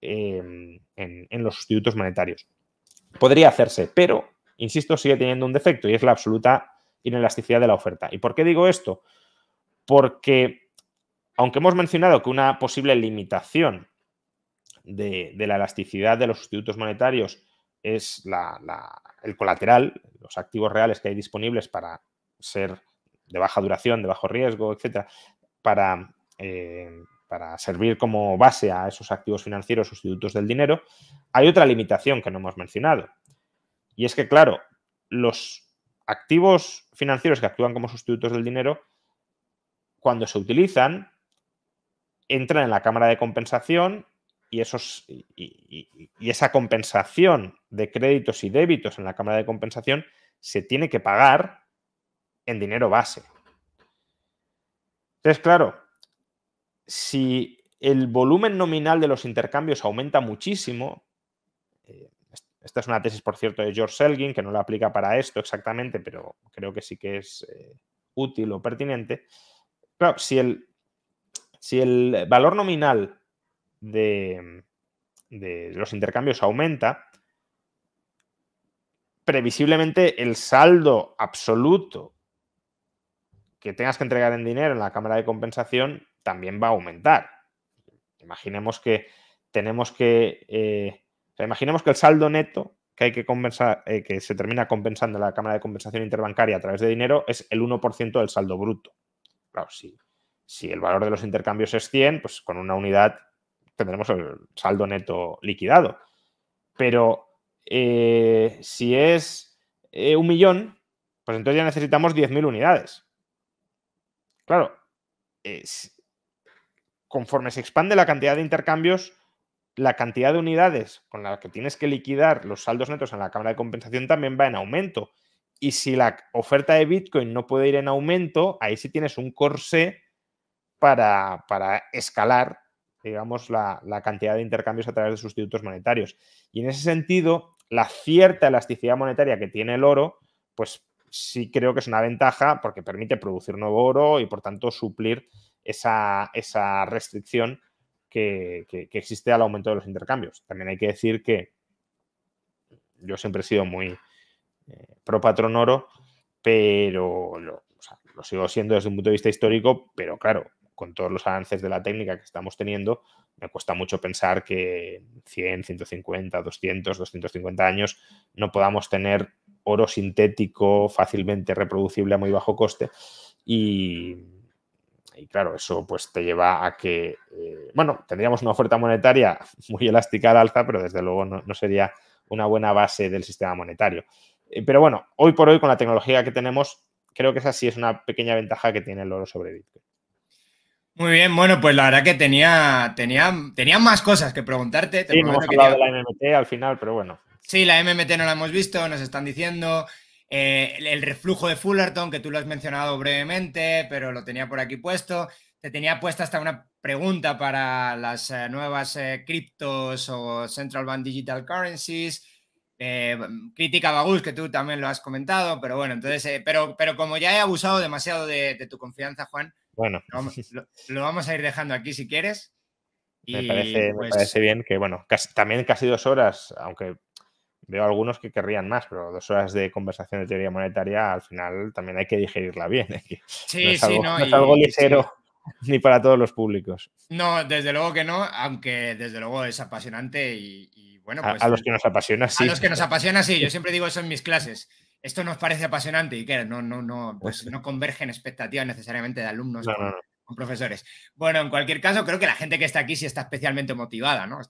em, en los sustitutos monetarios. Podría hacerse, pero, insisto, sigue teniendo un defecto y es la absoluta inelasticidad de la oferta. ¿Y por qué digo esto? Porque, aunque hemos mencionado que una posible limitación de, la elasticidad de los sustitutos monetarios es el colateral, los activos reales que hay disponibles para ser de baja duración, de bajo riesgo, etcétera, eh, para servir como base a esos activos financieros sustitutos del dinero, hay otra limitación que no hemos mencionado. Y es que, claro, los activos financieros que actúan como sustitutos del dinero, cuando se utilizan, entran en la cámara de compensación y, esos, y, esa compensación de créditos y débitos en la cámara de compensación se tiene que pagar en dinero base. Entonces, claro, si el volumen nominal de los intercambios aumenta muchísimo, esta es una tesis, por cierto, de George Selgin, que no la aplica para esto exactamente, pero creo que sí que es eh, útil o pertinente. Claro, si el, si el valor nominal de, los intercambios aumenta, previsiblemente el saldo absoluto que tengas que entregar en dinero en la cámara de compensación también va a aumentar. Imaginemos que tenemos que eh, imaginemos que el saldo neto que hay que eh, que se termina compensando la Cámara de Compensación Interbancaria a través de dinero es el 1% del saldo bruto. Claro, si, si el valor de los intercambios es 100, pues con una unidad tendremos el saldo neto liquidado. Pero eh, si es eh, un millón, pues entonces ya necesitamos 10.000 unidades. Claro, conforme se expande la cantidad de intercambios, la cantidad de unidades con la que tienes que liquidar los saldos netos en la cámara de compensación también va en aumento. Y si la oferta de Bitcoin no puede ir en aumento, ahí sí tienes un corsé para, escalar, digamos, la, cantidad de intercambios a través de sustitutos monetarios. Y en ese sentido, la cierta elasticidad monetaria que tiene el oro, pues sí creo que es una ventaja porque permite producir nuevo oro y por tanto suplir esa, esa restricción que, existe al aumento de los intercambios. También hay que decir que yo siempre he sido muy eh, pro patrón oro, pero lo, lo sigo siendo desde un punto de vista histórico, pero claro, con todos los avances de la técnica que estamos teniendo, me cuesta mucho pensar que 100, 150, 200, 250 años no podamos tener oro sintético fácilmente reproducible a muy bajo coste y y claro, eso pues te lleva a que, eh, bueno, tendríamos una oferta monetaria <laughs> muy elástica al alza, pero desde luego no, sería una buena base del sistema monetario. Eh, pero bueno, hoy por hoy con la tecnología que tenemos, creo que esa sí es una pequeña ventaja que tiene el oro sobre Bitcoin. Muy bien, bueno, pues la verdad que tenía, tenía, más cosas que preguntarte. sí, hemos hablado de la MMT al final, pero bueno. Sí, la MMT no la hemos visto, nos están diciendo. Eh, el reflujo de Fullerton, que tú lo has mencionado brevemente, pero lo tenía por aquí puesto. Te tenía puesta hasta una pregunta para las eh, nuevas eh, criptos o Central Bank Digital Currencies. Mm, crítica Bagus, que tú también lo has comentado, pero bueno, entonces, pero, pero como ya he abusado demasiado de, tu confianza, Juan, bueno. Lo vamos, a ir dejando aquí si quieres. Me pues parece, bien que, bueno, también casi dos horas, aunque Veo algunos que querrían más, pero dos horas de conversación de teoría monetaria al final también hay que digerirla bien. ¿eh? Sí, no es algo, sí, no, es algo ligero. <laughs> ni para todos los públicos. No, desde luego que no, aunque desde luego es apasionante y, bueno, pues a, los que nos apasiona, sí. A los que nos apasiona, sí. Yo <laughs> siempre digo eso en mis clases. Esto nos parece apasionante y que no, no, no, pues pues no convergen expectativas necesariamente de alumnos con, profesores. Bueno, en cualquier caso, creo que la gente que está aquí sí está especialmente motivada, ¿no?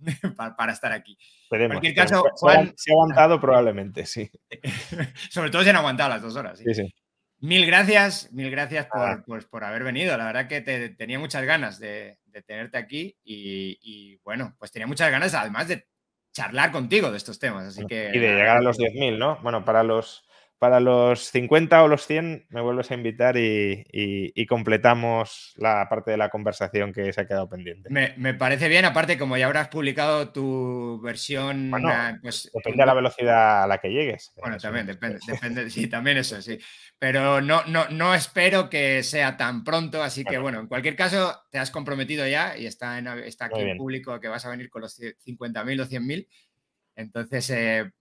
<laughs> para estar aquí. En cualquier caso, Juan... Se ha aguantado <laughs> probablemente, sí. <laughs> Sobre todo se han aguantado las dos horas. Sí, sí. Mil gracias, mil gracias por, ah. pues, por haber venido. La verdad que te, tenía muchas ganas de, tenerte aquí y, bueno, pues tenía muchas ganas además de charlar contigo de estos temas. Así que, y de llegar a los 10.000, ¿no? Bueno, para los para los 50 o los 100 me vuelves a invitar y, completamos la parte de la conversación que se ha quedado pendiente. Me, parece bien, aparte como ya habrás publicado tu versión... Ah, pues, depende de la velocidad a la que llegues. Eh, bueno, también depende, depende, sí, también eso, sí. Pero no, no, no espero que sea tan pronto, así que bueno, en cualquier caso te has comprometido ya y está, en, aquí en público que vas a venir con los 50.000 o 100.000. Entonces, eh,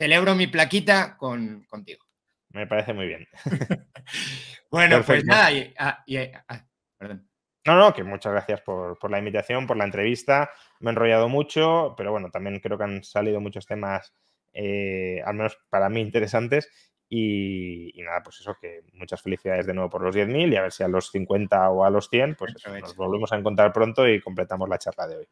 celebro mi plaquita con, contigo. Me parece muy bien. <laughs> bueno, pues nada, ah, ah, perdón. No, no, que muchas gracias por, la invitación, por la entrevista. Me he enrollado mucho, pero bueno, también creo que han salido muchos temas, eh, al menos para mí, interesantes. Y, nada, pues eso, que muchas felicidades de nuevo por los 10.000 y a ver si a los 50 o a los 100, pues nos volvemos a encontrar pronto y completamos la charla de hoy.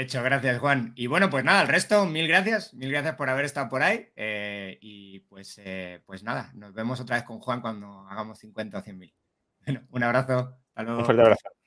Hecho, gracias Juan. Y bueno, pues nada, al resto, mil gracias, mil gracias por haber estado por ahí. Eh, y pues, eh, pues nada, nos vemos otra vez con Juan cuando hagamos 50 o 100 mil. Bueno, un abrazo. Hasta luego. Un fuerte abrazo.